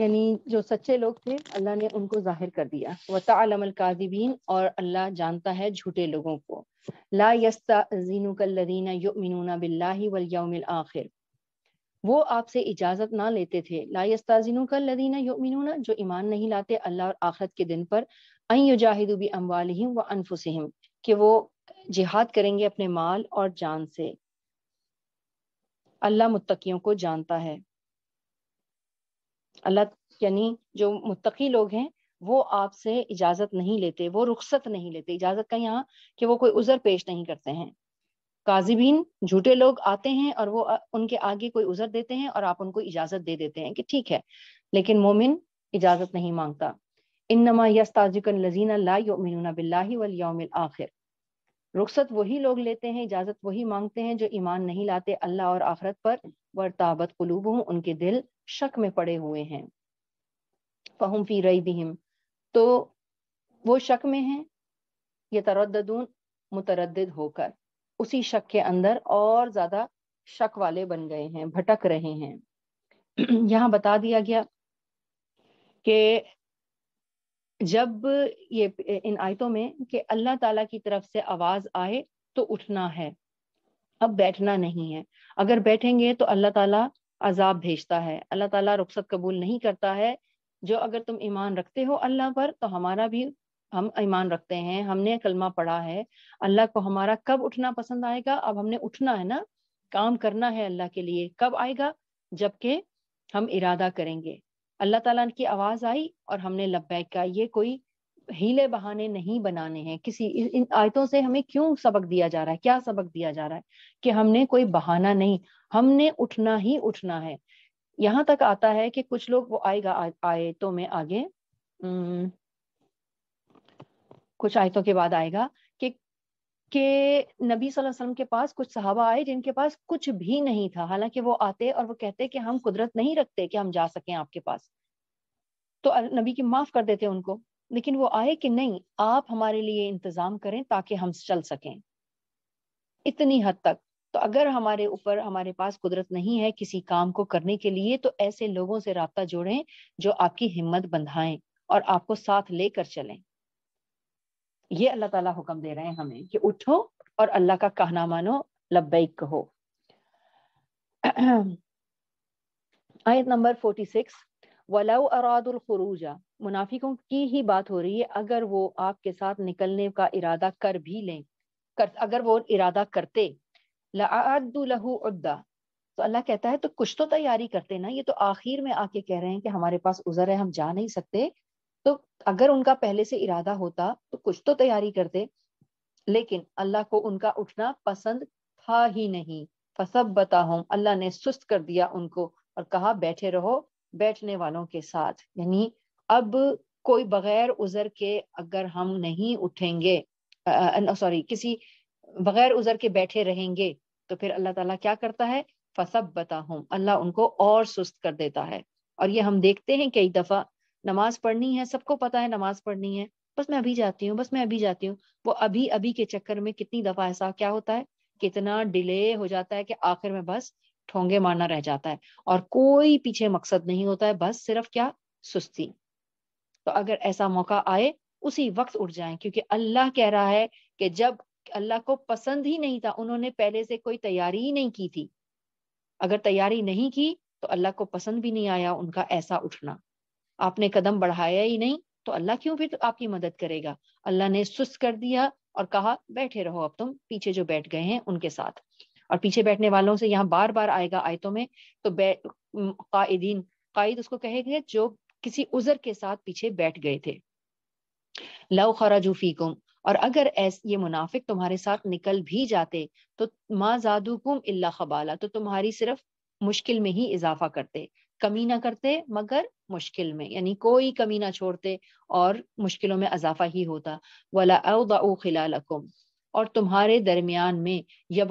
यानी जो सच्चे लोग थे अल्लाह ने उनको जाहिर कर दिया वतालम काजिबीन और अल्लाह जानता है झूठे लोगों को ला यस्ताजीनुकल्लदीना युमिनूना आखिर वो आपसे इजाजत ना लेते थे ला यस्ताजीनुकल्लदीना मीनूना जो ईमान नहीं लाते अल्लाह और आखरत के दिन पर अन युजाहिदु व अनफुसम कि वो जिहाद करेंगे अपने माल और जान से अल्लाह मुत्तकियों को जानता है अल्लाह यानी जो मुतकी लोग हैं वो आपसे इजाजत नहीं लेते वो रुखसत नहीं लेते इजाजत का यहाँ कि वो कोई उजर पेश नहीं करते हैं काजिबीन झूठे लोग आते हैं और वो उनके आगे कोई उजर देते हैं और आप उनको इजाजत दे देते हैं कि ठीक है लेकिन मोमिन इजाजत नहीं मांगता इन नमा यस्ताजिकन लजीना बिल्लाही वल आखिर रुखसत वही लोग लेते हैं इजाजत वही मांगते हैं जो ईमान नहीं लाते अल्लाह और आखरत पर वर्ताबत कलूब हूँ उनके दिल शक में पड़े हुए हैं फहम फी रई बिहिम तो वो शक में हैं ये तरदून मुतरद होकर उसी शक के अंदर और ज्यादा शक वाले बन गए हैं भटक रहे हैं यहाँ बता दिया गया कि जब ये इन आयतों में कि अल्लाह ताला की तरफ से आवाज आए तो उठना है अब बैठना नहीं है अगर बैठेंगे तो अल्लाह ताला अजाब भेजता है अल्लाह ताला रुखसत कबूल नहीं करता है जो अगर तुम ईमान रखते हो अल्लाह पर तो हमारा भी हम ईमान रखते हैं हमने कलमा पढ़ा है अल्लाह को हमारा कब उठना पसंद आएगा अब हमने उठना है ना काम करना है अल्लाह के लिए कब आएगा जबकि हम इरादा करेंगे अल्लाह ताला की आवाज़ आई और हमने लब्बैक का ये कोई हीले बहाने नहीं बनाने हैं किसी इन आयतों से हमें क्यों सबक दिया जा रहा है क्या सबक दिया जा रहा है कि हमने कोई बहाना नहीं हमने उठना ही उठना है यहाँ तक आता है कि कुछ लोग वो आएगा आ, आयतों में आगे कुछ आयतों के बाद आएगा कि के नबी वसल्लम के पास कुछ सहाबा आए जिनके पास कुछ भी नहीं था हालांकि वो आते और वो कहते कि हम कुदरत नहीं रखते कि हम जा सकें आपके पास तो नबी की माफ कर देते उनको लेकिन वो आए कि नहीं आप हमारे लिए इंतजाम करें ताकि हम चल सकें इतनी हद तक तो अगर हमारे ऊपर हमारे पास कुदरत नहीं है किसी काम को करने के लिए तो ऐसे लोगों से रबता जोड़ें जो आपकी हिम्मत बंधाएं और आपको साथ लेकर चलें ये अल्लाह ताला हुक्म दे रहे हैं हमें कि उठो और अल्लाह का कहना मानो लब्बैक कहो आयत नंबर 46 वलाउ अरादुल खुरूजा मुनाफिकों की ही बात हो रही है अगर वो आपके साथ निकलने का इरादा कर भी लें कर अगर वो इरादा करते लहू तो अल्लाह कहता है तो कुछ तो तैयारी करते ना ये तो आखिर में आके कह रहे हैं कि हमारे पास उजर है हम जा नहीं सकते तो अगर उनका पहले से इरादा होता तो कुछ तो तैयारी करते लेकिन अल्लाह को उनका उठना पसंद था ही नहीं फसब बताहम अल्लाह ने सुस्त कर दिया उनको और कहा बैठे रहो बैठने वालों के साथ यानी अब कोई बगैर उजर के अगर हम नहीं उठेंगे सॉरी किसी बगैर उजर के बैठे रहेंगे तो फिर अल्लाह ताला क्या करता है फसब बता हूँ अल्लाह उनको और सुस्त कर देता है और ये हम देखते हैं कई दफा नमाज पढ़नी है सबको पता है नमाज पढ़नी है बस मैं अभी जाती हूँ बस मैं अभी जाती हूँ वो अभी अभी के चक्कर में कितनी दफा ऐसा क्या होता है कितना डिले हो जाता है कि आखिर में बस ठोंगे मारना रह जाता है और कोई पीछे मकसद नहीं होता है बस सिर्फ क्या सुस्ती तो अगर ऐसा मौका आए उसी वक्त उठ जाए क्योंकि अल्लाह कह रहा है कि जब अल्लाह को पसंद ही नहीं था उन्होंने पहले से कोई तैयारी ही नहीं की थी अगर तैयारी नहीं की तो अल्लाह को पसंद भी नहीं आया उनका ऐसा उठना आपने कदम बढ़ाया ही नहीं तो अल्लाह क्यों फिर तो आपकी मदद करेगा अल्लाह ने सुस्त कर दिया और कहा बैठे रहो अब तुम पीछे जो बैठ गए हैं उनके साथ और पीछे बैठने वालों से यहाँ बार बार आएगा आयतों में तो कायदीन का उसको कहेगा जो किसी उजर के साथ पीछे बैठ गए थे लव जूफी कुम और अगर ऐस ये मुनाफिक तुम्हारे साथ निकल भी जाते तो माँ जादुकुम इल्ला खबाला तो तुम्हारी सिर्फ मुश्किल में ही इजाफा करते कमी ना करते मगर मुश्किल में यानी कोई कमी ना छोड़ते और मुश्किलों में अजाफा ही होता वला खिला और तुम्हारे दरमियान में यब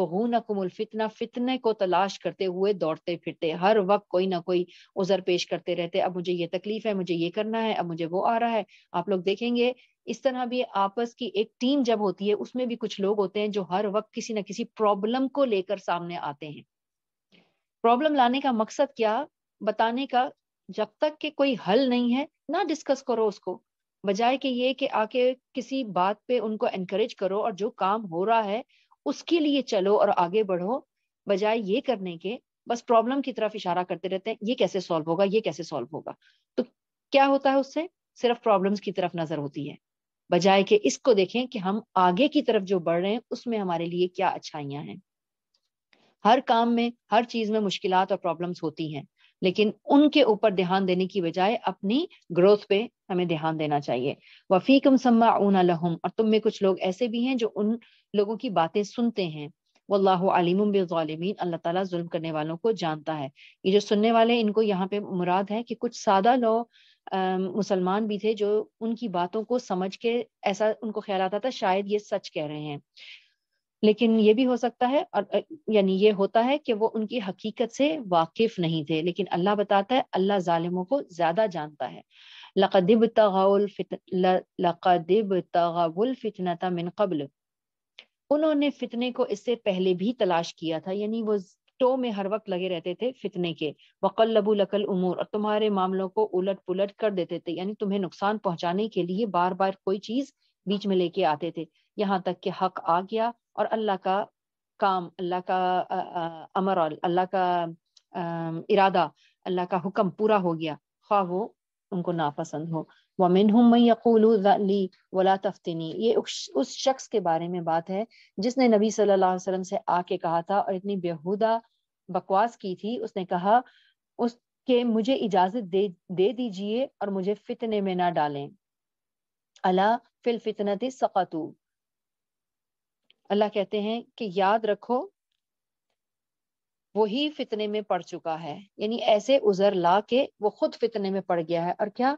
कुमुल फितना फितने को तलाश करते हुए दौड़ते फिरते हर वक्त कोई ना कोई उजर पेश करते रहते अब मुझे ये तकलीफ है मुझे ये करना है अब मुझे वो आ रहा है आप लोग देखेंगे इस तरह भी आपस की एक टीम जब होती है उसमें भी कुछ लोग होते हैं जो हर वक्त किसी ना किसी प्रॉब्लम को लेकर सामने आते हैं प्रॉब्लम लाने का मकसद क्या बताने का जब तक कि कोई हल नहीं है ना डिस्कस करो उसको बजाय कि ये कि आके किसी बात पे उनको एनकरेज करो और जो काम हो रहा है उसके लिए चलो और आगे बढ़ो बजाय ये करने के बस प्रॉब्लम की तरफ इशारा करते रहते हैं ये कैसे सॉल्व होगा ये कैसे सॉल्व होगा तो क्या होता है उससे सिर्फ प्रॉब्लम्स की तरफ नजर होती है बजाय के इसको देखें कि हम आगे की तरफ जो बढ़ रहे हैं उसमें हमारे लिए क्या अच्छाइयां हैं हर काम में हर चीज में मुश्किल और प्रॉब्लम्स होती हैं लेकिन उनके ऊपर ध्यान देने की बजाय अपनी ग्रोथ पे हमें ध्यान देना चाहिए वफीकम सम्मा ऊना लहुम और तुम में कुछ लोग ऐसे भी हैं जो उन लोगों की बातें सुनते हैं वल्लाह आलिम बिलमीन अल्लाह ताला जुल्म करने वालों को जानता है ये जो सुनने वाले इनको यहाँ पे मुराद है कि कुछ सादा लोग मुसलमान भी थे जो उनकी बातों को समझ के ऐसा उनको ख्याल आता था शायद ये सच कह रहे हैं लेकिन ये भी हो सकता है और यानी ये होता है कि वो उनकी हकीकत से वाकिफ नहीं थे लेकिन अल्लाह बताता है अल्लाह जालिमों को ज्यादा जानता है लकदिब तगाउल लकदिब तगाउल मिन कबल उन्होंने फितने को इससे पहले भी तलाश किया था यानी वो टो में हर वक्त लगे रहते थे फितने के वकल्लबू लकल उमूर और तुम्हारे मामलों को उलट पुलट कर देते थे यानी तुम्हें नुकसान पहुंचाने के लिए बार बार कोई चीज बीच में लेके आते थे यहाँ तक कि हक आ गया और अल्लाह का काम अल्लाह का अमर अल्लाह का इरादा अल्लाह का हुक्म पूरा हो गया खा वो उनको नापसंद हो वमिन वला तफ्तनी ये उस शख्स के बारे में बात है जिसने नबी सल्लल्लाहु अलैहि वसल्लम से आके कहा था और इतनी बेहुदा बकवास की थी उसने कहा उसके मुझे इजाजत दे दे दीजिए और मुझे फितने में ना डालें अला फिल फितनती सकतू अल्लाह कहते हैं कि याद रखो वही फितने में पड़ चुका है यानी ऐसे उजर ला के वो खुद फितने में पड़ गया है और क्या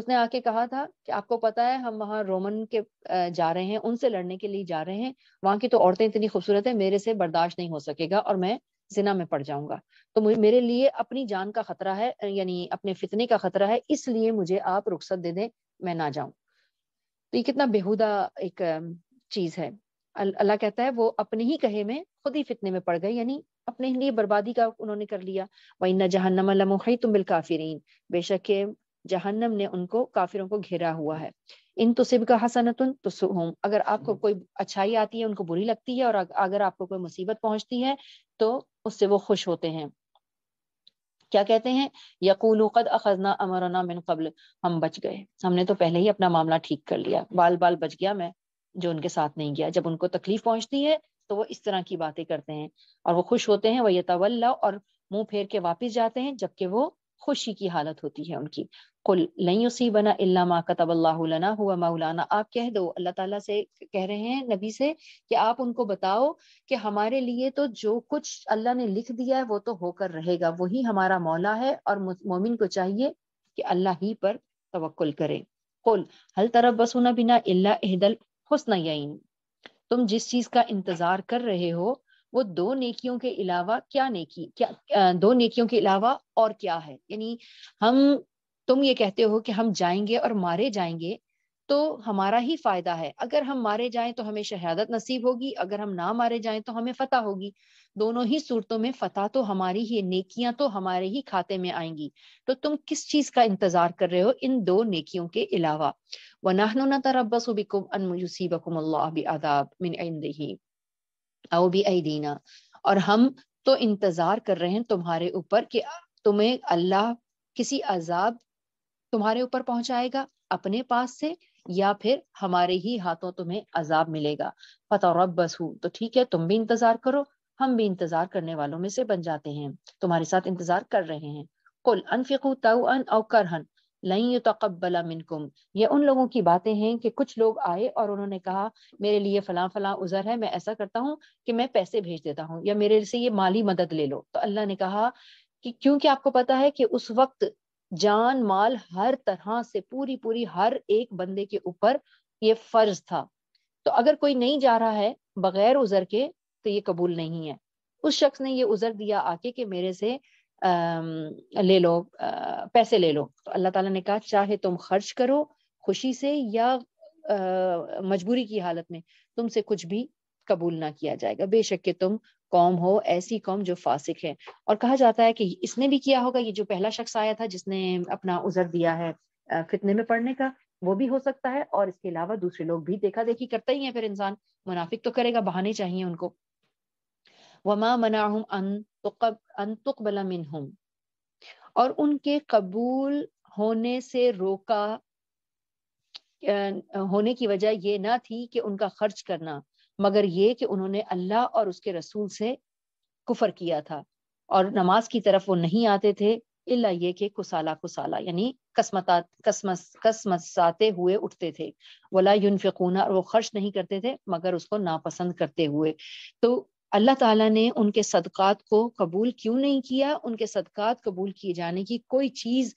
उसने आके कहा था कि आपको पता है हम वहां रोमन के जा रहे हैं उनसे लड़ने के लिए जा रहे हैं वहां की तो औरतें इतनी खूबसूरत है मेरे से बर्दाश्त नहीं हो सकेगा और मैं जिना में पड़ जाऊंगा तो मेरे लिए अपनी जान का खतरा है यानी अपने फितने का खतरा है इसलिए मुझे आप रुख्सत दे दें मैं ना जाऊं तो ये कितना बेहुदा एक चीज है अल्लाह कहता है वो अपने ही कहे में खुद ही फितने में पड़ गए यानी अपने लिए बर्बादी का उन्होंने कर लिया वही न जहन्नम तुम बिल काफिरीन बेशक जहन्नम ने उनको काफिरों को घेरा हुआ है इन तुसिब का हसनतुन तुसुहुम अगर आपको कोई अच्छाई आती है उनको बुरी लगती है और अगर आपको कोई मुसीबत पहुंचती है तो उससे वो खुश होते हैं क्या कहते हैं यकूल कद अखजना अमरना मिन कबल हम बच गए हमने तो पहले ही अपना मामला ठीक कर लिया बाल बाल बच गया मैं जो उनके साथ नहीं गया जब उनको तकलीफ पहुंचती है तो वो इस तरह की बातें करते हैं और वो खुश होते हैं वह तवल्ला और मुंह फेर के वापस जाते हैं जबकि वो खुशी की हालत होती है उनकी कुल उसी बना इल्ला कतबल्लाना हुआ मौलाना आप कह दो अल्लाह ताला से कह रहे हैं नबी से कि आप उनको बताओ कि हमारे लिए तो जो कुछ अल्लाह ने लिख दिया है वो तो होकर रहेगा वही हमारा मौला है और मोमिन को चाहिए कि अल्लाह ही पर तवक्ल करे कुल हल तरफ बसुना बिना इल्ला हुस्नयन तुम जिस चीज का इंतजार कर रहे हो वो दो नेकियों के अलावा क्या नेकी क्या दो नेकियों के अलावा और क्या है यानी हम तुम ये कहते हो कि हम जाएंगे और मारे जाएंगे तो हमारा ही फायदा है अगर हम मारे जाएं तो हमें शहादत नसीब होगी अगर हम ना मारे जाएं तो हमें फतह होगी दोनों ही सूरतों में फतह तो हमारी ही नेकियां तो हमारे ही खाते में आएंगी तो तुम किस चीज का इंतजार कर रहे हो इन दो नेकियों के अलावा वनाहनो न तरबसुबिकुम अनमुसीबकुम अल्लाह मिन दीना और हम तो इंतजार कर रहे हैं तुम्हारे ऊपर कि तुम्हें अल्लाह किसी अजाब तुम्हारे ऊपर पहुंचाएगा अपने पास से या फिर हमारे ही हाथों तुम्हें अजाब मिलेगा फतः बस हूँ तो ठीक है तुम भी इंतजार करो हम भी इंतजार करने वालों में से बन जाते हैं तुम्हारे साथ इंतजार कर रहे हैं कुल अनफिकु तन करहन लई तकबला मिनकुम ये उन लोगों की बातें हैं कि कुछ लोग आए और उन्होंने कहा मेरे लिए फला फला उजर है मैं ऐसा करता हूँ कि मैं पैसे भेज देता हूँ या मेरे से ये माली मदद ले लो तो अल्लाह ने कहा कि क्योंकि आपको पता है कि उस वक्त जान माल हर तरह से पूरी पूरी हर एक बंदे के ऊपर ये फर्ज था तो अगर कोई नहीं जा रहा है बगैर उजर के तो ये कबूल नहीं है उस शख्स ने ये उजर दिया आके कि मेरे से आ, ले लो आ, पैसे ले लो तो अल्लाह ताला ने कहा चाहे तुम खर्च करो खुशी से या आ, मजबूरी की हालत में तुमसे कुछ भी कबूल ना किया जाएगा बेशक के तुम कौम हो ऐसी कौम जो फासिक है और कहा जाता है कि इसने भी किया होगा ये जो पहला शख्स आया था जिसने अपना उजर दिया है फितने में पढ़ने का वो भी हो सकता है और इसके अलावा दूसरे लोग भी देखा देखी करता ही है फिर इंसान मुनाफिक तो करेगा बहाने चाहिए उनको वमा मनाहम अन तुकब अन तुकबला और उनके कबूल होने से रोका होने की वजह यह ना थी कि उनका खर्च करना मगर ये कि उन्होंने अल्लाह और उसके रसूल से कुफर किया था और नमाज की तरफ वो नहीं आते थे इल्ला ये कि कुसाला कुसाला यानी कसमता कसमस कसमसाते हुए उठते थे वला यूनफिकूना और वो खर्च नहीं करते थे मगर उसको नापसंद करते हुए तो अल्लाह ताला ने उनके सदक़ात को कबूल क्यों नहीं किया उनके सदक़ात कबूल किए जाने की कोई चीज़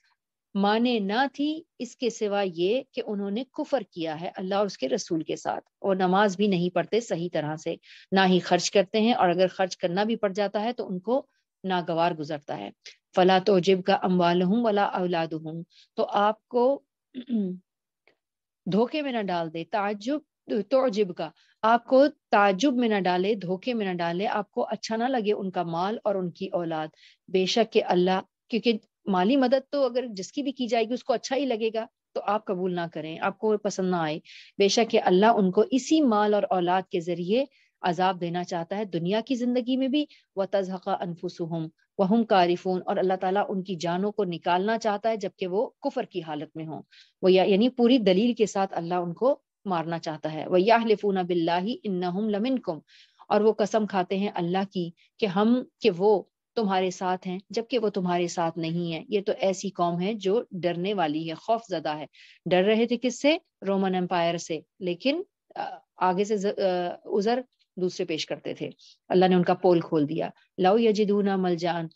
माने ना थी इसके सिवा ये कि उन्होंने कुफर किया है अल्लाह और उसके रसूल के साथ और नमाज भी नहीं पढ़ते सही तरह से ना ही खर्च करते हैं और अगर खर्च करना भी पड़ जाता है तो उनको नागवार गुजरता है फला तो जिब का अम्बाल हूँ वला औलाद हूँ तो आपको धोखे में ना डाल दे ताजुब तोजिब का आपको ताजुब में ना डाले धोखे में ना डाले आपको अच्छा ना लगे उनका माल और उनकी औलाद बेशक के अल्लाह क्योंकि माली मदद तो अगर जिसकी भी की जाएगी उसको अच्छा ही लगेगा तो आप कबूल ना करें आपको पसंद ना आए बेशक अल्लाह उनको इसी माल और औलाद के जरिए अजाब देना चाहता है दुनिया की जिंदगी में भी व तजहका अनफुसहम वहम कारिफून और अल्लाह ताला उनकी जानों को निकालना चाहता है जबकि वो कुफर की हालत में हों वो या, यानी पूरी दलील के साथ अल्लाह उनको मारना चाहता है वह याहलिफून बिल्ला इन्ना लमिनकुम और वो कसम खाते हैं अल्लाह की कि हम कि वो तुम्हारे साथ हैं जबकि वो तुम्हारे साथ नहीं है ये तो ऐसी कौम है जो डरने वाली है खौफ जदा है डर रहे थे किससे रोमन एम्पायर से लेकिन आगे से उजर दूसरे पेश करते थे अल्लाह ने उनका पोल खोल दिया लाओ यजिदूना मलजान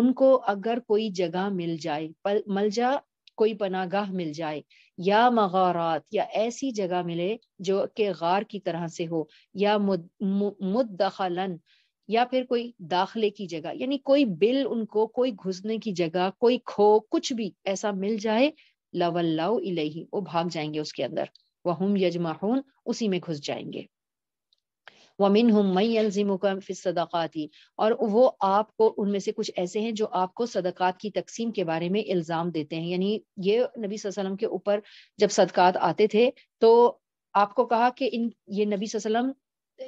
उनको अगर कोई जगह मिल जाए मलजा कोई पनागाह मिल जाए या मगारात या ऐसी जगह मिले जो के गार की तरह से हो या मुद, मुद, मुद या फिर कोई दाखले की जगह यानी कोई बिल उनको कोई घुसने की जगह कोई खो कुछ भी ऐसा मिल जाए लवल्लाउ इलेही वो भाग जाएंगे उसके अंदर वहम यजमाहून उसी में घुस जाएंगे वमिन हम मई अलजिमुका फिस और वो आपको उनमें से कुछ ऐसे हैं जो आपको सदक़ात की तकसीम के बारे में इल्ज़ाम देते हैं यानी ये नबी वसल्लम के ऊपर जब सदक़ात आते थे तो आपको कहा कि इन ये नबी वसल्लम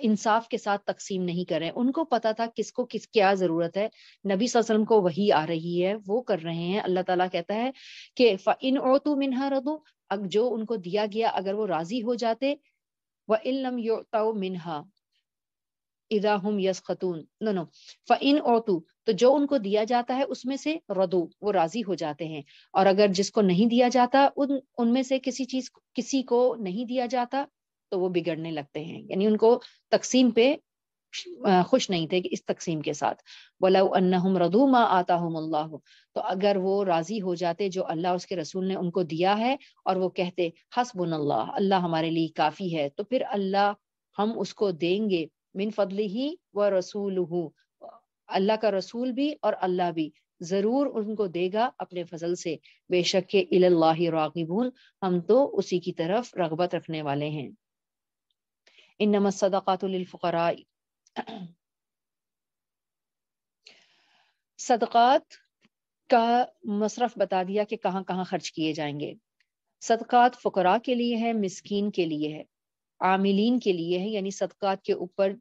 इंसाफ के साथ तकसीम नहीं कर रहे हैं उनको पता था किसको किस क्या जरूरत है नबी वसल्लम को वही आ रही है वो कर रहे हैं अल्लाह ताला कहता है कि इन और तू मिनहा रदो अब जो उनको दिया गया अगर वो राजी हो जाते व इलम यो मिनहा इदा हम यस खतून नो नो फ इन ओतू तो जो उनको दिया जाता है उसमें से रदो वो राजी हो जाते हैं और अगर जिसको नहीं दिया जाता उन उनमें से किसी चीज किसी को नहीं दिया जाता तो वो बिगड़ने लगते हैं यानी उनको तकसीम पे खुश नहीं थे कि इस तकसीम के साथ वला रदू रदूमा आता अल्लाह तो अगर वो राजी हो जाते जो अल्लाह उसके रसूल ने उनको दिया है और वो कहते हसबुन अल्लाह अल्लाह हमारे लिए काफ़ी है तो फिर अल्लाह हम उसको देंगे मिन फदल ही व रसूल अल्लाह का रसूल भी और अल्लाह भी ज़रूर उनको देगा अपने फजल से बेशक के इल्लाही हम तो उसी की तरफ रगबत रखने वाले हैं इनमसदातफ़रा सदक़ात का मसरफ बता दिया कि कहाँ कहाँ खर्च किए जाएंगे सदक़ात फ़करा के लिए है मिसकीन के लिए है आमिलीन के लिए है यानी सदक़ात के ऊपर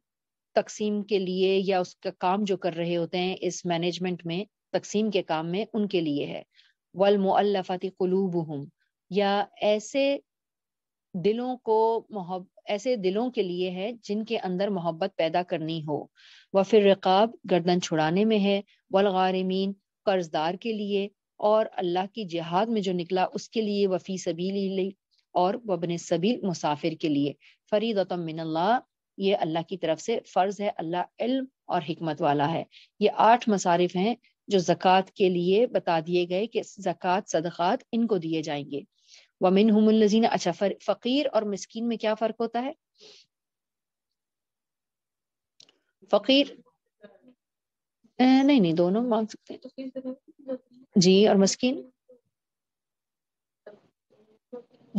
तकसीम के लिए या उसका काम जो कर रहे होते हैं इस मैनेजमेंट में तकसीम के काम में उनके लिए है वल मुअल्लफ़ाती कलूब या ऐसे दिलों को मोहब ऐसे दिलों के लिए है जिनके अंदर मोहब्बत पैदा करनी हो व फिर रकाब गर्दन छुड़ाने में है वलगारमीन कर्जदार के लिए और अल्लाह की जिहाद में जो निकला उसके लिए वफ़ी सबील और वबन सबील मुसाफिर के लिए फरीद मिनल्ला ये अल्लाह की तरफ से फ़र्ज है अल्लाह इल्म और हिकमत वाला है ये आठ मसारिफ हैं जो जक़ात के लिए बता दिए गए कि जक़ात सदक़ात इनको दिए जाएंगे वमिन हमजीन अच्छा फर, फकीर और मिस्कीन में क्या फर्क होता है फकीर नहीं नहीं दोनों मांग सकते हैं जी और मस्किन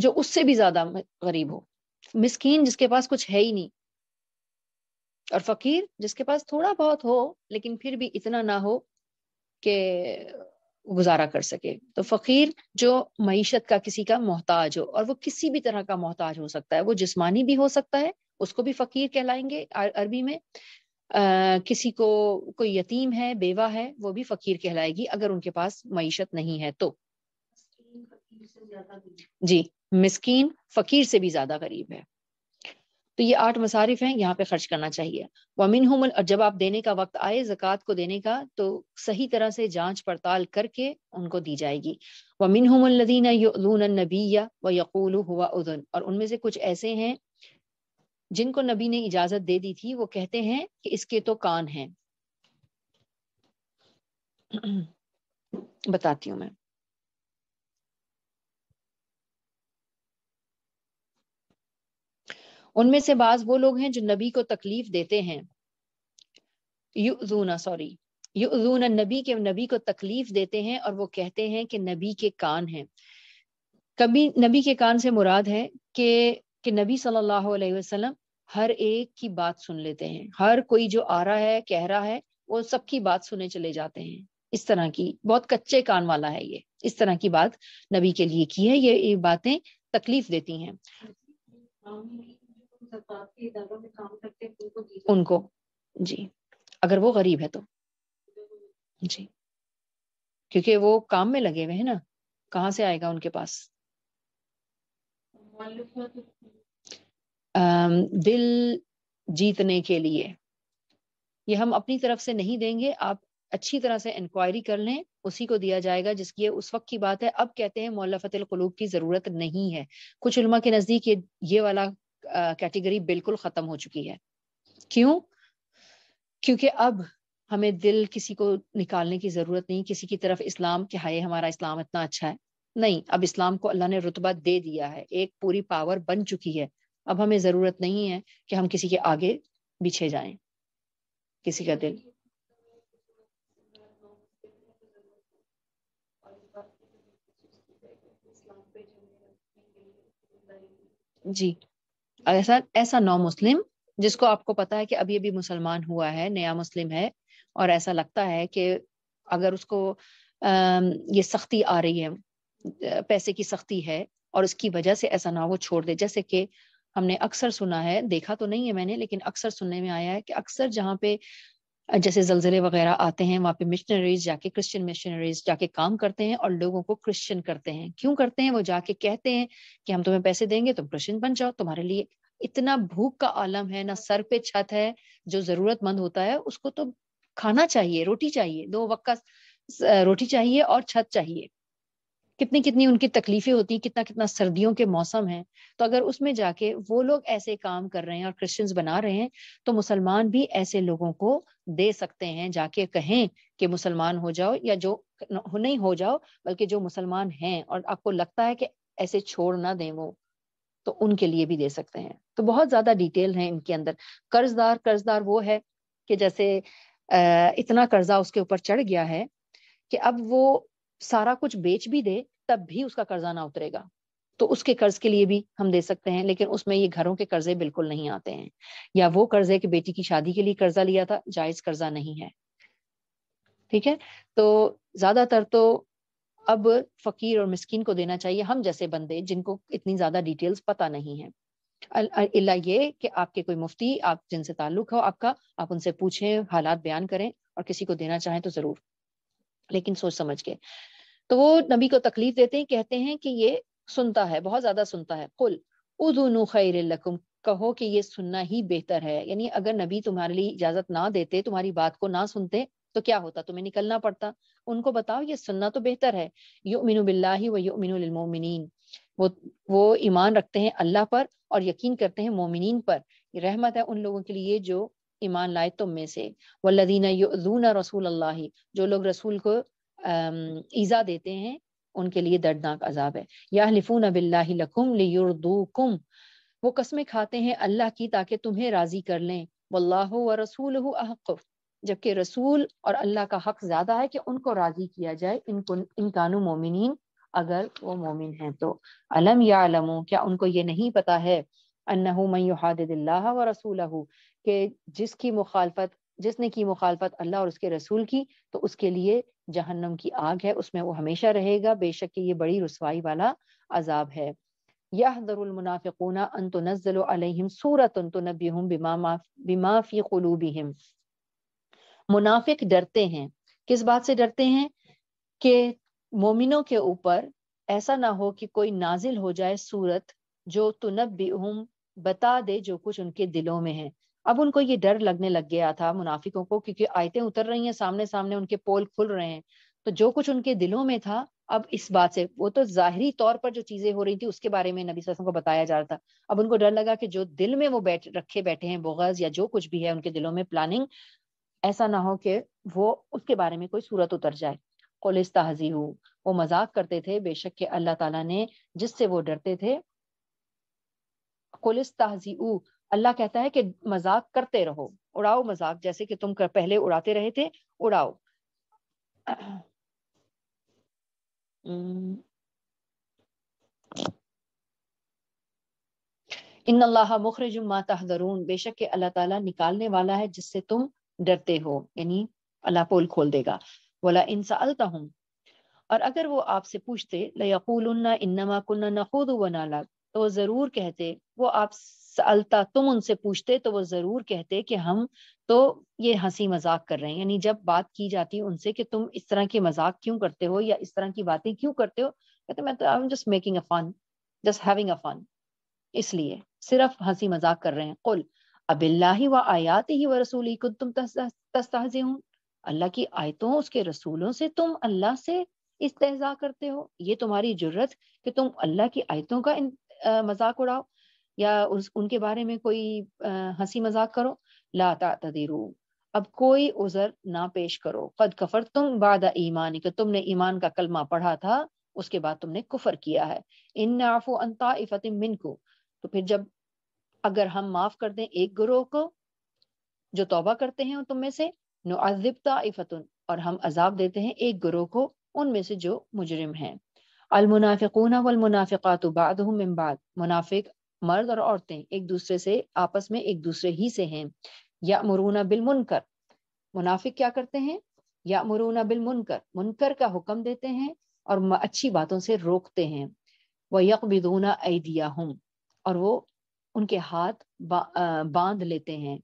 जो उससे भी ज्यादा गरीब हो मिस्कीन जिसके पास कुछ है ही नहीं और फकीर जिसके पास थोड़ा बहुत हो लेकिन फिर भी इतना ना हो कि गुजारा कर सके तो फ़कीर जो मीशत का किसी का मोहताज हो और वो किसी भी तरह का मोहताज हो सकता है वो जिस्मानी भी हो सकता है उसको भी फ़कीर कहलाएंगे अरबी में आ, किसी को कोई यतीम है बेवा है वो भी फ़कीर कहलाएगी अगर उनके पास मीशत नहीं है तो जी मिस्कीन फ़कीर से भी ज़्यादा गरीब है तो ये आठ मसारिफ हैं यहाँ पे खर्च करना चाहिए वमिन हुमन और जब आप देने का वक्त आए जक़ात को देने का तो सही तरह से जांच पड़ताल करके उनको दी जाएगी वमिन हुमन लदीना यून नबीया व यकूल हुआ उदन और उनमें से कुछ ऐसे हैं जिनको नबी ने इजाजत दे दी थी वो कहते हैं कि इसके तो कान हैं बताती हूँ मैं उनमें से बाज वो लोग हैं जो नबी को तकलीफ देते हैं युना सॉरी युना नबी के नबी को तकलीफ देते हैं और वो कहते हैं कि नबी के कान हैं कभी नबी के कान से मुराद है कि कि नबी सल्लल्लाहु अलैहि वसल्लम हर एक की बात सुन लेते हैं हर कोई जो आ रहा है कह रहा है वो सबकी बात सुने चले जाते हैं इस तरह की बहुत कच्चे कान वाला है ये इस तरह की बात नबी के लिए की है ये, ये बातें तकलीफ देती हैं उनको, जी अगर वो गरीब है तो जी क्योंकि वो काम में लगे हुए हैं ना कहाँ से आएगा उनके पास दिल जीतने के लिए ये हम अपनी तरफ से नहीं देंगे आप अच्छी तरह से इंक्वायरी कर लें उसी को दिया जाएगा जिसकी उस वक्त की बात है अब कहते हैं मौलफत की जरूरत नहीं है कुछ उलमा के नजदीक ये ये वाला कैटेगरी बिल्कुल खत्म हो चुकी है क्यों क्योंकि अब हमें दिल किसी को निकालने की जरूरत नहीं किसी की तरफ इस्लाम के हाय हमारा इस्लाम इतना अच्छा है नहीं अब इस्लाम को अल्लाह ने रुतबा दे दिया है एक पूरी पावर बन चुकी है अब हमें जरूरत नहीं है कि हम किसी के आगे पीछे जाए किसी का दिल जी ऐसा ऐसा नॉ मुस्लिम जिसको आपको पता है कि अभी अभी मुसलमान हुआ है नया मुस्लिम है और ऐसा लगता है कि अगर उसको ये सख्ती आ रही है पैसे की सख्ती है और उसकी वजह से ऐसा ना वो छोड़ दे जैसे कि हमने अक्सर सुना है देखा तो नहीं है मैंने लेकिन अक्सर सुनने में आया है कि अक्सर जहाँ पे जैसे जलजले वगैरह आते हैं वहाँ पे मिशनरीज जाके क्रिश्चियन मिशनरीज जाके काम करते हैं और लोगों को क्रिश्चियन करते हैं क्यों करते हैं वो जाके कहते हैं कि हम तुम्हें पैसे देंगे तुम क्रिश्चियन बन जाओ तुम्हारे लिए इतना भूख का आलम है ना सर पे छत है जो जरूरतमंद होता है उसको तो खाना चाहिए रोटी चाहिए दो वक्त रोटी चाहिए और छत चाहिए कितनी कितनी उनकी तकलीफें होती कितना कितना सर्दियों के मौसम है तो अगर उसमें जाके वो लोग ऐसे काम कर रहे हैं और क्रिश्चियंस बना रहे हैं तो मुसलमान भी ऐसे लोगों को दे सकते हैं जाके कहें कि मुसलमान हो जाओ या जो नहीं हो जाओ बल्कि जो मुसलमान हैं और आपको लगता है कि ऐसे छोड़ ना दें वो तो उनके लिए भी दे सकते हैं तो बहुत ज्यादा डिटेल है इनके अंदर कर्जदार कर्जदार वो है कि जैसे इतना कर्जा उसके ऊपर चढ़ गया है कि अब वो सारा कुछ बेच भी दे तब भी उसका कर्जा ना उतरेगा तो उसके कर्ज के लिए भी हम दे सकते हैं लेकिन उसमें ये घरों के कर्जे बिल्कुल नहीं आते हैं या वो कर्ज है कि बेटी की शादी के लिए कर्जा लिया था जायज कर्जा नहीं है ठीक है तो ज्यादातर तो अब फकीर और मिस्किन को देना चाहिए हम जैसे बंदे जिनको इतनी ज्यादा डिटेल्स पता नहीं है अल्ला ये कि आपके कोई मुफ्ती आप जिनसे ताल्लुक हो आपका आप उनसे पूछें हालात बयान करें और किसी को देना चाहें तो जरूर लेकिन सोच समझ के तो वो नबी को तकलीफ देते हैं कहते हैं कि ये सुनता है बहुत ज्यादा सुनता है कुल उदूनु खैर लकुम कहो कि ये सुनना ही बेहतर है यानी अगर नबी तुम्हारे लिए इजाजत ना देते तुम्हारी बात को ना सुनते तो क्या होता तुम्हें निकलना पड़ता उनको बताओ ये सुनना तो बेहतर है यो मिनु बिल्ला व यु वो वो ईमान रखते हैं अल्लाह पर और यकीन करते हैं मोमिन पर रहमत है उन लोगों के लिए जो ईमान लाए तुम में से वल्लदीना यूना रसूल अल्लाह जो लोग रसूल को ईज़ा देते हैं उनके लिए दर्दनाक अजाब है या हलिफून अबिल्लाकुम लियुर्दुकुम वो कस्में खाते हैं अल्लाह की ताकि तुम्हें राज़ी कर लें वल्लाहु व रसूल अहक़ जबकि रसूल और अल्लाह का हक ज़्यादा है कि उनको राज़ी किया जाए इनको इन कानू मोमिन अगर वो मोमिन हैं तो अलम या अलमो क्या उनको ये नहीं पता है अन्नहु मैहादिल्ला व रसूल के जिसकी मुखालफत जिसने की मुखालफत अल्लाह और उसके रसूल की तो उसके लिए जहन्नम की आग है उसमें वो हमेशा रहेगा बेशक कि ये बड़ी रसवाई वाला अजाब है यह दरुलमुनाफ़िकूना अन तो नज़ल सूरत तो नबी हम बिमा बिमाफ़ी कलूबी मुनाफिक डरते हैं किस बात से डरते हैं कि मोमिनों के ऊपर ऐसा ना हो कि कोई नाजिल हो जाए सूरत जो तुनब भी बता दे जो कुछ उनके दिलों में है अब उनको ये डर लगने लग गया था मुनाफिकों को क्योंकि आयतें उतर रही हैं सामने सामने उनके पोल खुल रहे हैं तो जो कुछ उनके दिलों में था अब इस बात से वो तो जाहरी तौर पर जो चीजें हो रही थी उसके बारे में नबी वसल्लम को बताया जा रहा था अब उनको डर लगा कि जो दिल में वो बैठ रखे बैठे हैं बोगज या जो कुछ भी है उनके दिलों में प्लानिंग ऐसा ना हो कि वो उसके बारे में कोई सूरत उतर जाए कोलिस तहजी वो मजाक करते थे बेशक के अल्लाह ताला ने जिससे वो डरते थे कोलिस तहजी अल्लाह कहता है कि मजाक करते रहो उड़ाओ मजाक जैसे कि तुम कर, पहले उड़ाते रहे थे उड़ाओ इन अल्लाह मुखरज मातहदरून बेशक के अल्लाह ताला निकालने वाला है जिससे तुम डरते हो यानी अल्लाह पोल खोल देगा बोला इनसा अलता हूँ और अगर वो आपसे पूछते लयकुलन्ना इन्नमा कुन्ना नखुद वनाला तो जरूर कहते वो आप सलता तुम उनसे पूछते तो वो जरूर कहते कि हम तो ये हंसी मजाक कर रहे हैं यानी जब बात की जाती है उनसे कि तुम इस तरह के मजाक क्यों करते हो या इस तरह की बातें क्यों करते हो कहते मैं तो I am just making a fun just having a fun इसलिए सिर्फ हंसी मजाक कर रहे हैं कुल अबिल्लाही व आयात ही व रसूल ही खुद तुम तस्ताजे हूँ अल्लाह की आयतों उसके रसूलों से तुम अल्लाह से इस्तेजा करते हो ये तुम्हारी जरूरत कि तुम अल्लाह की आयतों का इन, मजाक उड़ाओ या उस उनके बारे में कोई हंसी मजाक करो लाता तदिरू अब कोई उजर ना पेश करो कद कफर तुम बाद ईमान के तुमने ईमान का कलमा पढ़ा था उसके बाद तुमने कुफर किया है इन नाफो मिन को तो फिर जब अगर हम माफ कर दें एक गुरोह को जो तौबा करते हैं तुम में से नजिब इफतुन और हम अजाब देते हैं एक गुरोह को उनमें से जो मुजरिम है हैं अलमुनाफ़ून वलमुनाफ़ात बाद मुनाफिक मर्द और औरतें एक दूसरे से आपस में एक दूसरे ही से हैं या मुरूना बिल मुनकर मुनाफिक क्या करते हैं या मुरूना बिल मुनकर मुनकर का हुक्म देते हैं और अच्छी बातों से रोकते हैं वह यकबिदूना ऐदिया और वो उनके हाथ बा, बांध लेते हैं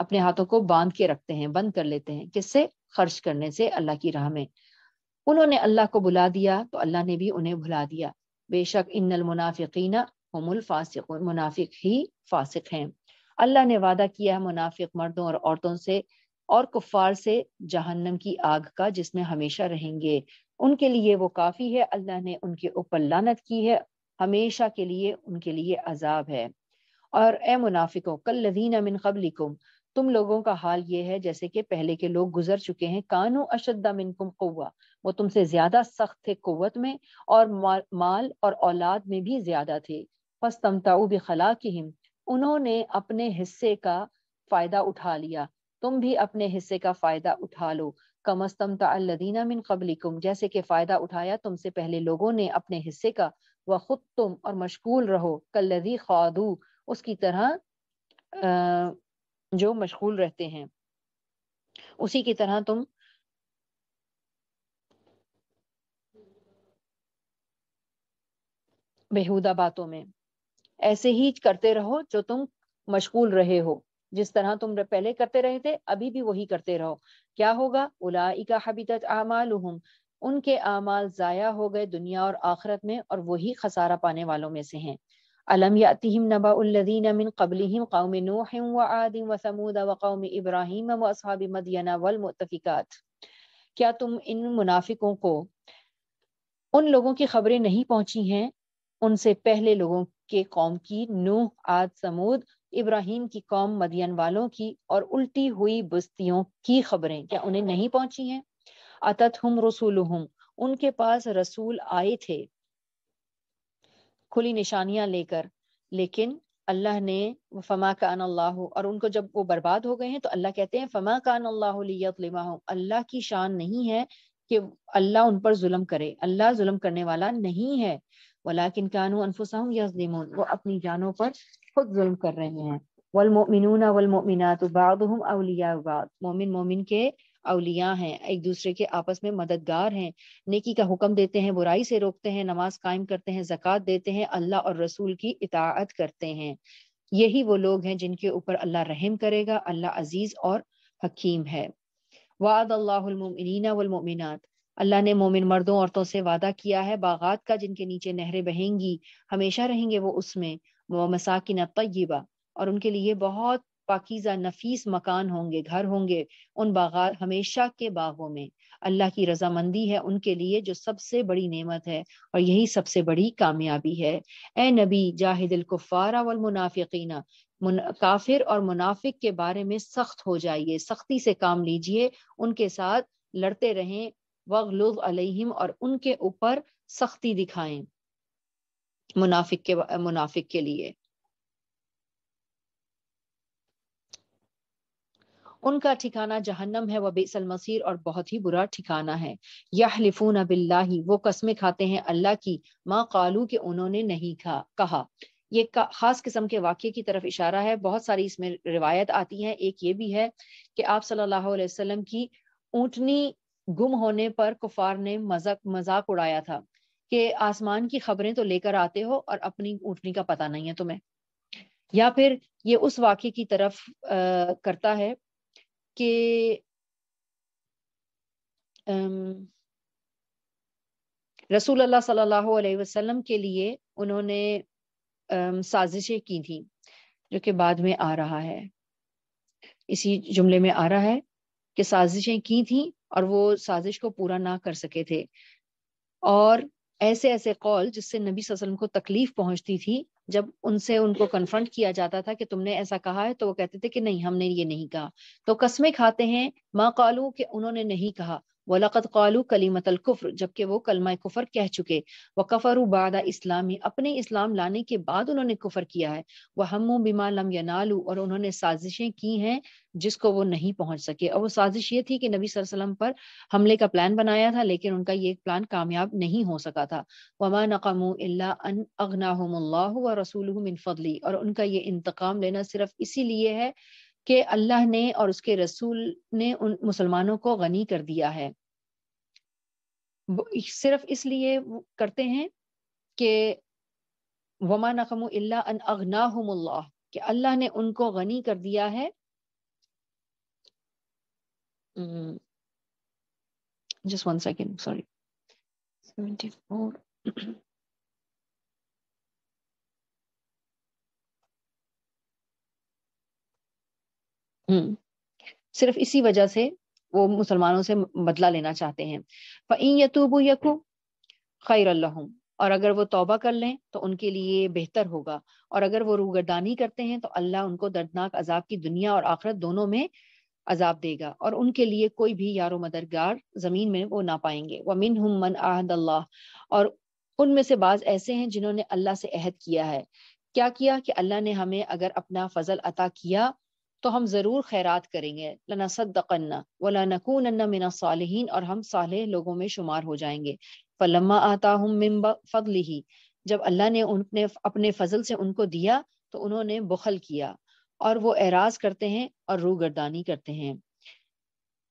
अपने हाथों को बांध के रखते हैं बंद कर लेते हैं किससे खर्च करने से अल्लाह की राह में उन्होंने अल्लाह को बुला दिया तो अल्लाह ने भी उन्हें भुला दिया बेशक इन मुनाफिकीना फासिक मुनाफिक ही फासिक हैं अल्लाह ने वादा किया है मुनाफिक मर्दों और औरतों से और कुफार से जहन्नम की आग का जिसमें हमेशा रहेंगे उनके लिए वो काफ़ी है अल्लाह ने उनके ऊपर लानत की है हमेशा के लिए उनके लिए अजाब है और ए मुनाफिकों कल लदीना मिन कबलिकुम तुम लोगों का हाल ये है जैसे कि पहले के लोग गुजर चुके हैं कानू अशद्दा मिनकुम कौवा वो तुमसे ज्यादा सख्त थे कुत में और माल और औलाद में भी ज्यादा थे फस्तमताऊ बखलाकिम उन्होंने अपने हिस्से का फ़ायदा उठा लिया तुम भी अपने हिस्से का फ़ायदा उठा लो कमस्तम मिन कबलिकुम जैसे कि फ़ायदा उठाया तुमसे पहले लोगों ने अपने हिस्से का वह खुद तुम और मशगूल रहो कल्लदी खादू उसकी तरह जो मशगूल रहते हैं उसी की तरह तुम बेहुदा बातों में ऐसे ही करते रहो जो तुम मशगूल रहे हो जिस तरह तुम पहले करते रहे थे अभी भी वही करते रहो क्या होगा उलाइका हबीत आमाल उनके आमाल ज़ाया हो गए दुनिया और आखरत में और वही खसारा पाने वालों में से हैं अलम यातिहिम नबा उल्लदीन मिन कबलिहिम कौम नूह व आदिम व समूद व कौम इब्राहिम व असहाब मदयना वल मुतफ़िकात क्या तुम इन मुनाफिकों को उन लोगों की खबरें नहीं पहुंची हैं उनसे पहले लोगों के कौम की नूह आद समूद इब्राहिम की कौम मदियन वालों की और उल्टी हुई बस्तियों की खबरें क्या उन्हें नहीं पहुंची हैं अतत हम रसूल उनके पास रसूल आए थे खुली निशानियां लेकर लेकिन अल्लाह ने फमा कान अल्लाह और उनको जब वो बर्बाद हो गए हैं तो अल्लाह कहते हैं फमा कान अल्लाह अल्लाह की शान नहीं है कि अल्लाह उन पर जुल्म करे अल्लाह जुल्म करने वाला नहीं है वलाकिन कानू अनफुसम यजलिमून वो अपनी जानों पर खुद जुल्म कर रहे हैं वलमोमिन वलमोमिनात बादहम अलिया बाद मोमिन मोमिन के अलिया हैं एक दूसरे के आपस में मददगार हैं नेकी का हुक्म देते हैं बुराई से रोकते हैं नमाज कायम करते हैं जक़ात देते हैं अल्लाह और रसूल की इताअत करते हैं यही वो लोग हैं जिनके ऊपर अल्लाह रहम करेगा अल्लाह अजीज और हकीम है वाद अल्लामिन वमिनत अल्लाह ने मोमिन मर्दों औरतों से वादा किया है बागात का जिनके नीचे नहरें बहेंगी हमेशा रहेंगे वो उसमें मसाकिन तय्यबा और उनके लिए बहुत पाकिजा नफीस मकान होंगे घर होंगे उन बागा हमेशा के बागों में अल्लाह की रजामंदी है उनके लिए जो सबसे बड़ी नेमत है और यही सबसे बड़ी कामयाबी है ए नबी जाहिदिल कुफ़ारा वल मुनाफिकीना मुन, काफिर और मुनाफिक के बारे में सख्त हो जाइए सख्ती से काम लीजिए उनके साथ लड़ते रहें वगलुग अलैहिम और उनके ऊपर सख्ती दिखाएं मुनाफिक के मुनाफिक के लिए उनका ठिकाना जहन्नम है वह बेसल मसीर और बहुत ही बुरा ठिकाना है यहलिफून बिल्लाही वो कस्में खाते हैं अल्लाह की माँ कालू के उन्होंने नहीं खा कहा ये खास किस्म के वाक्य की तरफ इशारा है बहुत सारी इसमें रिवायत आती है एक ये भी है कि आप सल्लल्लाहु अलैहि वसल्लम की ऊँटनी गुम होने पर कुफार ने मजाक मजाक उड़ाया था कि आसमान की खबरें तो लेकर आते हो और अपनी ऊँटनी का पता नहीं है तुम्हें या फिर ये उस वाक्य की तरफ आ, करता है कि रसूल अल्लाह सल्लल्लाहु अलैहि वसल्लम के लिए उन्होंने साजिशें की थी जो कि बाद में आ रहा है इसी जुमले में आ रहा है कि साजिशें की थीं और वो साजिश को पूरा ना कर सके थे और ऐसे ऐसे कॉल जिससे नबी वसल्लम को तकलीफ पहुंचती थी जब उनसे उनको कन्फ्रंट किया जाता था कि तुमने ऐसा कहा है तो वो कहते थे कि नहीं हमने ये नहीं कहा तो कस्में खाते हैं माँ कालू कि उन्होंने नहीं कहा वलकत कालू कलीमत अलकुफ़्र जबकि वो कलमा कुफ़र कह चुके व कफ़र उबाद इस्लामी अपने इस्लाम लाने के बाद उन्होंने कुफ़र किया है वह हम बिमा लम यनालू और उन्होंने साजिशें की हैं जिसको वो नहीं पहुंच सके और वो साजिश ये थी कि नबी सलम पर हमले का प्लान बनाया था लेकिन उनका ये प्लान कामयाब नहीं हो सका था वमा नकमू अन व रसूल और उनका ये इंतकाम लेना सिर्फ इसीलिए है कि अल्लाह ने और उसके रसूल ने उन मुसलमानों को गनी कर दिया है सिर्फ इसलिए करते हैं कि वमा नकम कि अल्लाह ने उनको गनी कर दिया है just one second sorry hmm. सिर्फ इसी वजह से वो मुसलमानों से बदला लेना चाहते हैं फ़ैन यतूबू यकू खैर और अगर वो तौबा कर लें तो उनके लिए बेहतर होगा और अगर वो रूगरदानी करते हैं तो अल्लाह उनको दर्दनाक अजाब की दुनिया और आखरत दोनों में अजाब देगा और उनके लिए कोई भी यारो मददगार जमीन में वो ना पाएंगे मिन हम मन आहद अल्लाह और उनमें से बाज ऐसे हैं जिन्होंने अल्लाह से अहद किया है क्या किया कि अल्लाह ने हमें अगर अपना फजल अता किया तो हम ज़रूर खैरात करेंगे लना सदकन्ना वला नकून मिना सालहीन और हम साल लोगों में शुमार हो जाएंगे फलम्मा आता हम फगली ही जब अल्लाह ने उनने अपने फजल से उनको दिया तो उन्होंने बुखल किया और वो एराज करते हैं और रूगर्दानी करते हैं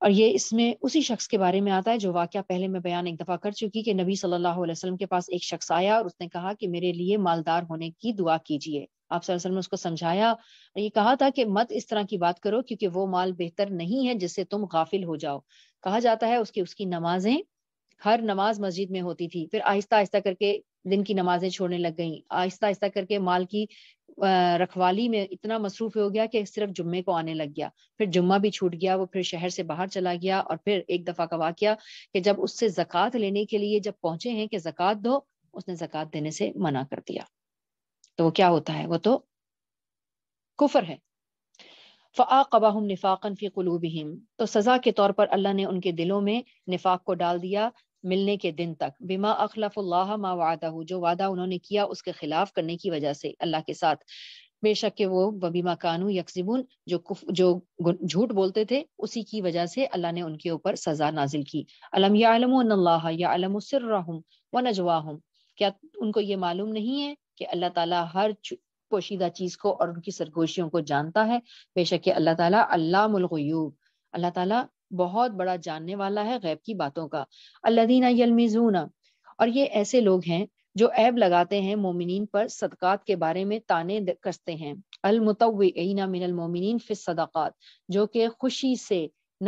और ये इसमें उसी शख्स के बारे में आता है जो वाक्य पहले मैं बयान एक दफ़ा कर चुकी कि नबी सल्लल्लाहु अलैहि वसल्लम के पास एक शख्स आया और उसने कहा कि मेरे लिए मालदार होने की दुआ कीजिए आप सर ने उसको समझाया और ये कहा था कि मत इस तरह की बात करो क्योंकि वो माल बेहतर नहीं है जिससे तुम गाफिल हो जाओ कहा जाता है उसकी उसकी नमाजें हर नमाज मस्जिद में होती थी फिर आहिस्ता आहिस्ता करके दिन की नमाजें छोड़ने लग गई आहिस्ता आहिस्ता करके माल की रखवाली में इतना मसरूफ हो गया कि सिर्फ जुम्मे को आने लग गया फिर जुम्मा भी छूट गया वो फिर शहर से बाहर चला गया और फिर एक दफा का वाक्य कि जब उससे जक़ात लेने के लिए जब पहुंचे हैं कि जक़ात दो उसने जक़ात देने से मना कर दिया तो वो क्या होता है वो तो कुफर है फ़ाकबाहम निफाक़न फ़ी कुलूबिहिम तो सज़ा के तौर पर अल्लाह ने उनके दिलों में निफाक को डाल दिया मिलने के दिन तक बिमा अखलफ़ुल्लाह मा वादा जो वादा उन्होंने किया उसके खिलाफ करने की वजह से अल्लाह के साथ बेशक के वो बबीमा कानू यकजिबुन जो कुफ, जो झूठ बोलते थे उसी की वजह से अल्लाह ने उनके ऊपर सजा नाजिल की अलम यालम या अलम सिर्रहम व नजवाहम क्या उनको ये मालूम नहीं है कि अल्लाह ताला हर पोशीदा चीज को और उनकी सरगोशियों को जानता है बेशक अल्लाह ताला अल्लाह मुलगयूब अल्लाह ताला बहुत बड़ा जानने वाला है गैब की बातों का अल्लादीना यलमिजूना और ये ऐसे लोग हैं जो ऐब लगाते हैं मोमिन पर सदक़ात के बारे में ताने कसते हैं अलमुतना मिनल मोमिन फिस सदक़ात जो कि खुशी से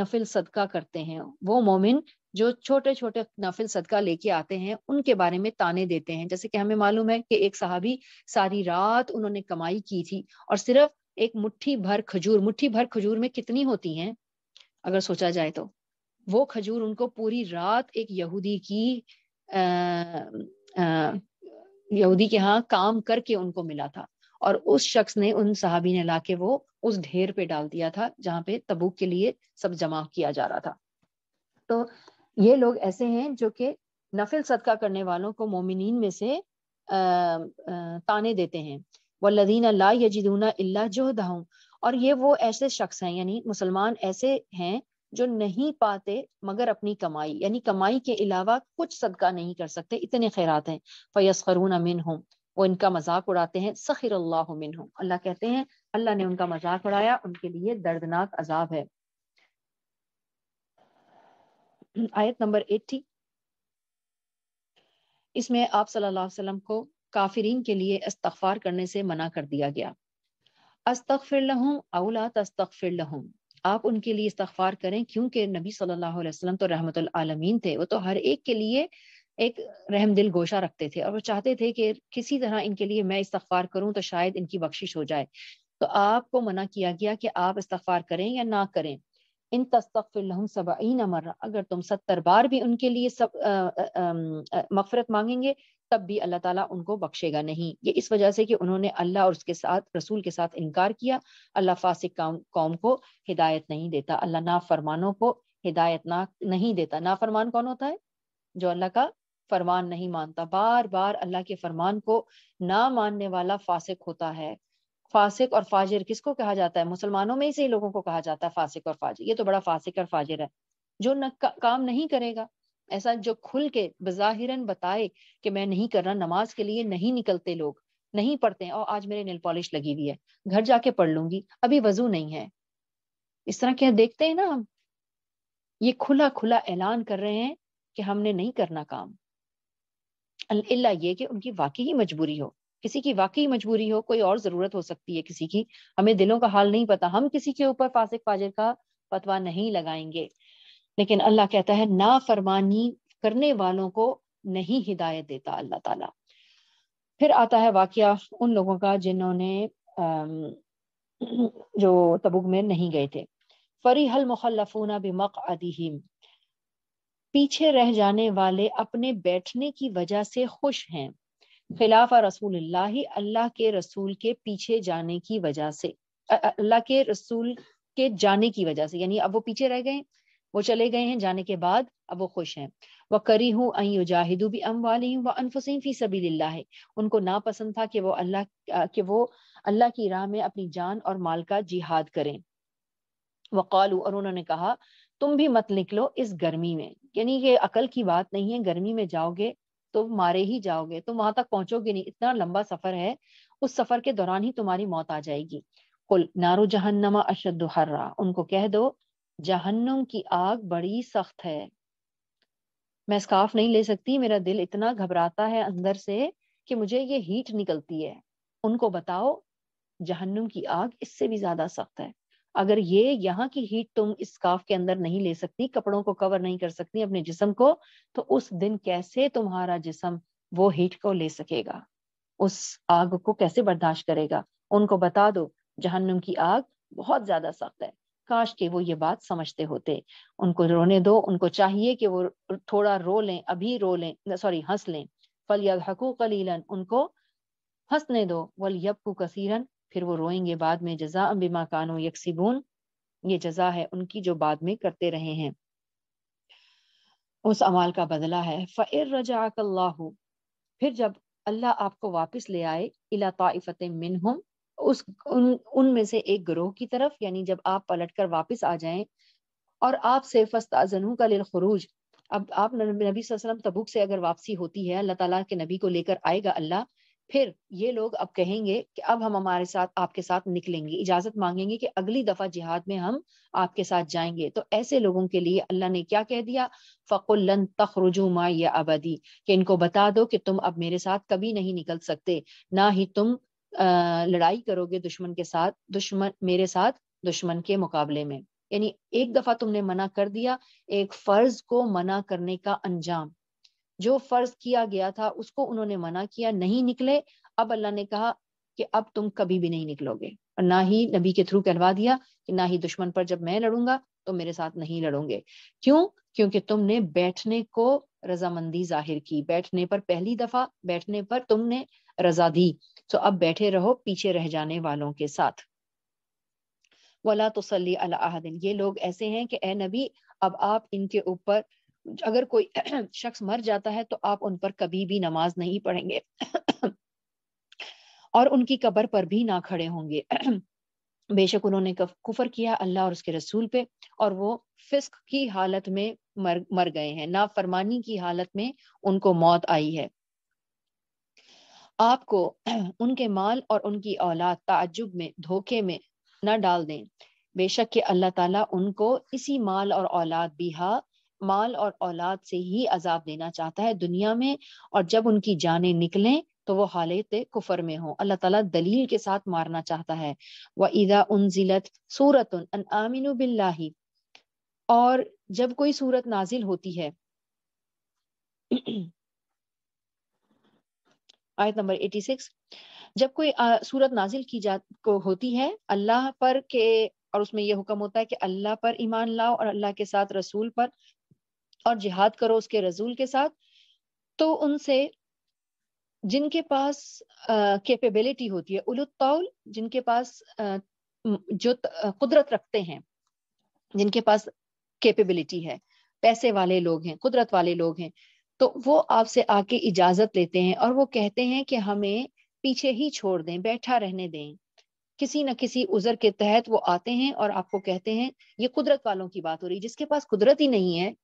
नफिल सदका करते हैं वो मोमिन जो छोटे छोटे नफिल सदका लेके आते हैं उनके बारे में ताने देते हैं जैसे कि हमें मालूम है कि एक साहबी सारी रात उन्होंने कमाई की थी और सिर्फ एक मुट्ठी भर खजूर मुट्ठी भर खजूर में कितनी होती हैं अगर सोचा जाए तो वो खजूर उनको पूरी रात एक यहूदी की यहूदी के यहाँ काम करके उनको मिला था और उस शख्स ने उन साहबी ने लाके वो उस ढेर पे डाल दिया था जहाँ पे तबूक के लिए सब जमा किया जा रहा था तो ये लोग ऐसे हैं जो कि नफिल सदका करने वालों को मोमिन में से आ, आ, ताने देते हैं वल्लदीन लदीन यजिदूना इल्ला और ये वो ऐसे शख्स हैं यानी मुसलमान ऐसे हैं जो नहीं पाते मगर अपनी कमाई यानी कमाई के अलावा कुछ सदका नहीं कर सकते इतने खैरात हैं फ़यसखरून अमिन हो वो इनका मजाक उड़ाते हैं सखिर अल्लाह मिन हूँ अल्लाह कहते हैं अल्लाह ने उनका मजाक उड़ाया उनके लिए दर्दनाक अजाब है आयत नंबर 80 इसमें आप सल्लल्लाहु अलैहि वसल्लम को काफिरीन के लिए इस्तफार करने से मना कर दिया गया अस्तगफिर लहूँ अवला तस्तगफिर लहूँ आप उनके लिए इस्तफार करें क्योंकि नबी सल्लल्लाहु अलैहि वसल्लम तो रहमत आलमीन थे वो तो हर एक के लिए एक रहम दिल गोशा रखते थे और वो चाहते थे कि किसी तरह इनके लिए मैं इस्तफार करूं तो शायद इनकी बख्शिश हो जाए तो आपको मना किया गया कि आप इस्तफार करें या ना करें इन तस्तफ़िर अगर तुम सत्तर बार भी उनके लिए सब मफ़रत मांगेंगे तब भी अल्लाह ताला उनको बख्शेगा नहीं ये इस वजह से कि उन्होंने अल्लाह और उसके साथ रसूल के साथ इनकार किया अल्लाह फासिक कौम कौम को हिदायत नहीं देता अल्लाह ना फरमानों को हिदायत ना नहीं देता ना फरमान कौन होता है जो अल्लाह का फरमान नहीं मानता बार बार अल्लाह के फरमान को ना मानने वाला फासिक होता है फासिक और फाजिर किसको कहा जाता है मुसलमानों में ही सही लोगों को कहा जाता है फासिक और फाजिर ये तो बड़ा फासिक और फाजिर है जो न का, काम नहीं करेगा ऐसा जो खुल के बजाहिरन बताए कि मैं नहीं करना नमाज के लिए नहीं निकलते लोग नहीं पढ़ते और आज मेरे नेल पॉलिश लगी हुई है घर जाके पढ़ लूंगी अभी वजू नहीं है इस तरह क्या देखते हैं ना हम ये खुला खुला ऐलान कर रहे हैं कि हमने नहीं करना काम अल्लाह ये कि उनकी वाकई ही मजबूरी हो किसी की वाकई मजबूरी हो कोई और जरूरत हो सकती है किसी की हमें दिलों का हाल नहीं पता हम किसी के ऊपर फासिक फाजिर का फतवा नहीं लगाएंगे लेकिन अल्लाह कहता है ना फरमानी करने वालों को नहीं हिदायत देता अल्लाह ताला फिर आता है वाक्य उन लोगों का जिन्होंने जो तबुक में नहीं गए थे फरी हल मुखलफूना बिमक अदीम पीछे रह जाने वाले अपने बैठने की वजह से खुश हैं खिलाफ रसूल अल्लाह के रसूल के पीछे जाने की वजह से अल्लाह के रसूल के जाने की वजह से यानी अब वो पीछे रह गए वो चले गए हैं जाने के बाद अब वो खुश हैं वह करी हूँ जाहिदू भी अम वाली हूँ वह अनफुसैन फी सबी है उनको नापसंद था कि वो अल्लाह के वो अल्लाह की राह में अपनी जान और माल का जिहाद करें वकालू और उन्होंने कहा तुम भी मत निकलो इस गर्मी में यानी ये अकल की बात नहीं है गर्मी में जाओगे तो मारे ही जाओगे तुम वहां तक पहुंचोगे नहीं इतना लंबा सफर है उस सफर के दौरान ही तुम्हारी मौत आ जाएगी कुल नारो जहन्नमा अशद हर्रा उनको कह दो जहन्नुम की आग बड़ी सख्त है मैं स्काफ नहीं ले सकती मेरा दिल इतना घबराता है अंदर से कि मुझे ये हीट निकलती है उनको बताओ जहन्नुम की आग इससे भी ज्यादा सख्त है अगर ये यहाँ की हीट तुम इस स्काफ के अंदर नहीं ले सकती कपड़ों को कवर नहीं कर सकती अपने जिसम को तो उस दिन कैसे तुम्हारा जिसम वो हीट को ले सकेगा उस आग को कैसे बर्दाश्त करेगा उनको बता दो जहन्नुम की आग बहुत ज्यादा सख्त है काश के वो ये बात समझते होते उनको रोने दो उनको चाहिए कि वो थोड़ा रो लें अभी रो लें सॉरी हंस लें फल हकू कलीलन उनको हंसने दो वल यबकू कसीरन फिर वो रोएंगे बाद में जजा बिमा कानो यकसिबून ये जजा है उनकी जो बाद में करते रहे हैं उस अमाल का बदला है फ़िर रजाक अल्लाह फिर जब अल्लाह आपको वापस ले आए इला ताइफत मिनहुम उस उन उनमें से एक ग्रोह की तरफ यानी जब आप पलट कर वापिस आ जाए और आपसे फस्ताजनू का लिल खरूज अब आप नबी तबुक से अगर वापसी होती है अल्लाह तला के नबी को लेकर आएगा अल्लाह फिर ये लोग अब कहेंगे कि अब हम हमारे साथ आपके साथ निकलेंगे इजाजत मांगेंगे कि अगली दफा जिहाद में हम आपके साथ जाएंगे तो ऐसे लोगों के लिए अल्लाह ने क्या कह दिया फ़कुल्लन तखरुजुमा या आबादी कि इनको बता दो कि तुम अब मेरे साथ कभी नहीं निकल सकते ना ही तुम आ, लड़ाई करोगे दुश्मन के साथ दुश्मन मेरे साथ दुश्मन के मुकाबले में यानी एक दफा तुमने मना कर दिया एक फर्ज को मना करने का अंजाम जो फर्ज किया गया था उसको उन्होंने मना किया नहीं निकले अब अल्लाह ने कहा कि अब तुम कभी भी नहीं निकलोगे और ना ही नबी के थ्रू कहवा दिया कि ना ही दुश्मन पर जब मैं लड़ूंगा तो मेरे साथ नहीं लड़ोगे क्यों क्योंकि तुमने बैठने को रजामंदी जाहिर की बैठने पर पहली दफा बैठने पर तुमने रजा दी तो अब बैठे रहो पीछे रह जाने वालों के साथ वला तो सली अलादिन ये लोग ऐसे हैं कि ए नबी अब आप इनके ऊपर अगर कोई शख्स मर जाता है तो आप उन पर कभी भी नमाज नहीं पढ़ेंगे और उनकी कब्र पर भी ना खड़े होंगे बेशक उन्होंने कुफर किया अल्लाह और उसके रसूल पे और वो फिस्क की हालत में मर मर गए हैं ना फरमानी की हालत में उनको मौत आई है आपको उनके माल और उनकी औलाद ताजुब में धोखे में न डाल दें बेशक के अल्लाह ताला उनको इसी माल और औलाद बिहा माल और औलाद से ही अजाब देना चाहता है दुनिया में और जब उनकी जानें निकलें तो वो हालत कुफर में हो अल्लाह ताला दलील के साथ मारना चाहता है वह ईदा उनजिलत सूरत अन और जब कोई सूरत नाजिल होती है आयत नंबर 86 जब कोई सूरत नाजिल की जा को होती है अल्लाह पर के और उसमें यह हुक्म होता है कि अल्लाह पर ईमान लाओ और अल्लाह के साथ रसूल पर और जिहाद करो उसके रसूल के साथ तो उनसे जिनके पास कैपेबिलिटी होती है उलुत्ताउल जिनके पास आ, जो कुदरत रखते हैं जिनके पास कैपेबिलिटी है पैसे वाले लोग हैं कुदरत वाले लोग हैं तो वो आपसे आके इजाजत लेते हैं और वो कहते हैं कि हमें पीछे ही छोड़ दें बैठा रहने दें किसी न किसी उजर के तहत वो आते हैं और आपको कहते हैं ये कुदरत वालों की बात हो रही है जिसके पास कुदरत ही नहीं है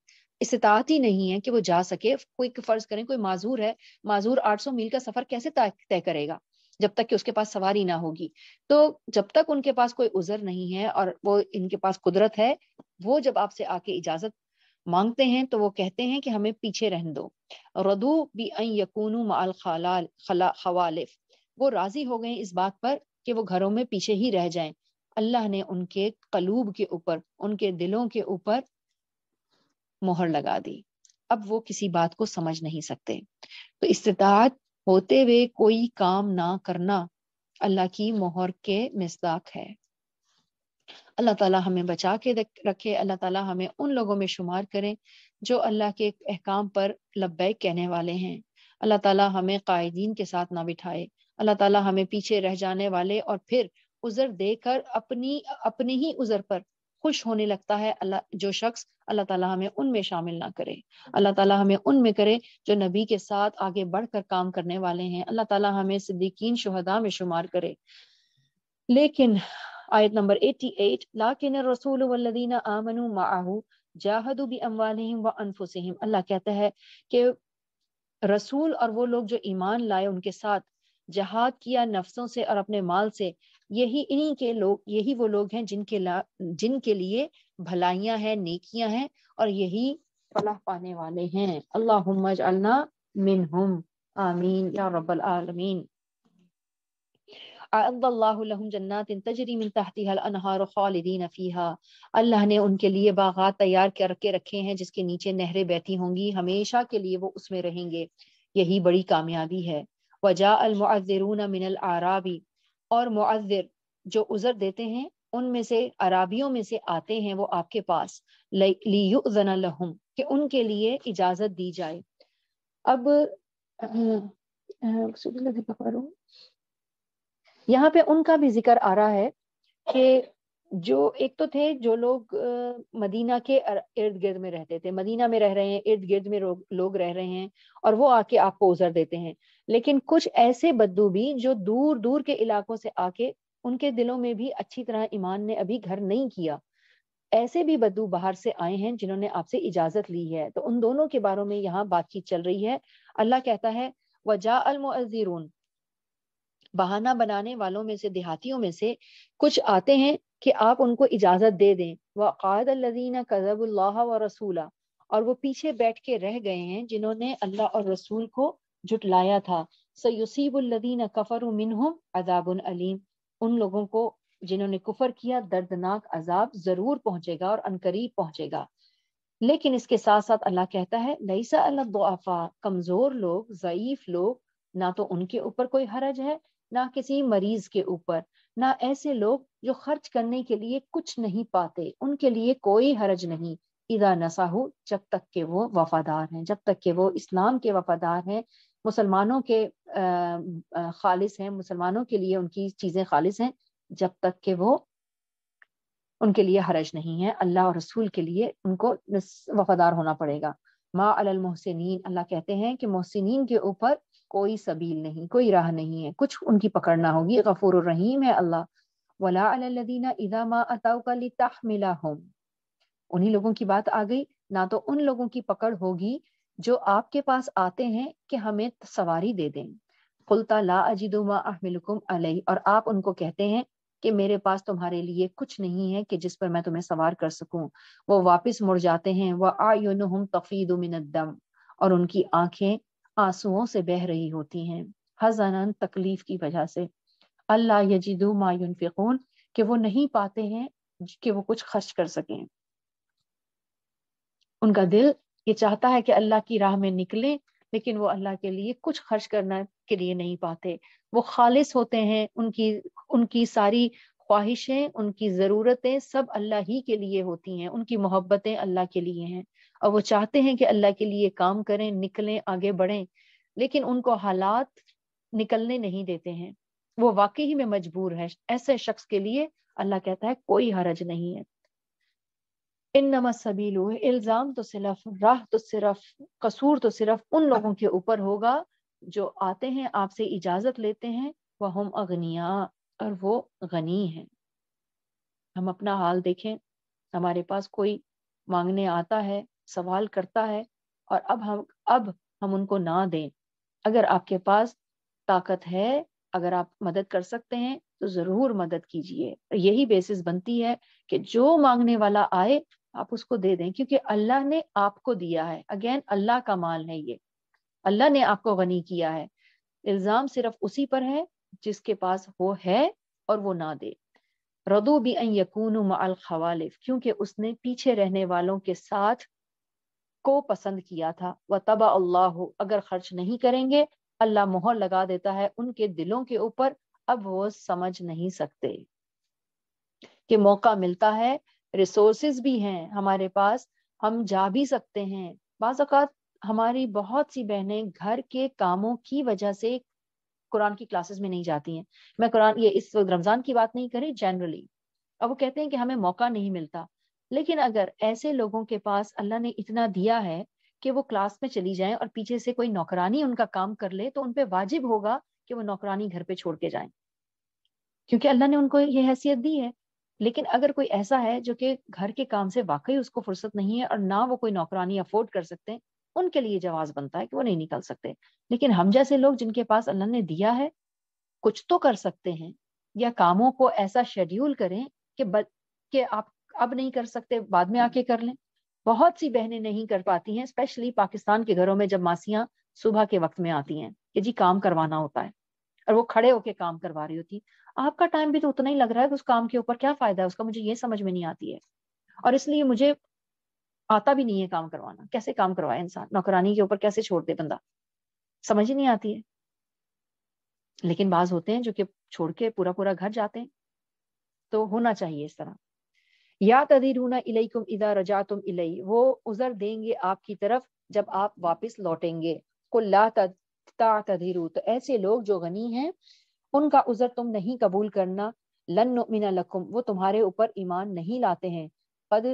इस्तात ही नहीं है कि वो जा सके कोई फर्ज करें कोई माजूर है माजूर 800 मील का सफर कैसे तय करेगा जब तक कि उसके पास सवारी ना होगी तो जब तक उनके पास कोई उजर नहीं है और वो इनके पास कुदरत है वो जब आपसे आके इजाजत मांगते हैं तो वो कहते हैं कि हमें पीछे रहने दो रदू बी यकून माल खलाल खवालिफ वो राजी हो गए इस बात पर कि वो घरों में पीछे ही रह जाए अल्लाह ने उनके कलूब के ऊपर उनके दिलों के ऊपर मोहर लगा दी अब वो किसी बात को समझ नहीं सकते तो इस्तात होते हुए कोई काम ना करना अल्लाह की मोहर के मिसदाक है अल्लाह ताला हमें बचा के रखे अल्लाह ताला हमें उन लोगों में शुमार करें जो अल्लाह के अहकाम पर लब्बैक कहने वाले हैं अल्लाह ताला हमें कायदीन के साथ ना बिठाए अल्लाह ताला हमें पीछे रह जाने वाले और फिर उजर देकर अपनी अपने ही उजर पर खुश होने लगता है अल्लाह जो शख्स अल्लाह ताला हमें उनमें शामिल ना करे अल्लाह ताला हमें उनमें करे जो नबी के साथ आगे बढ़कर काम करने वाले हैं अल्लाह ताला हमें सिद्दीकीन शुहदा में शुमार करे लेकिन आयत नंबर 88 लाकिन रसूल वल्लदीना आमनु माहू जाहदु भी अमवालहिम व अनफुसहिम अल्लाह कहता है कि रसूल और वो लोग जो ईमान लाए उनके साथ जहाद किया नफ्सों से और अपने माल से यही इन्हीं के लोग यही वो लोग हैं जिनके ला जिनके लिए भलाइयां हैं नेकियां हैं और यही फलाह पाने वाले हैं अल्लाह मिनहुम आमीन या रब्बल आलमीन अल्लाह ने उनके लिए बागात तैयार करके रखे हैं जिसके नीचे नहरें बहती होंगी हमेशा के लिए वो उसमें रहेंगे यही बड़ी कामयाबी है वजा अलमुआरून मिनल आराबी और मुआजिर जो उज़र देते हैं उनमें से अराबियों में से आते हैं वो आपके पास लहुम कि उनके लिए इजाज़त दी जाए अब यहाँ पे उनका भी जिक्र आ रहा है कि जो एक तो थे जो लोग मदीना के इर्द गिर्द में रहते थे मदीना में रह रहे हैं इर्द गिर्द में लोग रह रहे हैं और वो आके आपको उजर देते हैं लेकिन कुछ ऐसे बद्दू भी जो दूर दूर के इलाकों से आके उनके दिलों में भी अच्छी तरह ईमान ने अभी घर नहीं किया ऐसे भी बद्दू बाहर से आए हैं जिन्होंने आपसे इजाजत ली है तो उन दोनों के बारे में यहाँ बातचीत चल रही है अल्लाह कहता है वजा अलमजीरून बहाना बनाने वालों में से देहातियों में से कुछ आते हैं कि आप उनको इजाजत दे दें वह अल्लजीना कजबुल्ला व रसूला और वो पीछे बैठ के रह गए हैं जिन्होंने अल्लाह और रसूल को जुटलाया था सयुसीबुल्लदीन कफर मिनहुम अजाबन अलीम उन लोगों को जिन्होंने कुफर किया दर्दनाक अजाब जरूर पहुंचेगा और अनकरीब पहुंचेगा लेकिन इसके साथ साथ अल्लाह कहता है लईसा अल्लाफा कमजोर लोग ज़यीफ लोग ना तो उनके ऊपर कोई हरज है ना किसी मरीज के ऊपर ना ऐसे लोग जो खर्च करने के लिए कुछ नहीं पाते उनके लिए कोई हरज नहीं इदा नसाहू जब तक के वो वफादार हैं जब तक के वो इस्लाम के वफादार हैं मुसलमानों के खालिस हैं मुसलमानों के लिए उनकी चीज़ें खालिस हैं जब तक कि वो उनके लिए हरज नहीं है अल्लाह और रसूल के लिए उनको वफादार होना पड़ेगा माँ अल मोहसिन अल्लाह कहते हैं कि मोहसिन के ऊपर कोई सबील नहीं कोई राह नहीं है कुछ उनकी पकड़ना होगी गफूर रहीम है अल्लाह वला अल्लादीना उन्हीं लोगों की बात आ गई ना तो उन लोगों की पकड़ होगी जो आपके पास आते हैं कि हमें सवारी दे दें खुलता ला अजीद अहमिलकुम अलही और आप उनको कहते हैं कि मेरे पास तुम्हारे लिए कुछ नहीं है कि जिस पर मैं तुम्हें सवार कर सकूं वो वापस मुड़ जाते हैं वह हम तफीद मिनदम और उनकी आंखें आंसुओं से बह रही होती हैं हजन तकलीफ की वजह से अल्लाह मायून मायुनफिकून कि वो नहीं पाते हैं कि वो कुछ खर्च कर सकें उनका दिल ये चाहता है कि अल्लाह की राह में निकले लेकिन वो अल्लाह के लिए कुछ खर्च करना के लिए नहीं पाते वो खालिस होते हैं उनकी उनकी सारी ख्वाहिशें उनकी ज़रूरतें सब अल्लाह ही के लिए होती हैं उनकी मोहब्बतें अल्लाह के लिए हैं और वो चाहते हैं कि अल्लाह के लिए काम करें निकलें आगे बढ़ें लेकिन उनको हालात निकलने नहीं देते हैं वो वाकई में मजबूर है ऐसे शख्स के लिए अल्लाह कहता है कोई हरज नहीं है इन सबील इल्ज़ाम तो सिर्फ राह तो सिर्फ कसूर तो सिर्फ उन लोगों के ऊपर होगा जो आते हैं आपसे इजाज़त लेते हैं वह हम अगनिया और वो गनी हैं हम अपना हाल देखें हमारे पास कोई मांगने आता है सवाल करता है और अब हम अब हम उनको ना दें अगर आपके पास ताकत है अगर आप मदद कर सकते हैं तो ज़रूर मदद कीजिए यही बेसिस बनती है कि जो मांगने वाला आए आप उसको दे दें क्योंकि अल्लाह ने आपको दिया है अगेन अल्लाह का माल है ये अल्लाह ने आपको गनी किया है इल्ज़ाम सिर्फ उसी पर है जिसके पास वो है और वो ना दे रदू भी यकून माल खवालिफ क्योंकि उसने पीछे रहने वालों के साथ को पसंद किया था वह तबा अल्लाह अगर खर्च नहीं करेंगे अल्लाह मोहर लगा देता है उनके दिलों के ऊपर अब वो समझ नहीं सकते कि मौका मिलता है रिसोर्सेज भी हैं हमारे पास हम जा भी सकते हैं बाज़ अवत हमारी बहुत सी बहनें घर के कामों की वजह से कुरान की क्लासेस में नहीं जाती हैं मैं कुरान ये इस वक्त रमज़ान की बात नहीं करी जनरली अब वो कहते हैं कि हमें मौका नहीं मिलता लेकिन अगर ऐसे लोगों के पास अल्लाह ने इतना दिया है कि वो क्लास में चली जाएं और पीछे से कोई नौकरानी उनका काम कर ले तो उन वाजिब होगा कि वो नौकरानी घर पे छोड़ के जाए क्योंकि अल्लाह ने उनको ये हैसियत दी है लेकिन अगर कोई ऐसा है जो कि घर के काम से वाकई उसको फुर्सत नहीं है और ना वो कोई नौकरानी अफोर्ड कर सकते हैं उनके लिए जवाब बनता है कि वो नहीं निकल सकते लेकिन हम जैसे लोग जिनके पास अल्लाह ने दिया है कुछ तो कर सकते हैं या कामों को ऐसा शेड्यूल करें कि ब, कि आप अब नहीं कर सकते बाद में आके कर लें बहुत सी बहनें नहीं कर पाती हैं स्पेशली पाकिस्तान के घरों में जब मासियां सुबह के वक्त में आती हैं कि जी काम करवाना होता है और वो खड़े होके काम करवा रही होती आपका टाइम भी तो उतना ही लग रहा है उस काम के ऊपर क्या फायदा है उसका मुझे ये समझ में नहीं आती है और इसलिए मुझे आता भी नहीं है काम करवाना कैसे काम करवाए इंसान नौकरानी के ऊपर कैसे छोड़ दे बंदा समझ ही नहीं आती है लेकिन बाज होते हैं जो कि छोड़ के पूरा पूरा घर जाते हैं तो होना चाहिए इस तरह या रूना इलई कुम इदा रजा तुम इलई वो उजर देंगे आपकी तरफ जब आप वापस लौटेंगे कुल्ला तदिरू तो ऐसे लोग जो गनी हैं उनका उजर तुम नहीं कबूल करना लन लकुम वो तुम्हारे ऊपर ईमान नहीं लाते हैं कद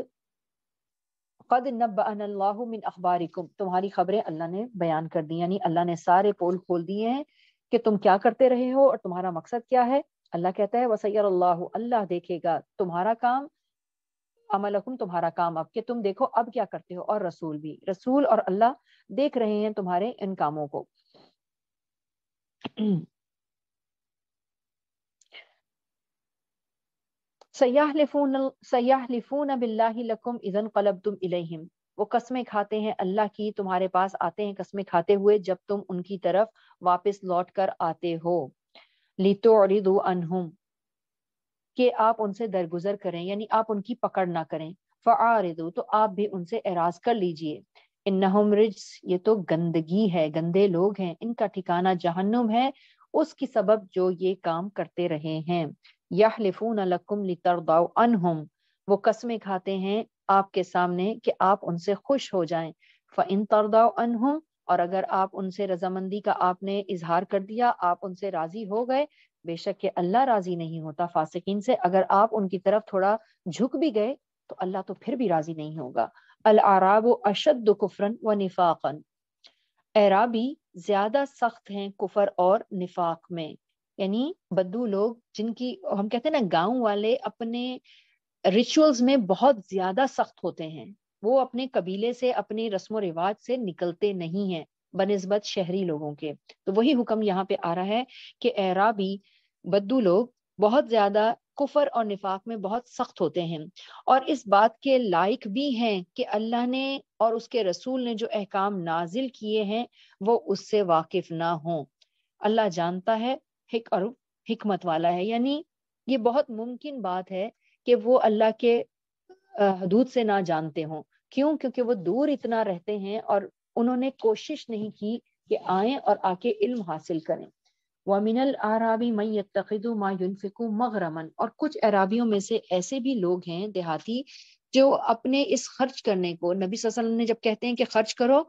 कद नब्लाह मिन अखबारिकुम तुम्हारी खबरें अल्लाह ने बयान कर दी यानी अल्लाह ने सारे पोल खोल दिए हैं कि तुम क्या करते रहे हो और तुम्हारा मकसद क्या है अल्लाह कहता है वसैर अल्लाह अल्लाह देखेगा तुम्हारा काम अमलकुम तुम्हारा काम अब कि तुम देखो अब क्या करते हो और रसूल भी रसूल और अल्लाह देख रहे हैं तुम्हारे इन कामों को सयाहलिफून सयाहलिफून बिल्लाहि लकुम इजन कलबतुम इलैहिम वो कस्में खाते हैं अल्लाह की तुम्हारे पास आते हैं कस्में खाते हुए जब तुम उनकी तरफ वापस लौट कर आते हो लितो अरिदो अनहुम के आप उनसे दरगुजर करें यानी आप उनकी पकड़ ना करें फ़ारिदो तो आप भी उनसे एराज कर लीजिए इन रिज्स ये तो गंदगी है गंदे लोग हैं इनका ठिकाना जहन्नुम है उसकी सबब जो ये काम करते रहे हैं यहलिफून लकुम लितरदाउ अनहुम वो कस्में खाते हैं आपके सामने कि आप उनसे खुश हो जाएं फ़इन तरदाउ अनहुम और अगर आप उनसे रजामंदी का आपने इजहार कर दिया आप उनसे राजी हो गए बेशक के अल्लाह राजी नहीं होता फासिकीन से अगर आप उनकी तरफ थोड़ा झुक भी गए तो अल्लाह तो फिर भी राजी नहीं होगा अल आराब अशद कुफरन व निफाकन एराबी ज्यादा सख्त हैं कुफर और निफाक में यानी बद्दू लोग जिनकी हम कहते हैं ना गांव वाले अपने रिचुअल्स में बहुत ज्यादा सख्त होते हैं वो अपने कबीले से अपने रस्म रिवाज से निकलते नहीं हैं बनस्बत शहरी लोगों के तो वही हुक्म यहाँ पे आ रहा है कि एराबी बद्दू लोग बहुत ज्यादा कुफर और निफाक में बहुत सख्त होते हैं और इस बात के लायक भी हैं कि अल्लाह ने और उसके रसूल ने जो अहकाम नाजिल किए हैं वो उससे वाकिफ ना हों अल्लाह जानता है हिक और हिकमत वाला है यानी ये बहुत मुमकिन बात है कि वो अल्लाह के हदूद से ना जानते हों क्यों क्योंकि वो दूर इतना रहते हैं और उन्होंने कोशिश नहीं की कि आए और आके इल्म हासिल करें वमिनल आराबी मई यकदु मायुनफिकु मगरमन और कुछ अराबियों में से ऐसे भी लोग हैं देहाती जो अपने इस खर्च करने को नबी वसल्लम ने जब कहते हैं कि खर्च करो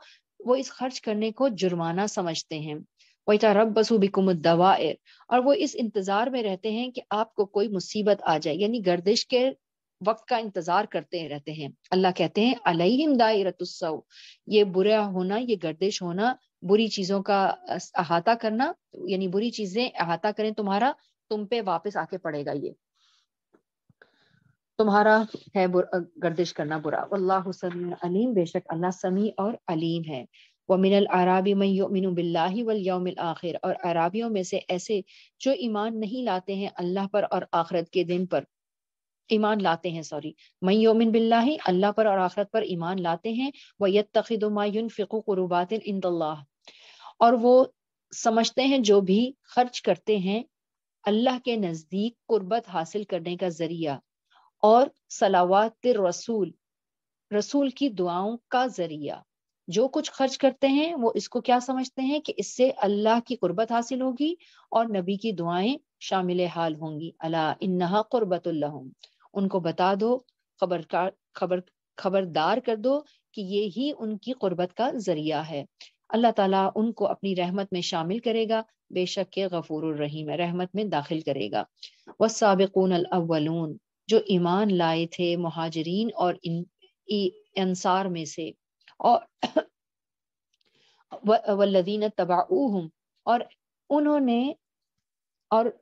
वो इस खर्च करने को जुर्माना समझते हैं वही बिकुम दवा और वो इस इंतज़ार में रहते हैं कि आपको कोई मुसीबत आ जाए यानी गर्दिश के वक्त का इंतजार करते रहते हैं अल्लाह कहते हैं अलहिम दायरतुस्सौ ये बुरा होना ये गर्दिश होना बुरी चीजों का अहाता करना यानी बुरी चीजें अहाता करें तुम्हारा तुम पे वापस आके पड़ेगा ये तुम्हारा है गर्दिश करना बुरा अल्लाह अलीम बेशक अल्लाह समी और अलीम है व मिनल आराबी मिन बिल्लाही वल यौम आखिर और अराबियों में से ऐसे जो ईमान नहीं लाते हैं अल्लाह पर और आखरत के दिन पर ईमान लाते हैं सॉरी मई योमिन बिल्लाही अल्लाह पर और आखरत पर ईमान लाते हैं व यद तखिदमायुन फ़िकु कुरुबात इंदल्लाह और वो समझते हैं जो भी खर्च करते हैं अल्लाह के नज़दीक कुर्बत हासिल करने का जरिया और सलावात रसूल रसूल की दुआओं का जरिया जो कुछ खर्च करते हैं वो इसको क्या समझते हैं कि इससे अल्लाह की कुर्बत हासिल होगी और नबी की दुआएं शामिल हाल होंगी अला इन्हा कुर्बत उनको बता दो खबर खबर खबरदार कर दो कि ये ही उनकी कुर्बत का जरिया है अल्लाह ताला उनको अपनी रहमत में शामिल करेगा बेशक के गफूर रहीम रहमत में दाखिल करेगा व सबकून अव्वलून जो ईमान लाए थे महाजरीन और इन अंसार में से और वल्लदीन तबाऊहम और उन्होंने और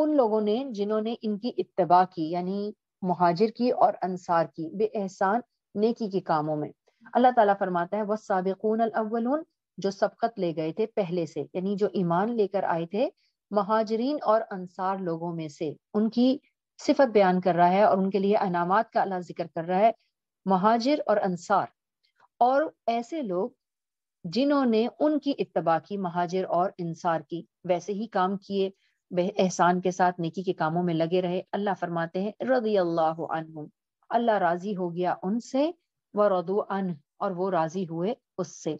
उन लोगों ने जिन्होंने इनकी इत्तबा की यानी मुहाजिर की और अंसार की बे एहसान नेकी के कामों में अल्लाह ताला फरमाता है वह साबिकून अव्वलून जो सबकत ले गए थे पहले से यानी जो ईमान लेकर आए थे महाजरीन और अंसार लोगों में से उनकी सिफत बयान कर रहा है और उनके लिए अनामत का अल्लाह जिक्र कर रहा है महाजिर और अंसार और ऐसे लोग जिन्होंने उनकी इतबा की महाजिर और इंसार की वैसे ही काम किए एहसान के साथ नेकी के कामों में लगे रहे अल्लाह फरमाते हैं रदी अल्लाह अल्लाह राजी हो गया उनसे व रदो अन और वो राजी हुए उससे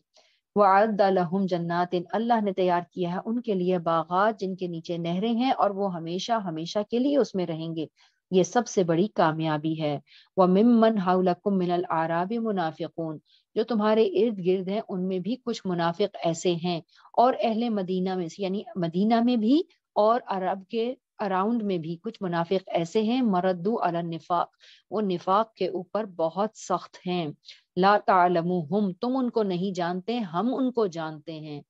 वादम जन्नात अल्लाह ने तैयार किया है उनके लिए बागात जिनके नीचे नहरें हैं और वो हमेशा हमेशा के लिए उसमें रहेंगे ये सबसे बड़ी कामयाबी है वह मिमन हाउलकुम मिनल आराबी मुनाफिकून जो तुम्हारे इर्द गिर्द हैं उनमें भी कुछ मुनाफिक ऐसे हैं और अहले मदीना में से यानी मदीना में भी और अरब के अराउंड में भी कुछ मुनाफिक ऐसे हैं मरदू अला निफाक वो निफाक के ऊपर बहुत सख्त हैं ला तालमू हम तुम उनको नहीं जानते हम उनको जानते हैं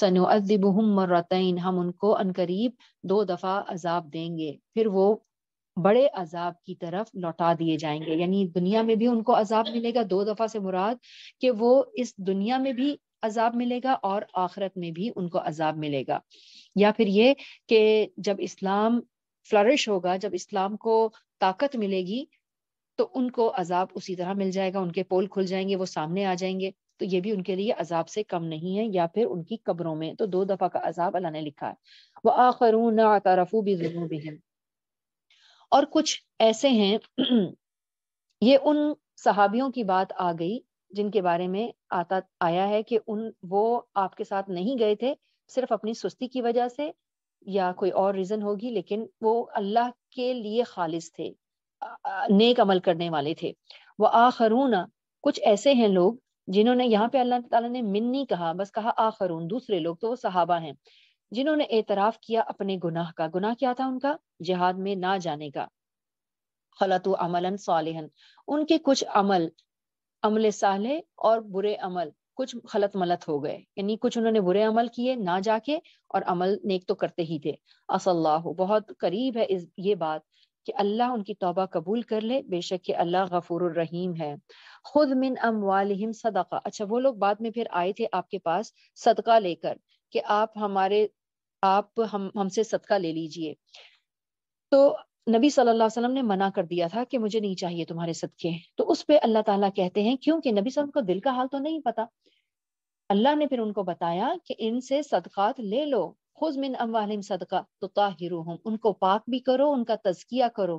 सनुअब मरतन हम उनको अनकरीब दो दफा अजाब देंगे फिर वो बड़े अजाब की तरफ लौटा दिए जाएंगे यानी दुनिया में भी उनको अजाब मिलेगा दो दफा से मुराद कि वो इस दुनिया में भी अजाब मिलेगा और आखरत में भी उनको अजाब मिलेगा या फिर ये कि जब इस्लाम फ्लरिश होगा जब इस्लाम को ताकत मिलेगी तो उनको अजाब उसी तरह मिल जाएगा उनके पोल खुल जाएंगे वो सामने आ जाएंगे तो ये भी उनके लिए अजाब से कम नहीं है या फिर उनकी कब्रों में तो दो दफा का अजाब अल्लाह ने लिखा है वह ना तरफू भी और कुछ ऐसे हैं ये उन सहाबियों की बात आ गई जिनके बारे में आता आया है कि उन वो आपके साथ नहीं गए थे सिर्फ अपनी सुस्ती की वजह से या कोई और रीजन होगी लेकिन वो अल्लाह के लिए खालिज थे नेक अमल करने वाले थे वह आखरून कुछ ऐसे हैं लोग जिन्होंने यहाँ पे अल्लाह ताला ने मिन्नी कहा बस कहा आखरून दूसरे लोग तो वो सहाबा हैं जिन्होंने एतराफ किया अपने गुनाह का गुनाह क्या था उनका जिहाद में ना जाने का खलतु अमलन सालिहन उनके कुछ अमल अमल साले और बुरे अमल कुछ खलत मलत हो गए यानी कुछ उन्होंने बुरे अमल किए ना जाके और अमल नेक तो करते ही थे असल्लाह बहुत करीब है इस ये बात कि अल्लाह उनकी तौबा कबूल कर ले बेशक के अल्लाह गफूर रहीम है खुद मिन अमवालिम सदका अच्छा वो लोग बाद में फिर आए थे आपके पास सदका लेकर कि आप हमारे आप हम हमसे सदका ले लीजिए तो नबी सल्लल्लाहु अलैहि वसल्लम ने मना कर दिया था कि मुझे नहीं चाहिए तुम्हारे सदके तो उस पर अल्लाह ताला कहते हैं क्योंकि नबी सल्लम को दिल का हाल तो नहीं पता अल्लाह ने फिर उनको बताया कि इनसे सदकात ले लो खुज मिन अम सदका तो ताहिरूहम उनको पाक भी करो उनका तजकिया करो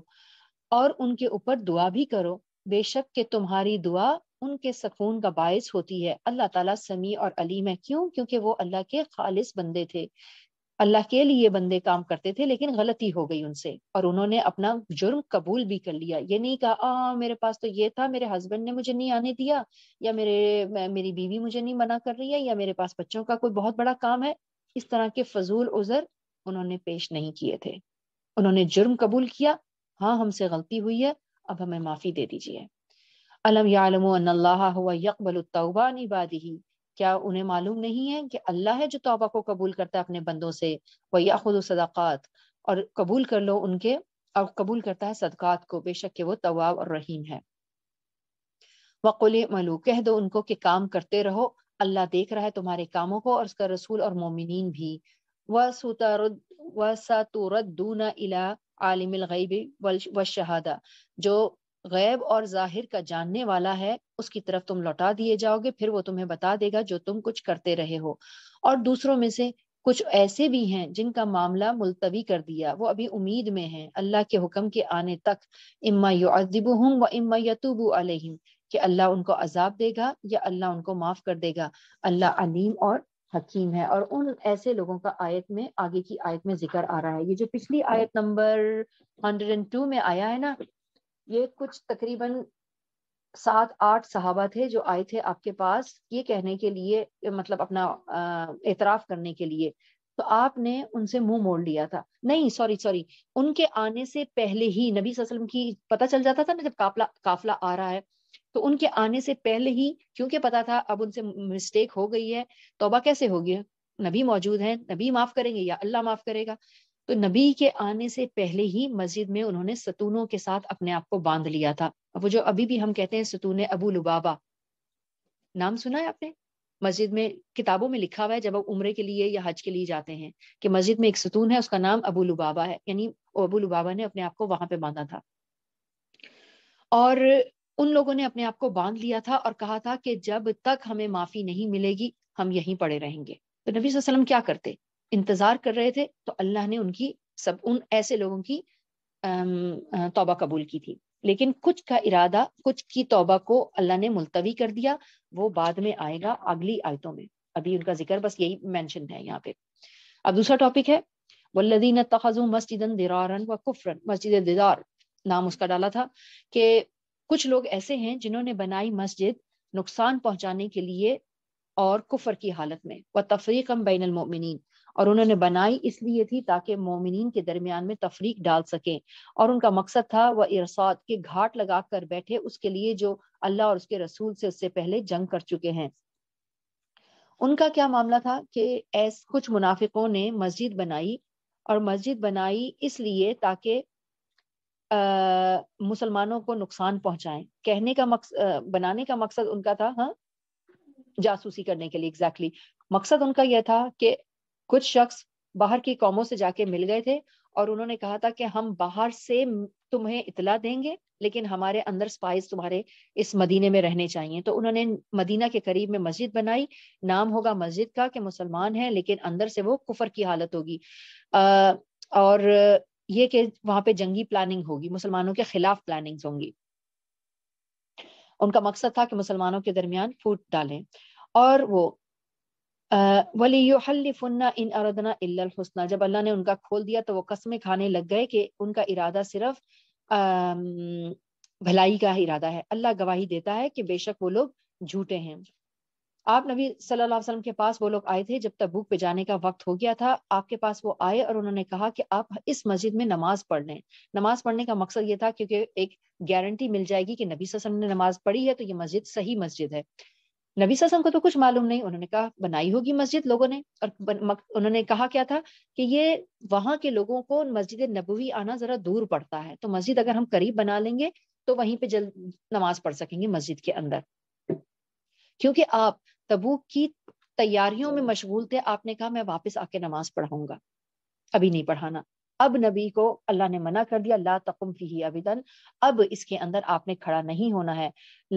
और उनके ऊपर दुआ भी करो बेशक के तुम्हारी दुआ उनके सकून का बायस होती है अल्लाह ताला समी और अलीम है क्यों क्योंकि वो अल्लाह के खालिस बंदे थे अल्लाह के लिए बंदे काम करते थे लेकिन गलती हो गई उनसे और उन्होंने अपना जुर्म कबूल भी कर लिया ये नहीं कहा आ मेरे पास तो ये था मेरे हस्बैंड ने मुझे नहीं आने दिया या मेरे मेरी बीवी मुझे नहीं मना कर रही है या मेरे पास बच्चों का कोई बहुत बड़ा काम है इस तरह के फजूल उजर उन्होंने पेश नहीं किए थे उन्होंने जुर्म कबूल किया हाँ हमसे गलती हुई है अब हमें माफी दे दीजिए अलम यालमो अल्लाह हुआ यकबल तौबा निबादी क्या उन्हें मालूम नहीं है कि अल्लाह है जो तोबा को कबूल करता है अपने बंदों से वैया खुद सदाकत और कबूल कर लो उनके और कबूल करता है सदक़ात को बेशक के वो तवाब और रहीम है वक़ुल मलू कह दो उनको कि काम करते रहो अल्लाह देख रहा है तुम्हारे कामों को और उसका रसूल और मोमिन भी वसूतरद इला आलिम गईब व शहादा जो गैब और जाहिर का जानने वाला है उसकी तरफ तुम लौटा दिए जाओगे फिर वो तुम्हें बता देगा जो तुम कुछ करते रहे हो और दूसरों में से कुछ ऐसे भी हैं जिनका मामला मुलतवी कर दिया वो अभी उम्मीद में हैं अल्लाह के हुक्म के आने तक इम्मा युअब हम व इम्मा यतूबू अलहिम कि अल्लाह उनको अजाब देगा या अल्लाह उनको माफ कर देगा अल्लाह अलीम और हकीम है और उन ऐसे लोगों का आयत में आगे की आयत में जिक्र आ रहा है ये जो पिछली आयत नंबर 102 में आया है ना ये कुछ तकरीबन सात आठ सहाबा थे जो आए थे आपके पास ये कहने के लिए मतलब अपना एतराफ करने के लिए तो आपने उनसे मुंह मोड़ लिया था नहीं सॉरी सॉरी उनके आने से पहले ही नबी वसल्लम की पता चल जाता था ना जब काफला काफला आ रहा है तो उनके आने से पहले ही क्योंकि पता था अब उनसे मिस्टेक हो गई है तोबा कैसे होगी नबी मौजूद है नबी माफ करेंगे या अल्लाह माफ करेगा तो नबी के आने से पहले ही मस्जिद में उन्होंने सतूनों के साथ अपने आप को बांध लिया था वो जो अभी भी हम कहते हैं सतून अबू लुबाबा नाम सुना है आपने मस्जिद में किताबों में लिखा हुआ है जब आप उम्र के लिए या हज के लिए जाते हैं कि मस्जिद में एक सतून है उसका नाम अबू लुबाबा है यानी अबू लुबाबा ने अपने आप को वहां पे बांधा था और उन लोगों ने अपने आप को बांध लिया था और कहा था कि जब तक हमें माफी नहीं मिलेगी हम यहीं पड़े रहेंगे तो नबी वसल्लम क्या करते इंतजार कर रहे थे तो अल्लाह ने उनकी सब उन ऐसे लोगों की तौबा कबूल की थी लेकिन कुछ का इरादा कुछ की तौबा को अल्लाह ने मुलतवी कर दिया वो बाद में आएगा अगली आयतों में अभी उनका जिक्र बस यही मेंशन है यहाँ पे अब दूसरा टॉपिक है वल्लदीन तखजु मस्जिद दिरारन व कुफरन मस्जिद दिदार नाम उसका डाला था कि कुछ लोग ऐसे हैं जिन्होंने बनाई मस्जिद नुकसान पहुंचाने के लिए और कुफर की हालत में व तफरीकम बैन अलमोमिन और उन्होंने बनाई इसलिए थी ताकि मोमिन के दरमियान में तफरीक डाल सकें और उनका मकसद था वह इरसाद के घाट लगा कर बैठे उसके लिए जो अल्लाह और उसके रसूल से उससे पहले जंग कर चुके हैं उनका क्या मामला था कि ऐस कुछ मुनाफिकों ने मस्जिद बनाई और मस्जिद बनाई इसलिए ताकि मुसलमानों को नुकसान पहुंचाएं कहने का मकस, आ, बनाने का मकसद उनका था हाँ जासूसी करने के लिए एग्जैक्टली exactly. मकसद उनका यह था कि कुछ शख्स बाहर की कौमों से जाके मिल गए थे और उन्होंने कहा था कि हम बाहर से तुम्हें इतला देंगे लेकिन हमारे अंदर स्पाइस तुम्हारे इस मदीने में रहने चाहिए तो उन्होंने मदीना के करीब में मस्जिद बनाई नाम होगा मस्जिद का कि मुसलमान है लेकिन अंदर से वो कुफर की हालत होगी और ये कि वहां पे जंगी प्लानिंग होगी मुसलमानों के खिलाफ प्लानिंग होंगी उनका मकसद था कि मुसलमानों के दरमियान फूट डालें और वो वली हल्लीफुन्ना इन अरदना इल्लल हुस्ना जब अल्लाह ने उनका खोल दिया तो वो कस्में खाने लग गए कि उनका इरादा सिर्फ भलाई का इरादा है अल्लाह गवाही देता है कि बेशक वो लोग झूठे हैं आप नबी सल्लल्लाहु अलैहि वसल्लम के पास वो लोग आए थे जब तबूक पे जाने का वक्त हो गया था आपके पास वो आए और उन्होंने कहा कि आप इस मस्जिद में नमाज पढ़ लें नमाज पढ़ने का मकसद ये था क्योंकि एक गारंटी मिल जाएगी कि नबी वसल्लम ने नमाज पढ़ी है तो ये मस्जिद सही मस्जिद है नबी ससम को तो कुछ मालूम नहीं उन्होंने कहा बनाई होगी मस्जिद लोगों ने और उन्होंने कहा क्या था कि ये वहां के लोगों को मस्जिद नबवी आना जरा दूर पड़ता है तो मस्जिद अगर हम करीब बना लेंगे तो वहीं पे जल्द नमाज पढ़ सकेंगे मस्जिद के अंदर क्योंकि आप तबू की तैयारियों में मशगूल थे आपने कहा मैं वापस आके नमाज पढ़ाऊंगा अभी नहीं पढ़ाना अब नबी को अल्लाह ने मना कर दिया ला तकुम फी अबिदन अब इसके अंदर आपने खड़ा नहीं होना है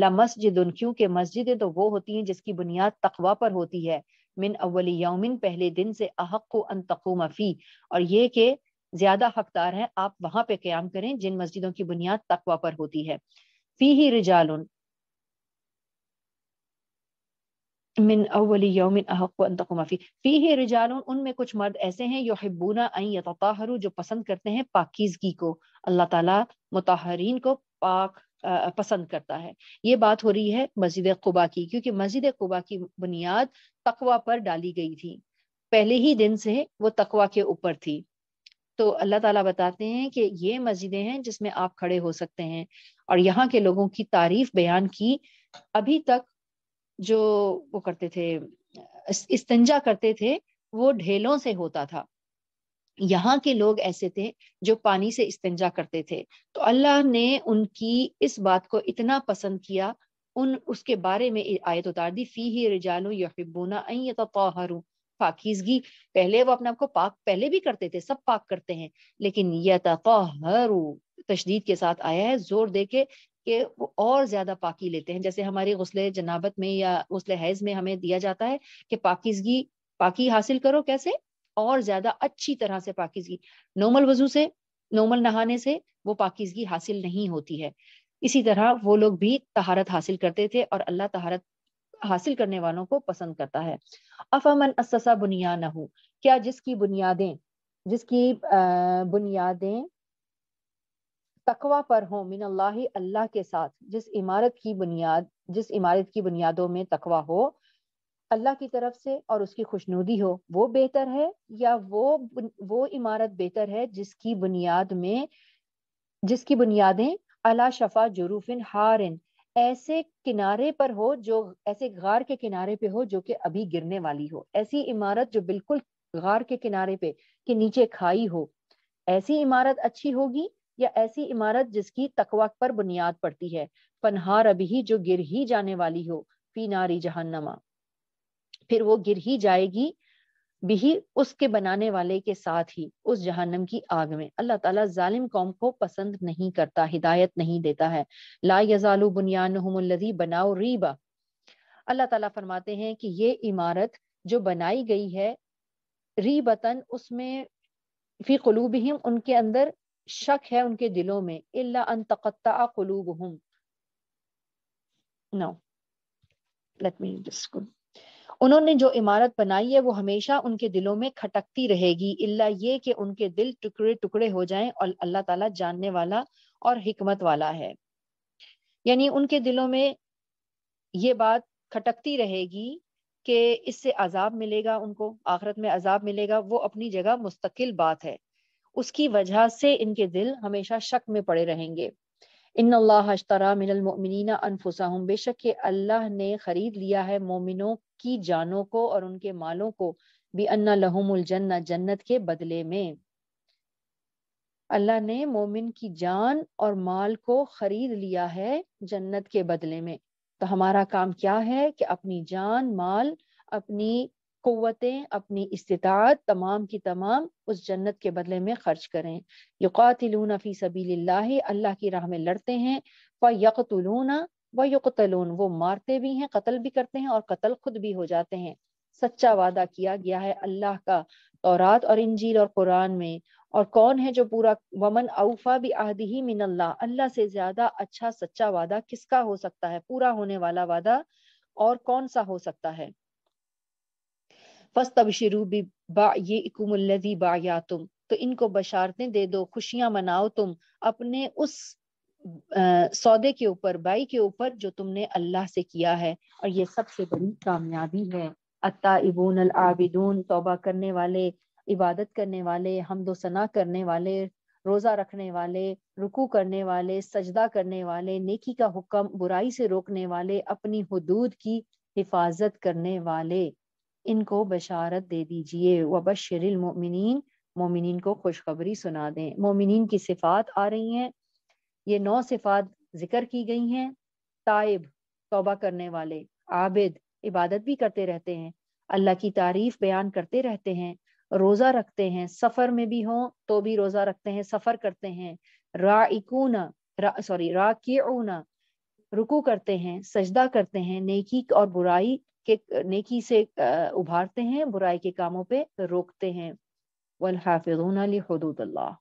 ला मस्जिद क्योंकि मस्जिदें तो वो होती हैं जिसकी बुनियाद तकवा पर होती है मिन अवली यौमिन पहले दिन से अहक अन तकुम फी और ये के ज्यादा हकदार हैं आप वहां पे क्याम करें जिन मस्जिदों की बुनियाद तकवा पर होती है फी ही रिजाल मिन अवल यौमिन अहक अन तकुमा फ़ी फ़ी रिजाल उनमें कुछ मर्द ऐसे हैं यो हिब्बूना अन यतताहरू जो पसंद करते हैं पाकिजगी को अल्लाह ताला मुताहरीन को पाक पसंद करता है ये बात हो रही है मस्जिद कुबा की क्योंकि मस्जिद कुबा की बुनियाद तकवा पर डाली गई थी पहले ही दिन से वो तकवा के ऊपर थी तो अल्लाह ताला बताते हैं कि ये मस्जिदें हैं जिसमें आप खड़े हो सकते हैं और यहाँ के लोगों की तारीफ बयान की अभी तक जो वो करते थे इस्तंजा करते थे वो ढेलों से होता था यहाँ के लोग ऐसे थे जो पानी से इस्तंजा करते थे तो अल्लाह ने उनकी इस बात को इतना पसंद किया उन उसके बारे में आयत उतार दी फी ही रिजानो यबिबूना पाकिजगी पहले वो अपने आप को पाक पहले भी करते थे सब पाक करते हैं लेकिन यतहरू तशदीद के साथ आया है जोर दे के कि वो और ज्यादा पाकी लेते हैं जैसे हमारे गसल जनाबत में या गसल हैज में हमें दिया जाता है कि पाकिजगी पाकी हासिल करो कैसे और ज्यादा अच्छी तरह से पाकिजगी नॉर्मल वजू से नॉर्मल नहाने से वो पाकिजगी हासिल नहीं होती है इसी तरह वो लोग भी तहारत हासिल करते थे और अल्लाह तहारत हासिल करने वालों को पसंद करता है अफामन अससा बुनिया न हो क्या जिसकी बुनियादें जिसकी बुनियादें तकवा पर हो मिन अल्लाह अल्लाह के साथ जिस इमारत की बुनियाद जिस इमारत की बुनियादों में तकवा हो अल्लाह की तरफ से और उसकी खुशनुदी हो वो बेहतर है या वो वो इमारत बेहतर है जिसकी बुनियाद में जिसकी बुनियादें अला शफा जुरूफिन हारिन ऐसे किनारे पर हो जो ऐसे गार के किनारे पे हो जो कि अभी गिरने वाली हो ऐसी इमारत जो बिल्कुल गार के किनारे पे के नीचे खाई हो ऐसी इमारत अच्छी होगी या ऐसी इमारत जिसकी तकवा पर बुनियाद पड़ती है फनहार अभी ही जो गिर ही जाने वाली हो फी नारी जहन्नमा फिर वो गिर ही जाएगी भी उसके बनाने वाले के साथ ही उस जहन्नम की आग में अल्लाह ताला जालिम कौम को पसंद नहीं करता हिदायत नहीं देता है ला यजालु बुनियानदी बनाओ रीबा अल्लाह ताला फरमाते हैं कि ये इमारत जो बनाई गई है रीबतन उसमें फी कुलूबिहिम उनके अंदर शक है उनके दिलों में इल्ला अन तकत्ता कुलूबहुम नो लेट मी डिस्कूल उन्होंने जो इमारत बनाई है वो हमेशा उनके दिलों में खटकती रहेगी इल्ला ये कि उनके दिल टुकड़े टुकड़े हो जाएं और अल्लाह ताला जानने वाला और हिकमत वाला है यानी उनके दिलों में ये बात खटकती रहेगी कि इससे अजाब मिलेगा उनको आखरत में अजाब मिलेगा वो अपनी जगह मुस्तकिल बात है उसकी वजह से इनके दिल हमेशा शक में पड़े रहेंगे इन अल्लाह अनफुसाहम बेशक के अल्लाह ने खरीद लिया है मोमिनों की जानों को और उनके मालों को भी अन्ना लहमुल जन्ना जन्नत के बदले में अल्लाह ने मोमिन की जान और माल को खरीद लिया है जन्नत के बदले में तो हमारा काम क्या है कि अपनी जान माल अपनी क़वतें अपनी इस्तात तमाम की तमाम उस जन्नत के बदले में खर्च करें युकातिलून फ़ी सबील अल्लाह की राह में लड़ते हैं व यकतलूना व यकतलून वो मारते भी हैं कत्ल भी करते हैं और कत्ल खुद भी हो जाते हैं सच्चा वादा किया गया है अल्लाह का तौरात और इंजील और कुरान में और कौन है जो पूरा वमन अवफा भी आदि ही मिन अल्लाह से ज्यादा अच्छा सच्चा वादा किसका हो सकता है पूरा होने वाला वादा और कौन सा हो सकता है फस तबशरू बा ये बाया तुम तो इनको बशारतें दे दो खुशियां मनाओ तुम अपने उस आ, सौदे के ऊपर बाई के ऊपर जो तुमने अल्लाह से किया है और ये सबसे बड़ी कामयाबी है अत्ता इबून अल आबिदून तोबा करने वाले इबादत करने वाले हमदोसना सना करने वाले रोज़ा रखने वाले रुकू करने वाले सजदा करने वाले नेकी का हुक्म बुराई से रोकने वाले अपनी हदूद की हिफाजत करने वाले इनको बशारत दे दीजिए वबशरिल मोमिन मोमिन को खुशखबरी सुना दें मोमिन की सिफात आ रही हैं ये नौ सिफात जिक्र की गई हैं ताइब तोबा करने वाले आबिद इबादत भी करते रहते हैं अल्लाह की तारीफ बयान करते रहते हैं रोज़ा रखते हैं सफ़र में भी हो तो भी रोज़ा रखते हैं सफ़र करते हैं राइकूना रा, सॉरी राकिऊना रुकू करते हैं सजदा करते हैं नेकी और बुराई के नेकी से उभारते हैं बुराई के कामों पे रोकते हैं वल हाफिजून अली अल्लाह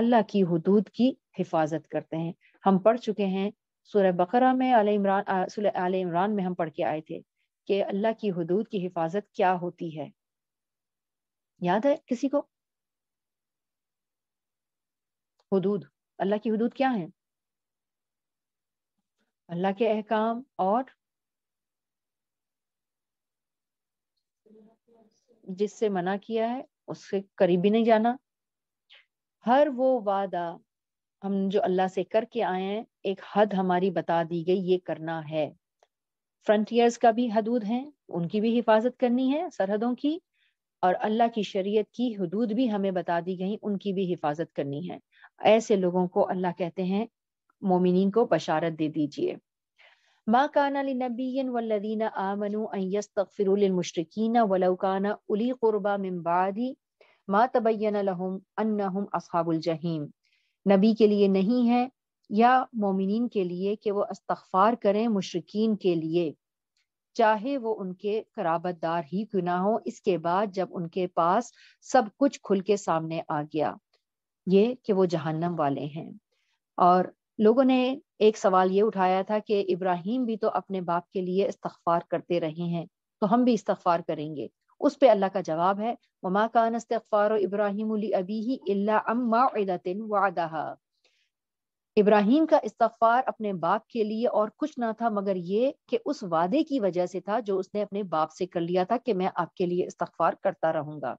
अल्लाह की हदूद की हिफाजत करते हैं हम पढ़ चुके हैं सूर्य बकरा में आल इमरान आल इमरान में हम पढ़ के आए थे कि अल्लाह की हदूद की हिफाजत क्या होती है याद है किसी को हदूद अल्लाह की हदूद क्या है अल्लाह के अहकाम और जिससे मना किया है उससे करीब भी नहीं जाना हर वो वादा हम जो अल्लाह से करके आए हैं एक हद हमारी बता दी गई ये करना है फ्रंटियर्स का भी हदूद है उनकी भी हिफाजत करनी है सरहदों की और अल्लाह की शरीयत की हदूद भी हमें बता दी गई उनकी भी हिफाजत करनी है ऐसे लोगों को अल्लाह कहते हैं मोमिन को बशारत दे दीजिए जहीम नबी के लिए नहीं है या मोमिनीन के लिए कि वो अस्तगफार करें मुशरकिन के लिए चाहे वो उनके कराबतदार ही क्यों ना हो इसके बाद जब उनके पास सब कुछ खुल के सामने आ गया ये कि वो जहन्नम वाले हैं और लोगों ने एक सवाल ये उठाया था कि इब्राहिम भी तो अपने बाप के लिए इस्तफार करते रहे हैं तो हम भी इस्तफार करेंगे उस पर अल्लाह का जवाब है ममा कान इस्तफार इब्राहिम अबी ही वादा इब्राहिम का इस्तफार अपने बाप के लिए और कुछ ना था मगर ये कि उस वादे की वजह से था जो उसने अपने बाप से कर लिया था कि मैं आपके लिए इस्तफार करता रहूंगा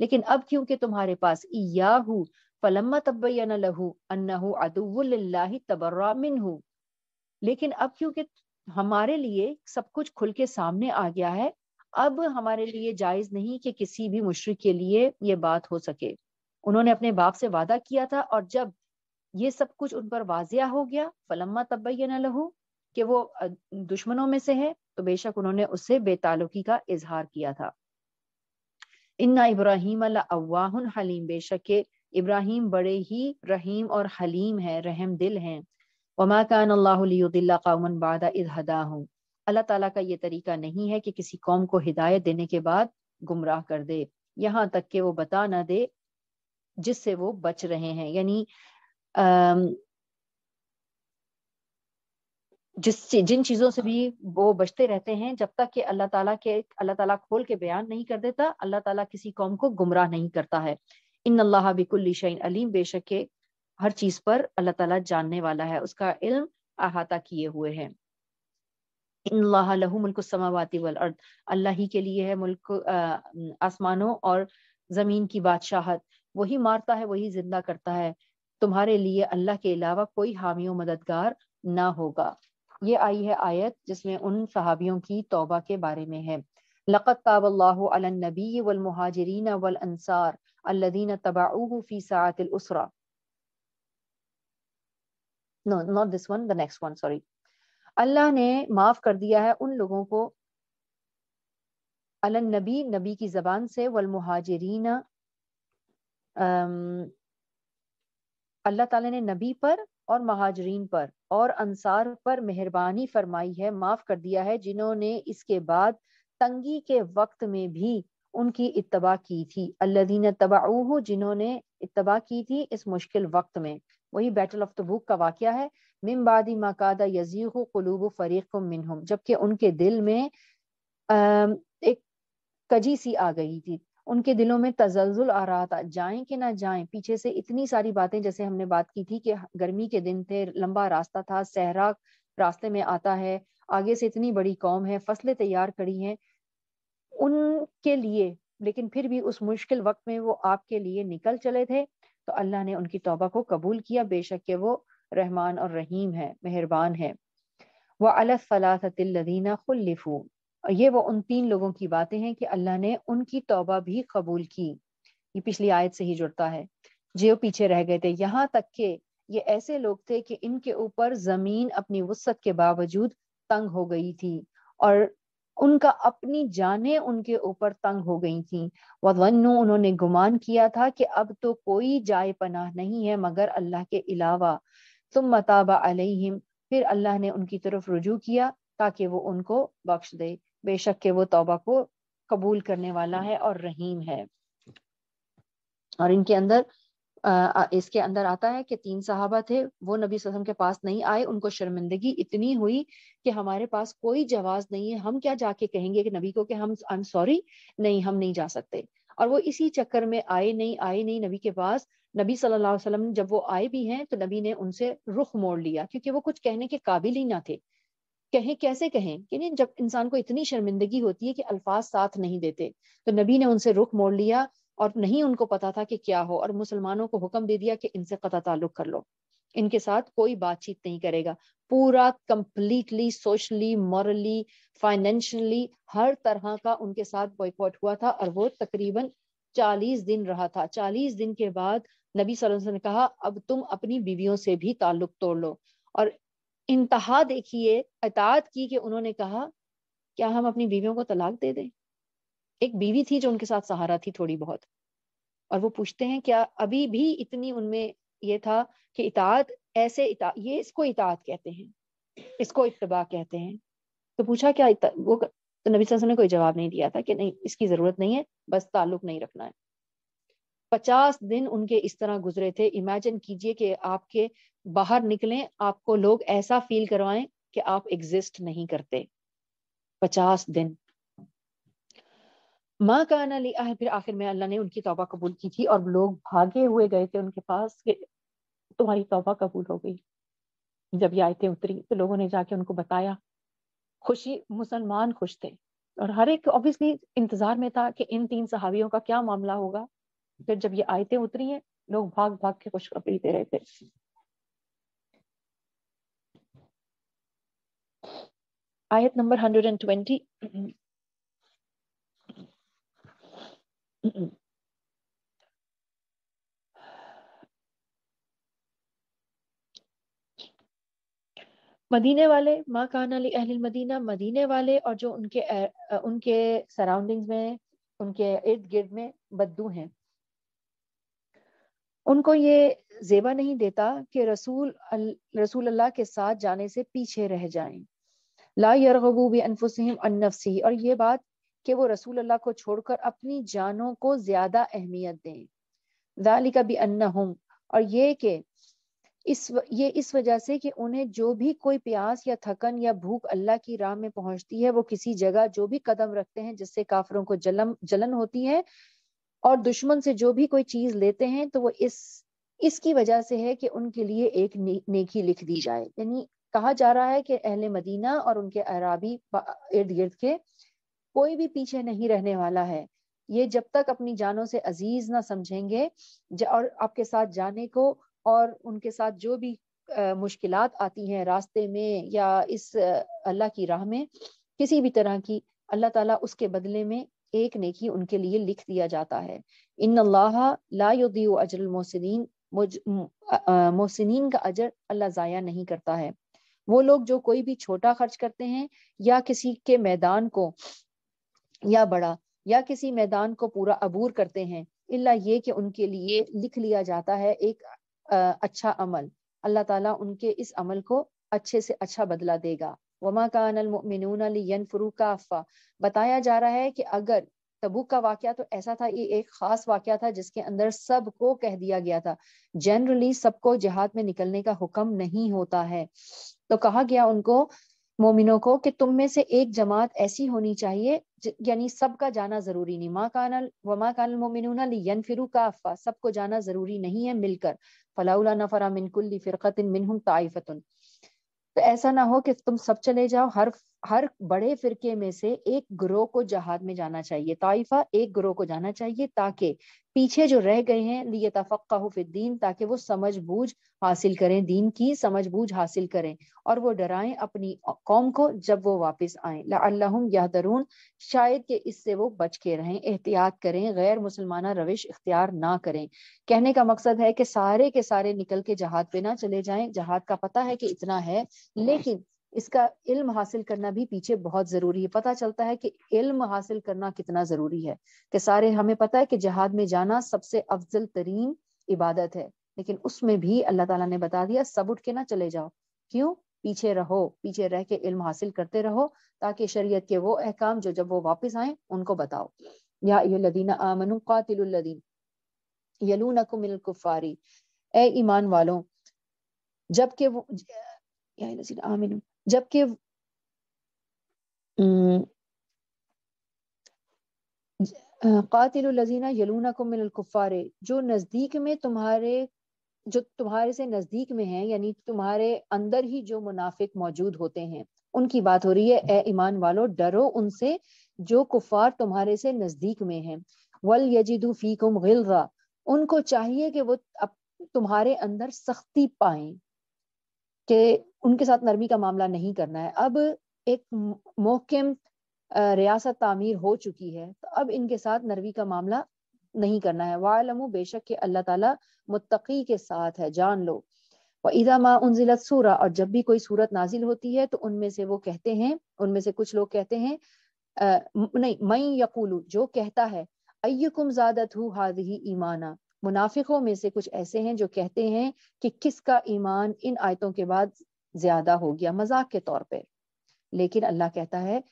लेकिन अब क्योंकि तुम्हारे पास याहू फलम्मा तबैन लहू अन्नहू अदुल्ला तबर्रा मिनहू लेकिन अब क्योंकि हमारे लिए सब कुछ खुल के सामने आ गया है अब हमारे लिए जायज नहीं कि किसी भी मुशरक के लिए ये बात हो सके उन्होंने अपने बाप से वादा किया था और जब ये सब कुछ उन पर वाजिया हो गया फलम्मा तबैया न लहू कि वो दुश्मनों में से है तो बेशक उन्होंने उससे बेतालुकी का इजहार किया था इन्ना इब्राहिम अल्लाह हलीम बेशक के इब्राहिम बड़े ही रहीम और हलीम है रहम दिल हैं वमा कान अल्लाह कौमन बादा हूँ अल्लाह ताला का ये तरीका नहीं है कि किसी कौम को हिदायत देने के बाद गुमराह कर दे यहाँ तक कि वो बता ना दे जिससे वो बच रहे हैं यानी जिस जिन चीजों से भी वो बचते रहते हैं जब तक कि अल्लाह ताला के अल्लाह ताला खोल के बयान नहीं कर देता अल्लाह ताला किसी कौम को गुमराह नहीं करता है इन अल्लाह बिकुल शैन अलीम बेशक के हर चीज पर अल्लाह ताला जानने वाला है उसका इल्म अहाता किए हुए है इन अल्लाह लहू मुल्क समावाती वल अर्द अल्लाह ही के लिए है मुल्क आसमानों और जमीन की बादशाहत वही मारता है वही जिंदा करता है तुम्हारे लिए अल्लाह के अलावा कोई हामियों मददगार ना होगा ये आई है आयत जिसमें उन सहाबियों की तौबा के बारे में है लक़त ताबल्लाबी वलमहाजरीन वल الذين تبعوه في ساعة الأسرة no not this one the next one sorry अल्लाह ने माफ कर दिया है उन लोगों को अलन नबी नबी की जबान से वल मुहाजरीना अल्लाह ताला ने नबी पर और महाजरीन पर और अंसार पर मेहरबानी फरमाई है माफ कर दिया है जिन्होंने इसके बाद तंगी के वक्त में भी उनकी इतबा की थी अल्लादीन तबाह जिन्होंने इतबा की थी इस मुश्किल वक्त में वही बैटल ऑफ तबूक का वाक्य है मिमबादी मकादा यजीक कलूब फरीक मिनहम जबकि उनके दिल में एक कजी सी आ गई थी उनके दिलों में तजलजुल आ रहा था जाएं कि ना जाएं पीछे से इतनी सारी बातें जैसे हमने बात की थी कि गर्मी के दिन थे लंबा रास्ता था सहरा रास्ते में आता है आगे से इतनी बड़ी कौम है फसलें तैयार खड़ी हैं उनके लिए लेकिन फिर भी उस मुश्किल वक्त में वो आपके लिए निकल चले थे तो अल्लाह ने उनकी तोबा को कबूल किया बेशक के वो रहमान और रहीम है मेहरबान है वह अलसलादीना खुल्लिफू ये वो उन तीन लोगों की बातें हैं कि अल्लाह ने उनकी तोबा भी कबूल की ये पिछली आयत से ही जुड़ता है जो पीछे रह गए थे यहाँ तक के ये ऐसे लोग थे कि इनके ऊपर जमीन अपनी वसत के बावजूद तंग हो गई थी और उनका अपनी जाने उनके ऊपर तंग हो गई थी वनु उन्होंने गुमान किया था कि अब तो कोई जाय पनाह नहीं है मगर अल्लाह के अलावा तुम मताबा अलहिम फिर अल्लाह ने उनकी तरफ रुजू किया ताकि वो उनको बख्श दे बेशक के वो तौबा को कबूल करने वाला है और रहीम है और इनके अंदर इसके अंदर आता है कि तीन सहाबा थे वो नबी सलम के पास नहीं आए उनको शर्मिंदगी इतनी हुई कि हमारे पास कोई जवाब नहीं है हम क्या जाके कहेंगे कि नबी को कि हम आई एम सॉरी नहीं हम नहीं जा सकते और वो इसी चक्कर में आए नहीं आए नहीं नबी के पास नबी सल्लल्लाहु अलैहि वसल्लम जब वो आए भी हैं तो नबी ने उनसे रुख मोड़ लिया क्योंकि वो कुछ कहने के काबिल ही ना थे कहें कैसे कहें कि नहीं जब इंसान को इतनी शर्मिंदगी होती है कि अल्फाज साथ नहीं देते तो नबी ने उनसे रुख मोड़ लिया और नहीं उनको पता था कि क्या हो और मुसलमानों को हुक्म दे दिया कि इनसे कता ताल्लुक कर लो इनके साथ कोई बातचीत नहीं करेगा पूरा कंप्लीटली सोशली मॉरली फाइनेंशियली हर तरह का उनके साथ बॉयकॉट हुआ था और वो तकरीबन चालीस दिन रहा था चालीस दिन के बाद नबी वसल्लम ने कहा अब तुम अपनी बीवियों से भी ताल्लुक तोड़ लो और इंतहा देखिए अतात की कि उन्होंने कहा क्या हम अपनी बीवियों को तलाक दे दें एक बीवी थी जो उनके साथ सहारा थी थोड़ी बहुत और वो पूछते हैं क्या अभी भी इतनी उनमें ये था कि इतात ऐसे इता, ये इसको इतात कहते हैं इसको इतबा कहते हैं तो पूछा क्या इता, वो तो नबी वसल्लम ने कोई जवाब नहीं दिया था कि नहीं इसकी जरूरत नहीं है बस ताल्लुक नहीं रखना है पचास दिन उनके इस तरह गुजरे थे इमेजिन कीजिए कि आपके बाहर निकलें आपको लोग ऐसा फील करवाएं कि आप एग्जिस्ट नहीं करते पचास दिन माँ का आना लिया है फिर आखिर में अल्लाह ने उनकी तौबा कबूल की थी और लोग भागे हुए गए थे उनके पास कि तुम्हारी तौबा कबूल हो गई जब ये आयतें उतरी तो लोगों ने जाके उनको बताया खुशी मुसलमान खुश थे और हर एक ऑब्वियसली इंतजार में था कि इन तीन सहावियों का क्या मामला होगा फिर जब ये आयतें उतरी हैं लोग भाग भाग के खुशखबरी दे रहे थे आयत नंबर 120 मदीने वाले माँ कान अली अहल मदीना मदीने वाले और जो उनके उनके सराउंडिंग्स में उनके इर्द गिर्द में बद्दू हैं उनको ये जेबा नहीं देता कि रसूल रसूल अल्लाह के साथ जाने से पीछे रह जाएं ला यरगबू भी अनफुसहिम अनफसी और ये बात कि वो रसूल अल्लाह को छोड़कर अपनी जानों को ज्यादा अहमियत दें का भी अन्ना हूं और ये कि इस ये इस वजह से कि उन्हें जो भी कोई प्यास या थकन या भूख अल्लाह की राह में पहुंचती है वो किसी जगह जो भी कदम रखते हैं जिससे काफरों को जलम जलन होती है और दुश्मन से जो भी कोई चीज लेते हैं तो वो इस इसकी वजह से है कि उनके लिए एक ने, नेकी लिख दी जाए यानी कहा जा रहा है कि अहले मदीना और उनके अराबी इर्द गिर्द के कोई भी पीछे नहीं रहने वाला है ये जब तक अपनी जानों से अजीज ना समझेंगे और आपके साथ जाने को और उनके साथ जो भी मुश्किल आती हैं रास्ते में या इस अल्लाह की राह में किसी भी तरह की अल्लाह ताला उसके बदले में एक नेकी उनके लिए लिख दिया जाता है इन अल्लाह लाउदी अजर मोहसिन मोहसिन का अजर अल्लाह ज़ाया नहीं करता है वो लोग जो कोई भी छोटा खर्च करते हैं या किसी के मैदान को या बड़ा या किसी मैदान को पूरा अबूर करते हैं इल्ला ये कि उनके लिए लिख लिया जाता है एक अच्छा अमल अल्लाह ताला उनके इस अमल को अच्छे से अच्छा बदला देगा वमा का फरू का बताया जा रहा है कि अगर तबूक का वाक्य तो ऐसा था ये एक खास वाक्य था जिसके अंदर सबको कह दिया गया था जनरली सबको जिहाद में निकलने का हुक्म नहीं होता है तो कहा गया उनको मोमिनों को कि तुम में से एक जमात ऐसी होनी चाहिए यानी सबका जाना जरूरी नहीं माँ कानल माँ कानल मोमिन यन फिर काफा सबको जाना जरूरी नहीं है मिलकर फलाउला नफरा मिनकुल्ली फिरकत मिनहुम ताइफतुन तो ऐसा ना हो कि तुम सब चले जाओ हर हर बड़े फिरके में से एक ग्रोह को जहाद में जाना चाहिए ताइफा एक ग्रोह को जाना चाहिए ताकि पीछे जो रह गए हैं लिए दीन ताकि वो समझ बूझ हासिल करें दीन की समझ बूझ हासिल करें और वो डराएं अपनी कौम को जब वो वापस आए या दरून शायद के इससे वो बच के रहें एहतियात करें गैर मुसलमाना रविश इख्तियार ना करें कहने का मकसद है कि सारे के सारे निकल के जहाज पे ना चले जाएं जहाज का पता है कि इतना है लेकिन इसका इल्म हासिल करना भी पीछे बहुत जरूरी है पता चलता है कि इल्म हासिल करना कितना जरूरी है कि सारे हमें पता है कि जहाद में जाना सबसे अफजल तरीन इबादत है लेकिन उसमें भी अल्लाह ताला ने बता दिया सब उठ के ना चले जाओ क्यों पीछे रहो पीछे रह के इल्म हासिल करते रहो ताकि शरीयत के वो अहकाम जो जब वो वापस आए उनको बताओ या लदीना आमनु कातिलुल्लदीन कुफारी ए ईमान वालों जबकि वो आमिन जबकि कातिल जो नज़दीक में तुम्हारे जो तुम्हारे से नज़दीक में है यानी तुम्हारे अंदर ही जो मुनाफिक मौजूद होते हैं उनकी बात हो रही है ए ईमान वालो डरो उनसे जो कुफार तुम्हारे से नज़दीक में है वल यजिदू फीकुम गिल्गा उनको चाहिए कि वो अब तुम्हारे अंदर सख्ती पाएं कि उनके साथ नरमी का मामला नहीं करना है अब एक मोहकम रियासत तामीर हो चुकी है तो अब इनके साथ नरमी का मामला नहीं करना है वालमो बेशक के अल्लाह ताला मुत्तकी के साथ है जान लो व इदा माँ उनजिलत सूरा और जब भी कोई सूरत नाजिल होती है तो उनमें से वो कहते हैं उनमें से कुछ लोग कहते हैं आ, नहीं मई यकूलू जो कहता है अयुकुम ज्यादत हु ही ईमाना मुनाफिकों में से कुछ ऐसे हैं जो कहते हैं कि किसका ईमान इन आयतों के बाद ज्यादा हो गया मजाक के तौर पर लेकिन अल्लाह कहता है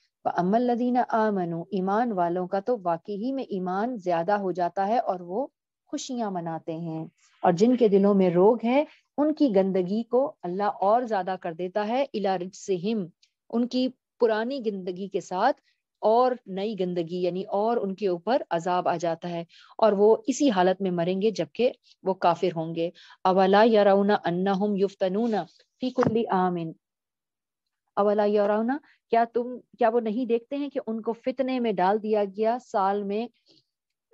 अमल लदीना आमनो ईमान वालों का तो वाकई ही में ईमान ज्यादा हो जाता है और वो खुशियां मनाते हैं और जिनके दिलों में रोग है उनकी गंदगी को अल्लाह और ज्यादा कर देता है इलाज से हिम उनकी पुरानी गंदगी के साथ और नई गंदगी यानी और उनके ऊपर अजाब आ जाता है और वो इसी हालत में मरेंगे जबकि वो काफिर होंगे अवला यराउना अन्ना हम युफ्तनूना फी कुल्ली आमिन अवला यराउना क्या तुम क्या वो नहीं देखते हैं कि उनको फितने में डाल दिया गया साल में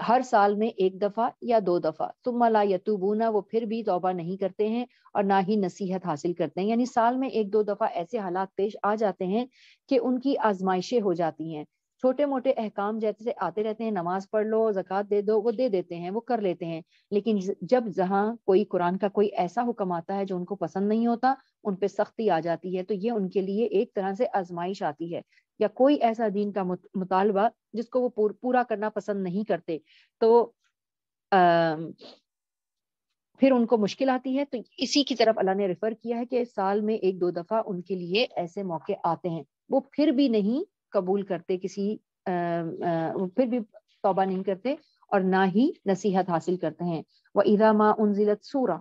हर साल में एक दफा या दो दफा तुम मला यतुबूना वो फिर भी तौबा नहीं करते हैं और ना ही नसीहत हासिल करते हैं यानी साल में एक दो दफा ऐसे हालात पेश आ जाते हैं कि उनकी आजमाइशें हो जाती हैं छोटे मोटे अहकाम जैसे आते रहते हैं नमाज पढ़ लो जक़ात दे दो वो दे देते हैं वो कर लेते हैं लेकिन जब जहाँ कोई कुरान का कोई ऐसा हुक्म आता है जो उनको पसंद नहीं होता उन पर सख्ती आ जाती है तो ये उनके लिए एक तरह से आजमाइश आती है या कोई ऐसा दीन का मुतालबा जिसको वो पूर, पूरा करना पसंद नहीं करते तो आ, फिर उनको मुश्किल आती है तो इसी की तरफ अल्लाह ने रेफर किया है कि साल में एक दो दफा उनके लिए ऐसे मौके आते हैं वो फिर भी नहीं कबूल करते किसी आ, आ, फिर भी तोबा नहीं करते और ना ही नसीहत हासिल करते हैं वह इदा माँ उनजिलत सूरा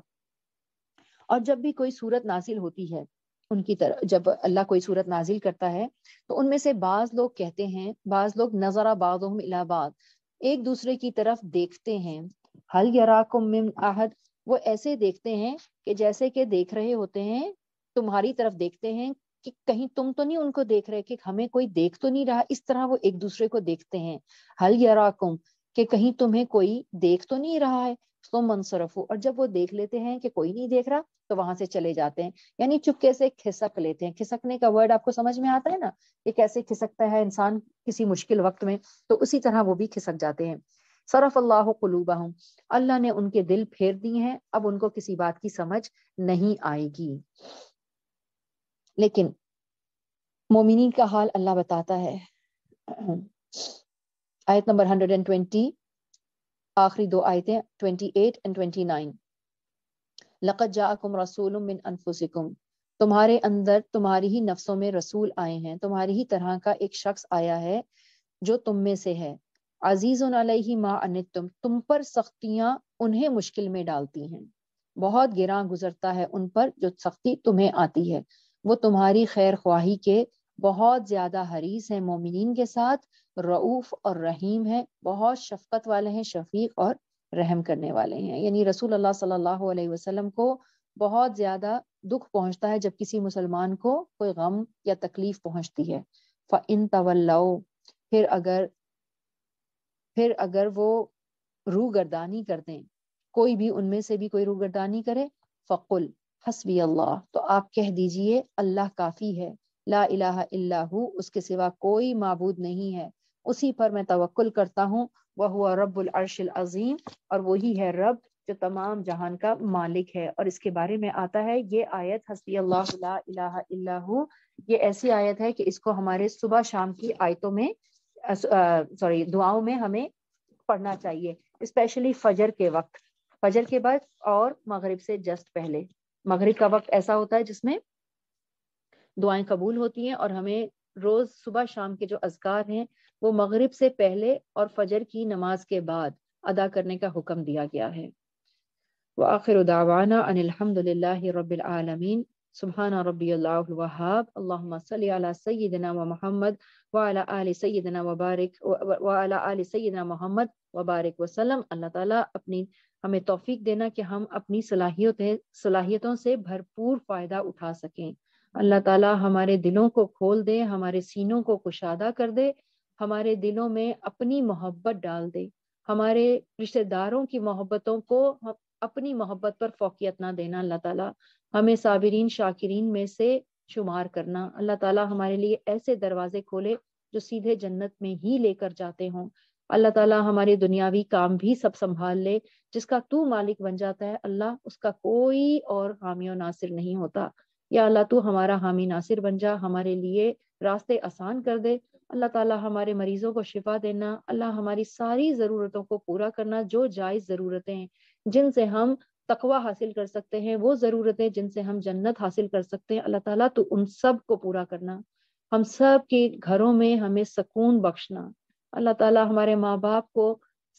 और जब भी कोई सूरत नाजिल होती है उनकी तरह जब अल्लाह कोई सूरत नाजिल करता है तो उनमें से बाज लोग कहते हैं बाज लोग नजरा बाज़ुम इलाहाबाद एक दूसरे की तरफ देखते हैं हल मिन आहद वो ऐसे देखते हैं कि जैसे के देख रहे होते हैं तुम्हारी तरफ देखते हैं कि कहीं तुम तो नहीं उनको देख रहे कि हमें कोई देख तो नहीं रहा इस तरह वो एक दूसरे को देखते हैं हल यराकुम कि कहीं तुम्हें कोई देख तो नहीं रहा है तो मनसरफ हो और जब वो देख लेते हैं कि कोई नहीं देख रहा तो वहां से चले जाते हैं यानी चुपके से खिसक लेते हैं खिसकने का वर्ड आपको समझ में आता है ना कि कैसे खिसकता है इंसान किसी मुश्किल वक्त में तो उसी तरह वो भी खिसक जाते हैं सरफ अल्लाह हूँ अल्लाह ने उनके दिल फेर दिए हैं अब उनको किसी बात की समझ नहीं आएगी लेकिन मोमिनी का हाल अल्लाह बताता है आयत नंबर 120 आखिरी दो आयतें 28 एंड 29 लकत जाकुम रसूल मिन अनफुसिकुम तुम्हारे अंदर तुम्हारी ही नफ्सों में रसूल आए हैं तुम्हारी ही तरह का एक शख्स आया है जो तुम में से है अजीज ही माँ अनित तुम तुम पर सख्तियां उन्हें मुश्किल में डालती हैं बहुत गिरा गुजरता है उन पर जो सख्ती तुम्हें आती है वो तुम्हारी खैर ख्वाही के बहुत ज्यादा हरीस है मोमिन के साथ रऊफ और रहीम है बहुत शफकत वाले हैं शफीक और रहम करने वाले हैं यानी रसूल अल्लाह सल्लल्लाहु अलैहि वसल्लम को बहुत ज्यादा दुख पहुंचता है जब किसी मुसलमान को कोई गम या तकलीफ पहुंचती है फ़िन तवल्लो फिर अगर फिर अगर वो रू गर्दानी कर दें कोई भी उनमें से भी कोई रू करे फ़कुल हसबी अल्लाह तो आप कह दीजिए अल्लाह काफ़ी है ला इलाहा इल्ला उसके सिवा कोई मबूद नहीं है उसी पर मैं तवक्ल करता हूँ वह हुआ रब्बुल अर्शिल अजीम और वही है रब जो तमाम जहान का मालिक है और इसके बारे में आता है ये आयत हसबी अल्लाह इलाहा ये ऐसी आयत है कि इसको हमारे सुबह शाम की आयतों में सॉरी दुआओं में हमें पढ़ना चाहिए स्पेशली फजर के वक्त फजर के बाद और मगरिब से जस्ट पहले मगरिब का वक्त ऐसा होता है जिसमें दुआएं कबूल होती हैं और हमें रोज सुबह शाम के जो अजकार हैं वो मगरिब से पहले और फजर की नमाज के बाद अदा करने का हुक्म दिया गया है व आखिर दावाना अनिलहमदिल्ला रबालमीन सुबहाना रबी वहाब अल्लाम सैदना व मोहम्मद वाला आल सैदना वबारक वाला आल सैदना मोहम्मद वबारक वसलम अल्लाह ताला اپنی हमें तोफीक देना कि हम अपनी सलाहियत सलाहियतों से भरपूर फ़ायदा उठा सकें अल्लाह ताला हमारे दिलों को खोल दे हमारे सीनों को कुशादा कर दे हमारे दिलों में अपनी मोहब्बत डाल दे हमारे रिश्तेदारों की मोहब्बतों को अपनी मोहब्बत पर फोकियत ना देना अल्लाह ताला हमें साबरीन शाकिरीन में से शुमार करना अल्लाह ताला हमारे लिए ऐसे दरवाजे खोले जो सीधे जन्नत में ही लेकर जाते हों अल्लाह ताला हमारे दुनियावी काम भी सब संभाल ले जिसका तू मालिक बन जाता है अल्लाह उसका कोई और हामी और नासिर नहीं होता या अल्लाह तू हमारा हामी नासिर बन जा हमारे लिए रास्ते आसान कर दे अल्लाह ताला हमारे मरीजों को शिफा देना अल्लाह हमारी सारी ज़रूरतों को पूरा करना जो जायज़ ज़रूरतें हैं जिनसे हम तकवा हासिल कर सकते हैं वो ज़रूरतें जिनसे हम जन्नत हासिल कर सकते हैं अल्लाह ताला तू उन सब को पूरा करना हम सब के घरों में हमें सकून बख्शना अल्लाह ताला हमारे माँ बाप को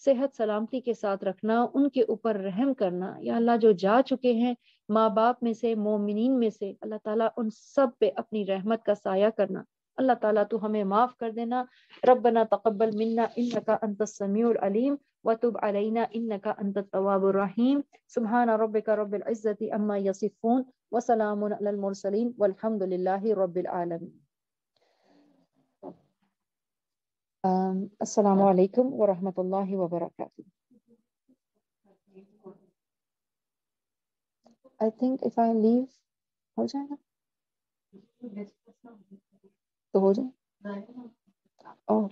सेहत सलामती के साथ रखना उनके ऊपर रहम करना या अल्लाह जो जा चुके हैं माँ बाप में से मोमिन में से अल्लाह ताला उन सब पे अपनी रहमत का साया करना अल्लाह ताला तू हमें माफ़ कर देना रबना तकबल मिन्ना इन का अन्तसमीम वतुब अलैना इन का अंतवाबरहीम सुबहाना रब का रबिल्ज़ती अम्मा यसिफ़ून वसलामसलिन वलहमदिल्ला रबालमीन Um, Assalamu alaikum wa rahmatullahi wa barakatuh. I think if I leave, हो जाएगा? तो हो जाए? Oh.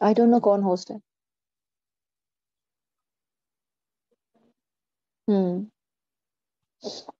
I don't know कौन host है. Hmm.